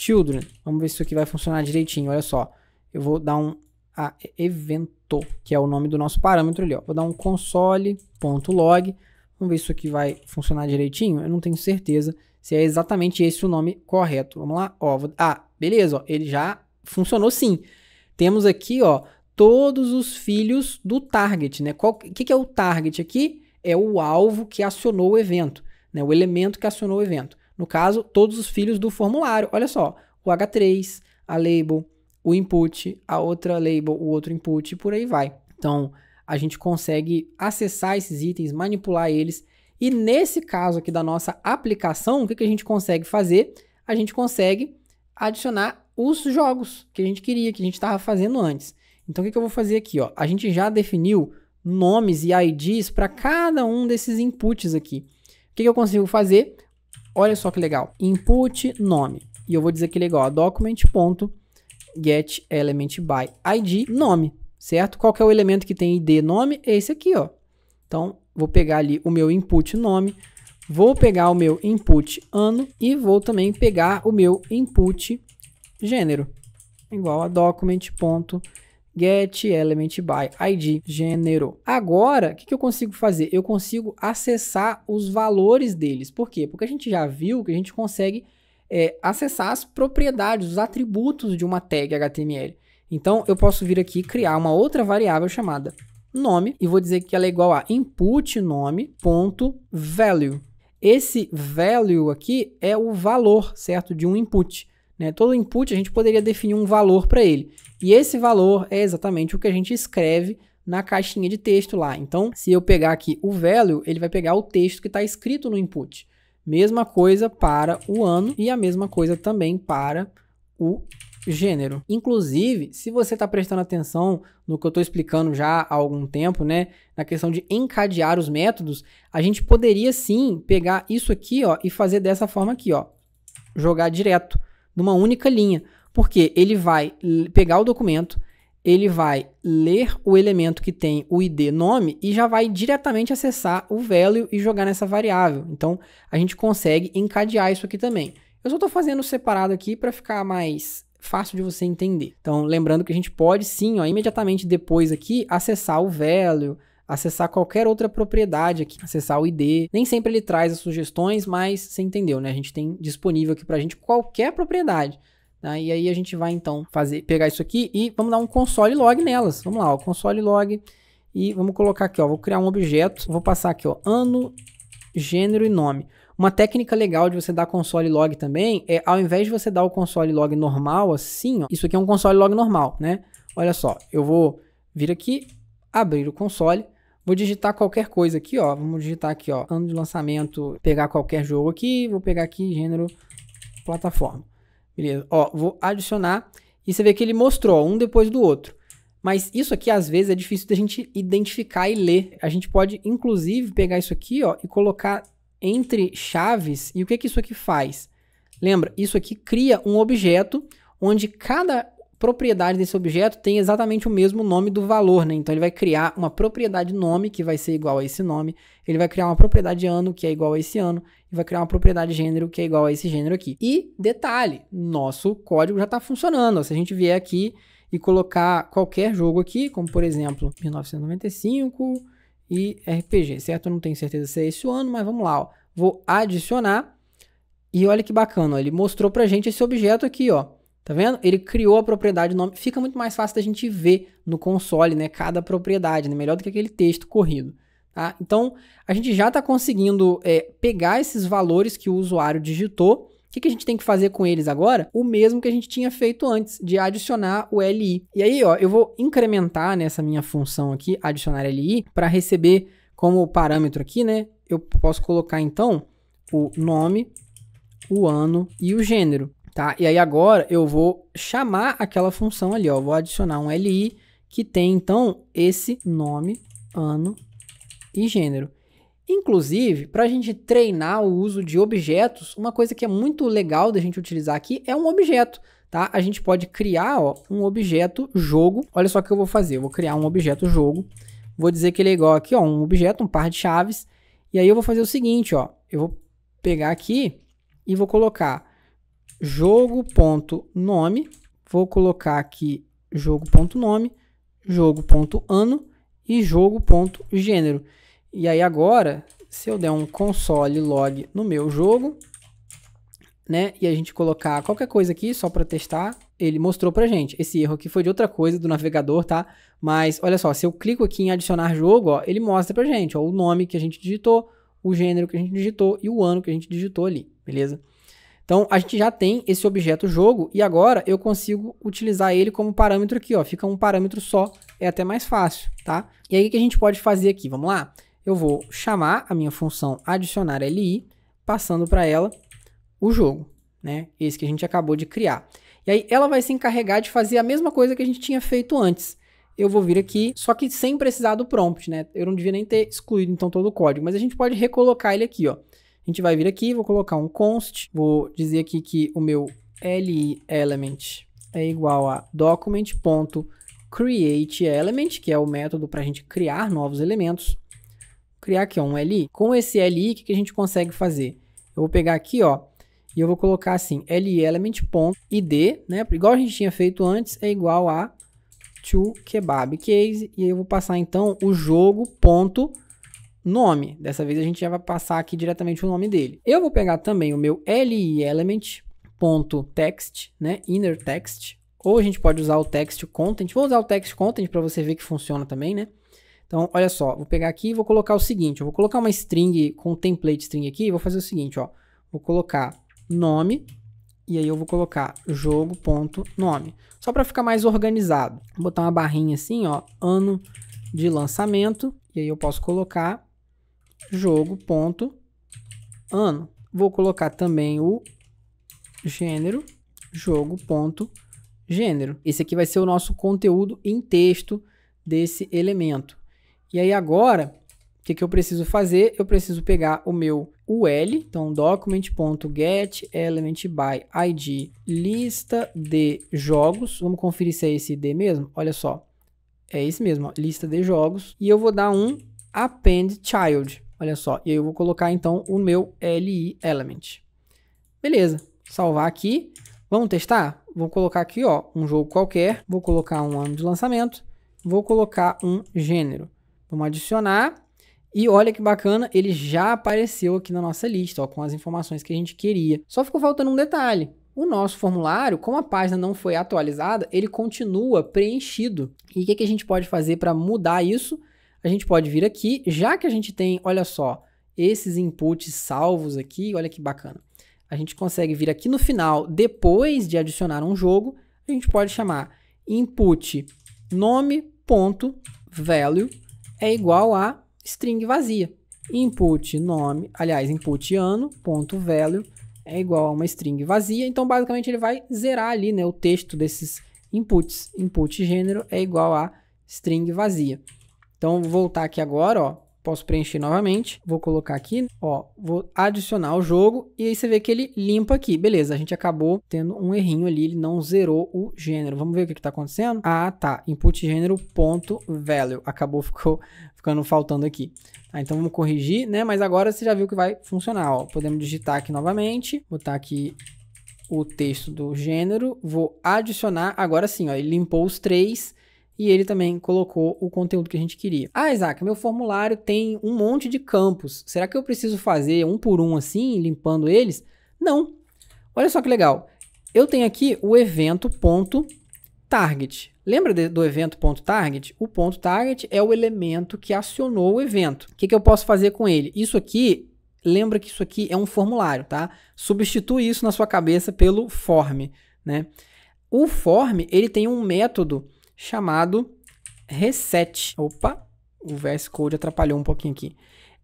children. Vamos ver se isso aqui vai funcionar direitinho, olha só. Eu vou dar um a, evento, que é o nome do nosso parâmetro ali, ó. Vou dar um console.log. Vamos ver se isso aqui vai funcionar direitinho. Eu não tenho certeza se é exatamente esse o nome correto. Vamos lá, ó. Vou, ah, beleza, ó, ele já funcionou sim. Temos aqui, ó, todos os filhos do target, né? O que, que é o target aqui? É o alvo que acionou o evento, né? O elemento que acionou o evento. No caso, todos os filhos do formulário. Olha só, o H3, a label, o input, a outra label, o outro input e por aí vai. Então, a gente consegue acessar esses itens, manipular eles. E nesse caso aqui da nossa aplicação, o que, que a gente consegue fazer? A gente consegue adicionar os jogos que a gente queria, que a gente estava fazendo antes. Então, o que, que eu vou fazer aqui? Ó? A gente já definiu nomes e IDs para cada um desses inputs aqui. O que, que eu consigo fazer? Olha só que legal. Input nome. E eu vou dizer que ele é igual a document.getElementById nome, certo? Qual que é o elemento que tem id nome? É esse aqui, ó. Então, vou pegar ali o meu input nome, vou pegar o meu input ano e vou também pegar o meu input gênero, igual a document.getElementById get element by id Agora, o que, que, eu consigo fazer? Eu consigo acessar os valores deles. Por quê? Porque a gente já viu que a gente consegue é, acessar as propriedades, os atributos de uma tag HTML. Então, eu posso vir aqui criar uma outra variável chamada nome e vou dizer que ela é igual a input nome ponto value. Esse value aqui é o valor, certo, de um input. Né? Todo input a gente poderia definir um valor para ele. E esse valor é exatamente o que a gente escreve na caixinha de texto lá. Então, se eu pegar aqui o value, ele vai pegar o texto que está escrito no input. Mesma coisa para o ano e a mesma coisa também para o gênero. Inclusive, se você está prestando atenção no que eu estou explicando já há algum tempo, né, na questão de encadear os métodos, a gente poderia sim pegar isso aqui, ó, e fazer dessa forma aqui, ó, jogar direto numa única linha, porque ele vai pegar o documento, ele vai ler o elemento que tem o ID nome e já vai diretamente acessar o value e jogar nessa variável. Então, a gente consegue encadear isso aqui também. Eu só estou fazendo separado aqui para ficar mais fácil de você entender. Então, lembrando que a gente pode sim, ó, imediatamente depois aqui, acessar o value, acessar qualquer outra propriedade aqui, acessar o ID. Nem sempre ele traz as sugestões, mas você entendeu, né? A gente tem disponível aqui para a gente qualquer propriedade. Tá? E aí a gente vai então fazer, pegar isso aqui e vamos dar um console log nelas. Vamos lá, o console log e vamos colocar aqui, ó, vou criar um objeto, vou passar aqui, ó, ano, gênero e nome. Uma técnica legal de você dar console log também é ao invés de você dar o console log normal assim, ó, isso aqui é um console log normal, né? Olha só, eu vou vir aqui, abrir o console, Vou digitar qualquer coisa aqui, ó. Vamos digitar aqui, ó. Ano de lançamento, pegar qualquer jogo aqui. Vou pegar aqui gênero plataforma. Beleza. Ó, vou adicionar. E você vê que ele mostrou, ó, um depois do outro. Mas isso aqui, às vezes, é difícil da gente identificar e ler. A gente pode, inclusive, pegar isso aqui, ó, e colocar entre chaves. E o que que isso aqui faz? Lembra, isso aqui cria um objeto onde cada propriedade desse objeto tem exatamente o mesmo nome do valor, né? Então ele vai criar uma propriedade nome que vai ser igual a esse nome, ele vai criar uma propriedade ano que é igual a esse ano e vai criar uma propriedade gênero que é igual a esse gênero aqui. E detalhe, nosso código já está funcionando. Se a gente vier aqui e colocar qualquer jogo aqui, como por exemplo 1995 e RPG, certo? Eu não tenho certeza se é esse o ano, mas vamos lá, ó. Vou adicionar e olha que bacana, ó. ele mostrou pra gente esse objeto aqui, ó Tá vendo? Ele criou a propriedade nome. Fica muito mais fácil da gente ver no console, né? Cada propriedade, né? Melhor do que aquele texto corrido. Tá? Então, a gente já está conseguindo é, pegar esses valores que o usuário digitou. O que, que, a gente tem que fazer com eles agora? O mesmo que a gente tinha feito antes, de adicionar o LI. E aí, ó, eu vou incrementar nessa minha função aqui, adicionar LI, para receber como parâmetro aqui, né? Eu posso colocar, então, o nome, o ano e o gênero. Tá? E aí agora eu vou chamar aquela função ali, ó. Vou adicionar um li que tem então esse nome, ano e gênero. Inclusive, para a gente treinar o uso de objetos, uma coisa que é muito legal da gente utilizar aqui é um objeto, tá? A gente pode criar ó, um objeto jogo. Olha só o que eu vou fazer. Eu vou criar um objeto jogo. Vou dizer que ele é igual aqui, ó, um objeto, um par de chaves. E aí eu vou fazer o seguinte, ó. Eu vou pegar aqui e vou colocar jogo.nome, vou colocar aqui jogo.nome, jogo.ano e jogo.gênero. E aí agora, se eu der um console log no meu jogo, né, e a gente colocar qualquer coisa aqui só para testar, ele mostrou pra gente. Esse erro aqui foi de outra coisa do navegador, tá? Mas olha só, se eu clico aqui em adicionar jogo, ó, ele mostra pra gente, ó, o nome que a gente digitou, o gênero que a gente digitou e o ano que a gente digitou ali, beleza? Então, a gente já tem esse objeto jogo e agora eu consigo utilizar ele como parâmetro aqui, ó. Fica um parâmetro só, é até mais fácil, tá? E aí, o que a gente pode fazer aqui? Vamos lá? Eu vou chamar a minha função adicionar li, passando para ela o jogo, né? Esse que a gente acabou de criar. E aí, ela vai se encarregar de fazer a mesma coisa que a gente tinha feito antes eu vou vir aqui, só que sem precisar do prompt, né? Eu não devia nem ter excluído então todo o código, mas a gente pode recolocar ele aqui, ó. A gente vai vir aqui, vou colocar um const, vou dizer aqui que o meu li element é igual a document.createElement, que é o método para a gente criar novos elementos. Vou criar aqui ó, um li. Com esse li, o que, que a gente consegue fazer? Eu vou pegar aqui, ó, e eu vou colocar assim, li element.id, né? Igual a gente tinha feito antes, é igual a to kebab case, e eu vou passar então o jogo ponto nome. Dessa vez a gente já vai passar aqui diretamente o nome dele. Eu vou pegar também o meu li element ponto text, né, inner text, ou a gente pode usar o text content. Vou usar o text content para você ver que funciona também, né? Então, olha só, vou pegar aqui e vou colocar o seguinte, eu vou colocar uma string com template string aqui, e vou fazer o seguinte, ó. Vou colocar nome e aí eu vou colocar jogo.nome, só para ficar mais organizado. Vou botar uma barrinha assim, ó, ano de lançamento, e aí eu posso colocar jogo ponto ano. Vou colocar também o gênero jogo ponto gênero. Esse aqui vai ser o nosso conteúdo em texto desse elemento. E aí agora, o que, que eu preciso fazer? Eu preciso pegar o meu UL, então id lista de jogos. Vamos conferir se é esse ID mesmo? Olha só, é esse mesmo, ó, lista de jogos. E eu vou dar um append child. Olha só, e aí eu vou colocar então o meu LI Element. Beleza, salvar aqui. Vamos testar? Vou colocar aqui, ó, um jogo qualquer. Vou colocar um ano de lançamento. Vou colocar um gênero. Vamos adicionar. E olha que bacana, ele já apareceu aqui na nossa lista, ó, com as informações que a gente queria. Só ficou faltando um detalhe. O nosso formulário, como a página não foi atualizada, ele continua preenchido. E o que, que a gente pode fazer para mudar isso? a gente pode vir aqui, já que a gente tem, olha só, esses inputs salvos aqui, olha que bacana. A gente consegue vir aqui no final, depois de adicionar um jogo, a gente pode chamar input nome.value é igual a string vazia. Input nome, aliás, input ano.value é igual a uma string vazia. Então, basicamente, ele vai zerar ali né, o texto desses inputs. Input gênero é igual a string vazia. Então, vou voltar aqui agora, ó. Posso preencher novamente. Vou colocar aqui, ó. Vou adicionar o jogo. E aí você vê que ele limpa aqui. Beleza, a gente acabou tendo um errinho ali. Ele não zerou o gênero. Vamos ver o que, está acontecendo? Ah, tá. Input gênero ponto value. Acabou, ficou ficando faltando aqui. Tá, então vamos corrigir, né? Mas agora você já viu que vai funcionar, ó. Podemos digitar aqui novamente. Botar aqui o texto do gênero, vou adicionar, agora sim, ó, ele limpou os três, e ele também colocou o conteúdo que a gente queria. Ah, Isaac, meu formulário tem um monte de campos. Será que eu preciso fazer um por um assim, limpando eles? Não. Olha só que legal. Eu tenho aqui o evento.target. Lembra de, do evento.target? O ponto .target é o elemento que acionou o evento. O que, que eu posso fazer com ele? Isso aqui lembra que isso aqui é um formulário, tá? Substitui isso na sua cabeça pelo form, né? O form, ele tem um método chamado reset. Opa, o VS Code atrapalhou um pouquinho aqui.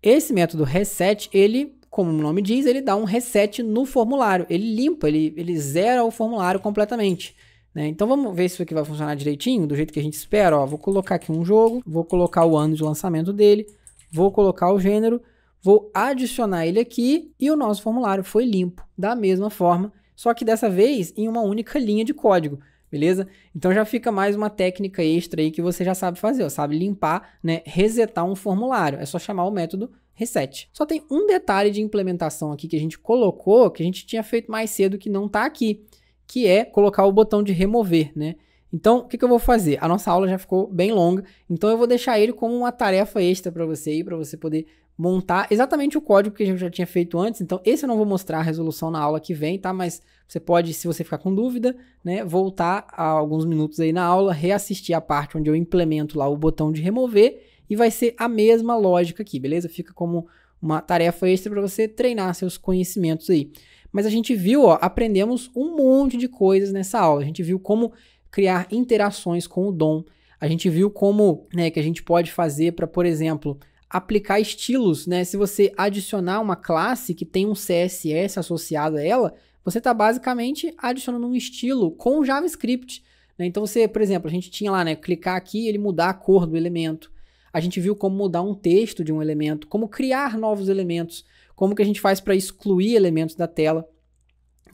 Esse método reset, ele, como o nome diz, ele dá um reset no formulário. Ele limpa, ele, ele zera o formulário completamente. Né? Então vamos ver se isso aqui vai funcionar direitinho, do jeito que a gente espera. Ó, vou colocar aqui um jogo, vou colocar o ano de lançamento dele, vou colocar o gênero, vou adicionar ele aqui e o nosso formulário foi limpo. Da mesma forma, só que dessa vez em uma única linha de código beleza? Então já fica mais uma técnica extra aí que você já sabe fazer, ó, sabe limpar, né, resetar um formulário. É só chamar o método reset. Só tem um detalhe de implementação aqui que a gente colocou, que a gente tinha feito mais cedo que não está aqui, que é colocar o botão de remover, né? Então, o que, que, eu vou fazer? A nossa aula já ficou bem longa, então eu vou deixar ele como uma tarefa extra para você aí, para você poder montar exatamente o código que a gente já tinha feito antes. Então, esse eu não vou mostrar a resolução na aula que vem, tá? Mas você pode, se você ficar com dúvida, né, voltar a alguns minutos aí na aula, reassistir a parte onde eu implemento lá o botão de remover e vai ser a mesma lógica aqui, beleza? Fica como uma tarefa extra para você treinar seus conhecimentos aí. Mas a gente viu, ó, aprendemos um monte de coisas nessa aula. A gente viu como criar interações com o DOM. A gente viu como, né, que a gente pode fazer para, por exemplo, aplicar estilos, né? Se você adicionar uma classe que tem um CSS associado a ela, você está basicamente adicionando um estilo com JavaScript. Né? Então você, por exemplo, a gente tinha lá, né? Clicar aqui e ele mudar a cor do elemento. A gente viu como mudar um texto de um elemento, como criar novos elementos, como que a gente faz para excluir elementos da tela.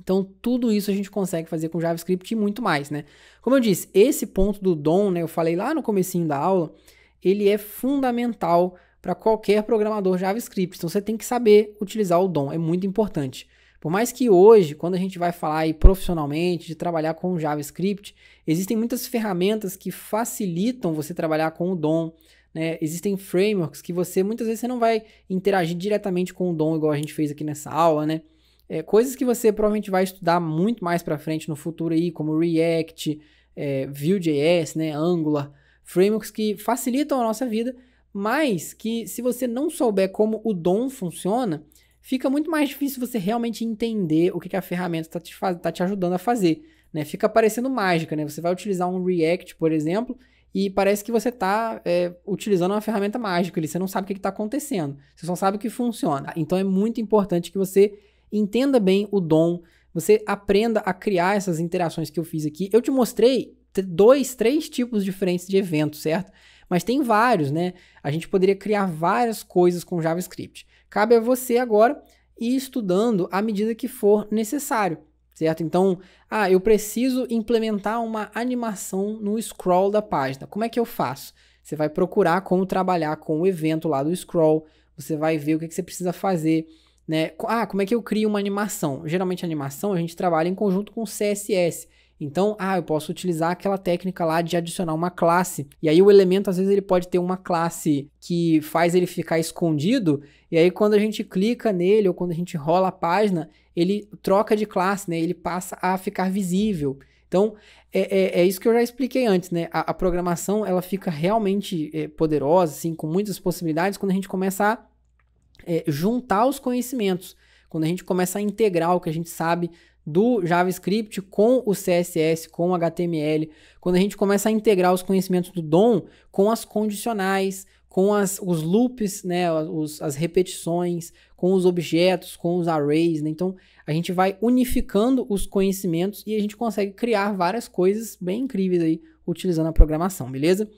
Então, tudo isso a gente consegue fazer com JavaScript e muito mais, né? Como eu disse, esse ponto do DOM, né, eu falei lá no comecinho da aula, ele é fundamental para qualquer programador JavaScript. Então você tem que saber utilizar o DOM, é muito importante. Por mais que hoje, quando a gente vai falar aí profissionalmente de trabalhar com JavaScript, existem muitas ferramentas que facilitam você trabalhar com o DOM. Né? Existem frameworks que você muitas vezes você não vai interagir diretamente com o DOM, igual a gente fez aqui nessa aula, né? É, coisas que você provavelmente vai estudar muito mais para frente no futuro aí, como React, é, Vue.js, né? Angular, frameworks que facilitam a nossa vida mas que se você não souber como o dom funciona, fica muito mais difícil você realmente entender o que, que a ferramenta está te, tá te ajudando a fazer. Né? Fica parecendo mágica, né? Você vai utilizar um React, por exemplo, e parece que você está é, utilizando uma ferramenta mágica ali, você não sabe o que está acontecendo, você só sabe o que funciona. Então é muito importante que você entenda bem o dom, você aprenda a criar essas interações que eu fiz aqui. Eu te mostrei dois, três tipos diferentes de eventos, certo? Mas tem vários, né? A gente poderia criar várias coisas com JavaScript. Cabe a você agora ir estudando à medida que for necessário, certo? Então, ah, eu preciso implementar uma animação no scroll da página. Como é que eu faço? Você vai procurar como trabalhar com o evento lá do scroll, você vai ver o que, que você precisa fazer. Né? Ah, como é que eu crio uma animação? Geralmente, a animação a gente trabalha em conjunto com CSS então, ah, eu posso utilizar aquela técnica lá de adicionar uma classe. E aí o elemento às vezes ele pode ter uma classe que faz ele ficar escondido, e aí quando a gente clica nele ou quando a gente rola a página, ele troca de classe, né? Ele passa a ficar visível. Então, é, é, é, isso que eu já expliquei antes, né? A, a programação, ela fica realmente é, poderosa, assim, com muitas possibilidades, quando a gente começa a é, juntar os conhecimentos, quando a gente começa a integrar o que a gente sabe do JavaScript com o CSS, com o HTML, quando a gente começa a integrar os conhecimentos do DOM com as condicionais, com as, os loops, né, os, as repetições, com os objetos, com os arrays, né? Então, a gente vai unificando os conhecimentos e a gente consegue criar várias coisas bem incríveis aí utilizando a programação, beleza?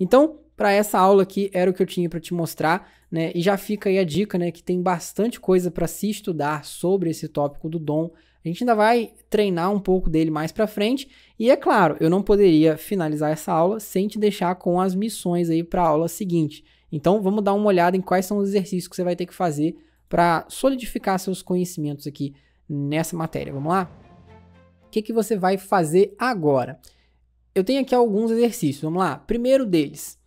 Então, para essa aula aqui era o que eu tinha para te mostrar, né? E já fica aí a dica, né, que tem bastante coisa para se estudar sobre esse tópico do DOM a gente ainda vai treinar um pouco dele mais para frente. E é claro, eu não poderia finalizar essa aula sem te deixar com as missões aí para a aula seguinte. Então vamos dar uma olhada em quais são os exercícios que você vai ter que fazer para solidificar seus conhecimentos aqui nessa matéria. Vamos lá? O que, que você vai fazer agora? Eu tenho aqui alguns exercícios. Vamos lá. Primeiro deles,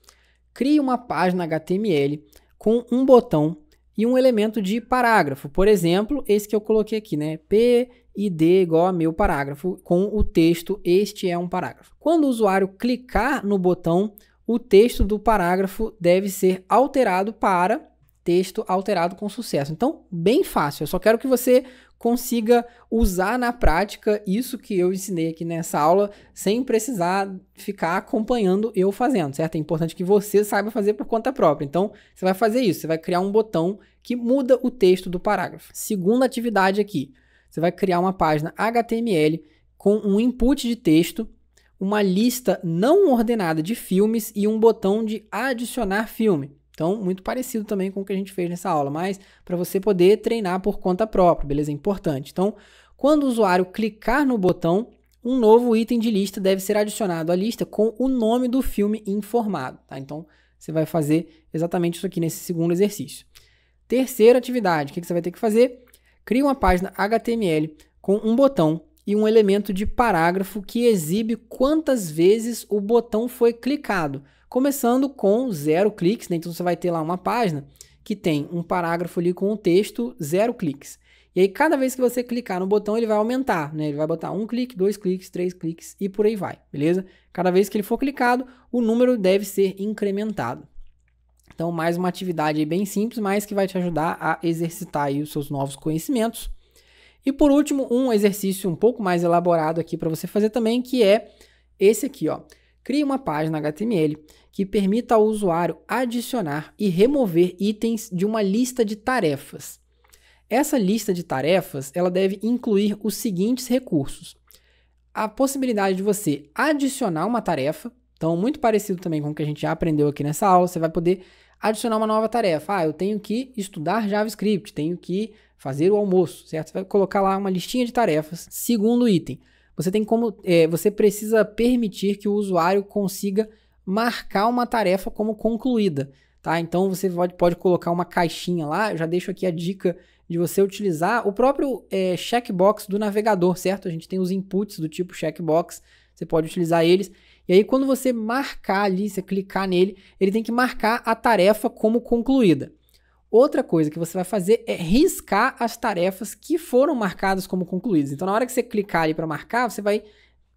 crie uma página HTML com um botão e um elemento de parágrafo. Por exemplo, esse que eu coloquei aqui, né? P e D igual a meu parágrafo, com o texto este é um parágrafo. Quando o usuário clicar no botão, o texto do parágrafo deve ser alterado para texto alterado com sucesso. Então, bem fácil. Eu só quero que você consiga usar na prática isso que eu ensinei aqui nessa aula, sem precisar ficar acompanhando eu fazendo, certo? É importante que você saiba fazer por conta própria. Então, você vai fazer isso, você vai criar um botão que muda o texto do parágrafo. Segunda atividade aqui, você vai criar uma página HTML com um input de texto, uma lista não ordenada de filmes e um botão de adicionar filme. Então, muito parecido também com o que a gente fez nessa aula, mas para você poder treinar por conta própria, beleza? É importante. Então, quando o usuário clicar no botão, um novo item de lista deve ser adicionado à lista com o nome do filme informado. Tá? Então, você vai fazer exatamente isso aqui nesse segundo exercício. Terceira atividade, o que, que você vai ter que fazer? Crie uma página HTML com um botão e um elemento de parágrafo que exibe quantas vezes o botão foi clicado, começando com zero cliques, né? então você vai ter lá uma página que tem um parágrafo ali com o um texto, zero cliques. E aí cada vez que você clicar no botão ele vai aumentar, né? ele vai botar um clique, dois cliques, três cliques e por aí vai, beleza? Cada vez que ele for clicado, o número deve ser incrementado. Então, mais uma atividade bem simples, mas que vai te ajudar a exercitar os seus novos conhecimentos. E por último, um exercício um pouco mais elaborado aqui para você fazer também, que é esse aqui, ó. Crie uma página HTML que permita ao usuário adicionar e remover itens de uma lista de tarefas. Essa lista de tarefas, ela deve incluir os seguintes recursos: a possibilidade de você adicionar uma tarefa, então muito parecido também com o que a gente já aprendeu aqui nessa aula, você vai poder adicionar uma nova tarefa. Ah, eu tenho que estudar JavaScript, tenho que fazer o almoço, certo? Você vai colocar lá uma listinha de tarefas. Segundo item, você tem como, é, você precisa permitir que o usuário consiga marcar uma tarefa como concluída, tá? Então você pode, pode colocar uma caixinha lá. Eu já deixo aqui a dica de você utilizar o próprio é, checkbox do navegador, certo? A gente tem os inputs do tipo checkbox, você pode utilizar eles. E aí, quando você marcar ali, você clicar nele, ele tem que marcar a tarefa como concluída. Outra coisa que você vai fazer é riscar as tarefas que foram marcadas como concluídas. Então, na hora que você clicar ali para marcar, você vai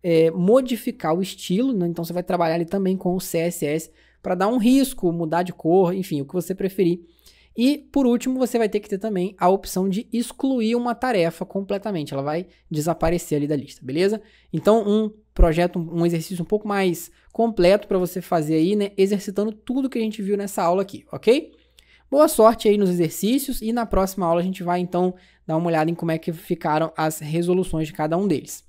é, modificar o estilo, né? então você vai trabalhar ali também com o CSS para dar um risco, mudar de cor, enfim, o que você preferir e, por último, você vai ter que ter também a opção de excluir uma tarefa completamente. Ela vai desaparecer ali da lista, beleza? Então, um projeto, um exercício um pouco mais completo para você fazer aí, né? Exercitando tudo que a gente viu nessa aula aqui, ok? Boa sorte aí nos exercícios e na próxima aula a gente vai então dar uma olhada em como é que ficaram as resoluções de cada um deles.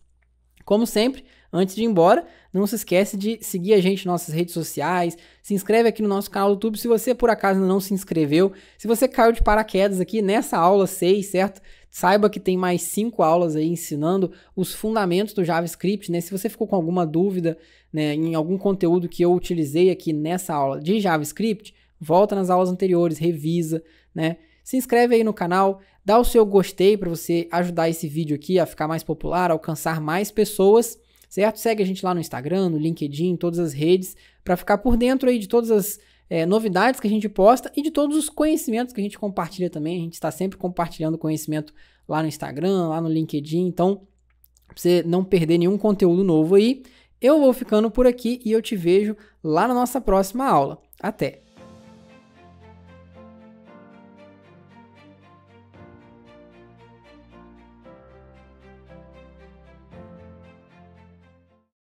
Como sempre, Antes de ir embora, não se esquece de seguir a gente em nossas redes sociais, se inscreve aqui no nosso canal do YouTube se você por acaso não se inscreveu. Se você caiu de paraquedas aqui nessa aula 6, certo? Saiba que tem mais cinco aulas aí ensinando os fundamentos do JavaScript, né? Se você ficou com alguma dúvida né, em algum conteúdo que eu utilizei aqui nessa aula de JavaScript, volta nas aulas anteriores, revisa, né? Se inscreve aí no canal, dá o seu gostei para você ajudar esse vídeo aqui a ficar mais popular, alcançar mais pessoas certo? Segue a gente lá no Instagram, no LinkedIn, em todas as redes, para ficar por dentro aí de todas as é, novidades que a gente posta e de todos os conhecimentos que a gente compartilha também. A gente está sempre compartilhando conhecimento lá no Instagram, lá no LinkedIn. Então, pra você não perder nenhum conteúdo novo aí. Eu vou ficando por aqui e eu te vejo lá na nossa próxima aula. Até!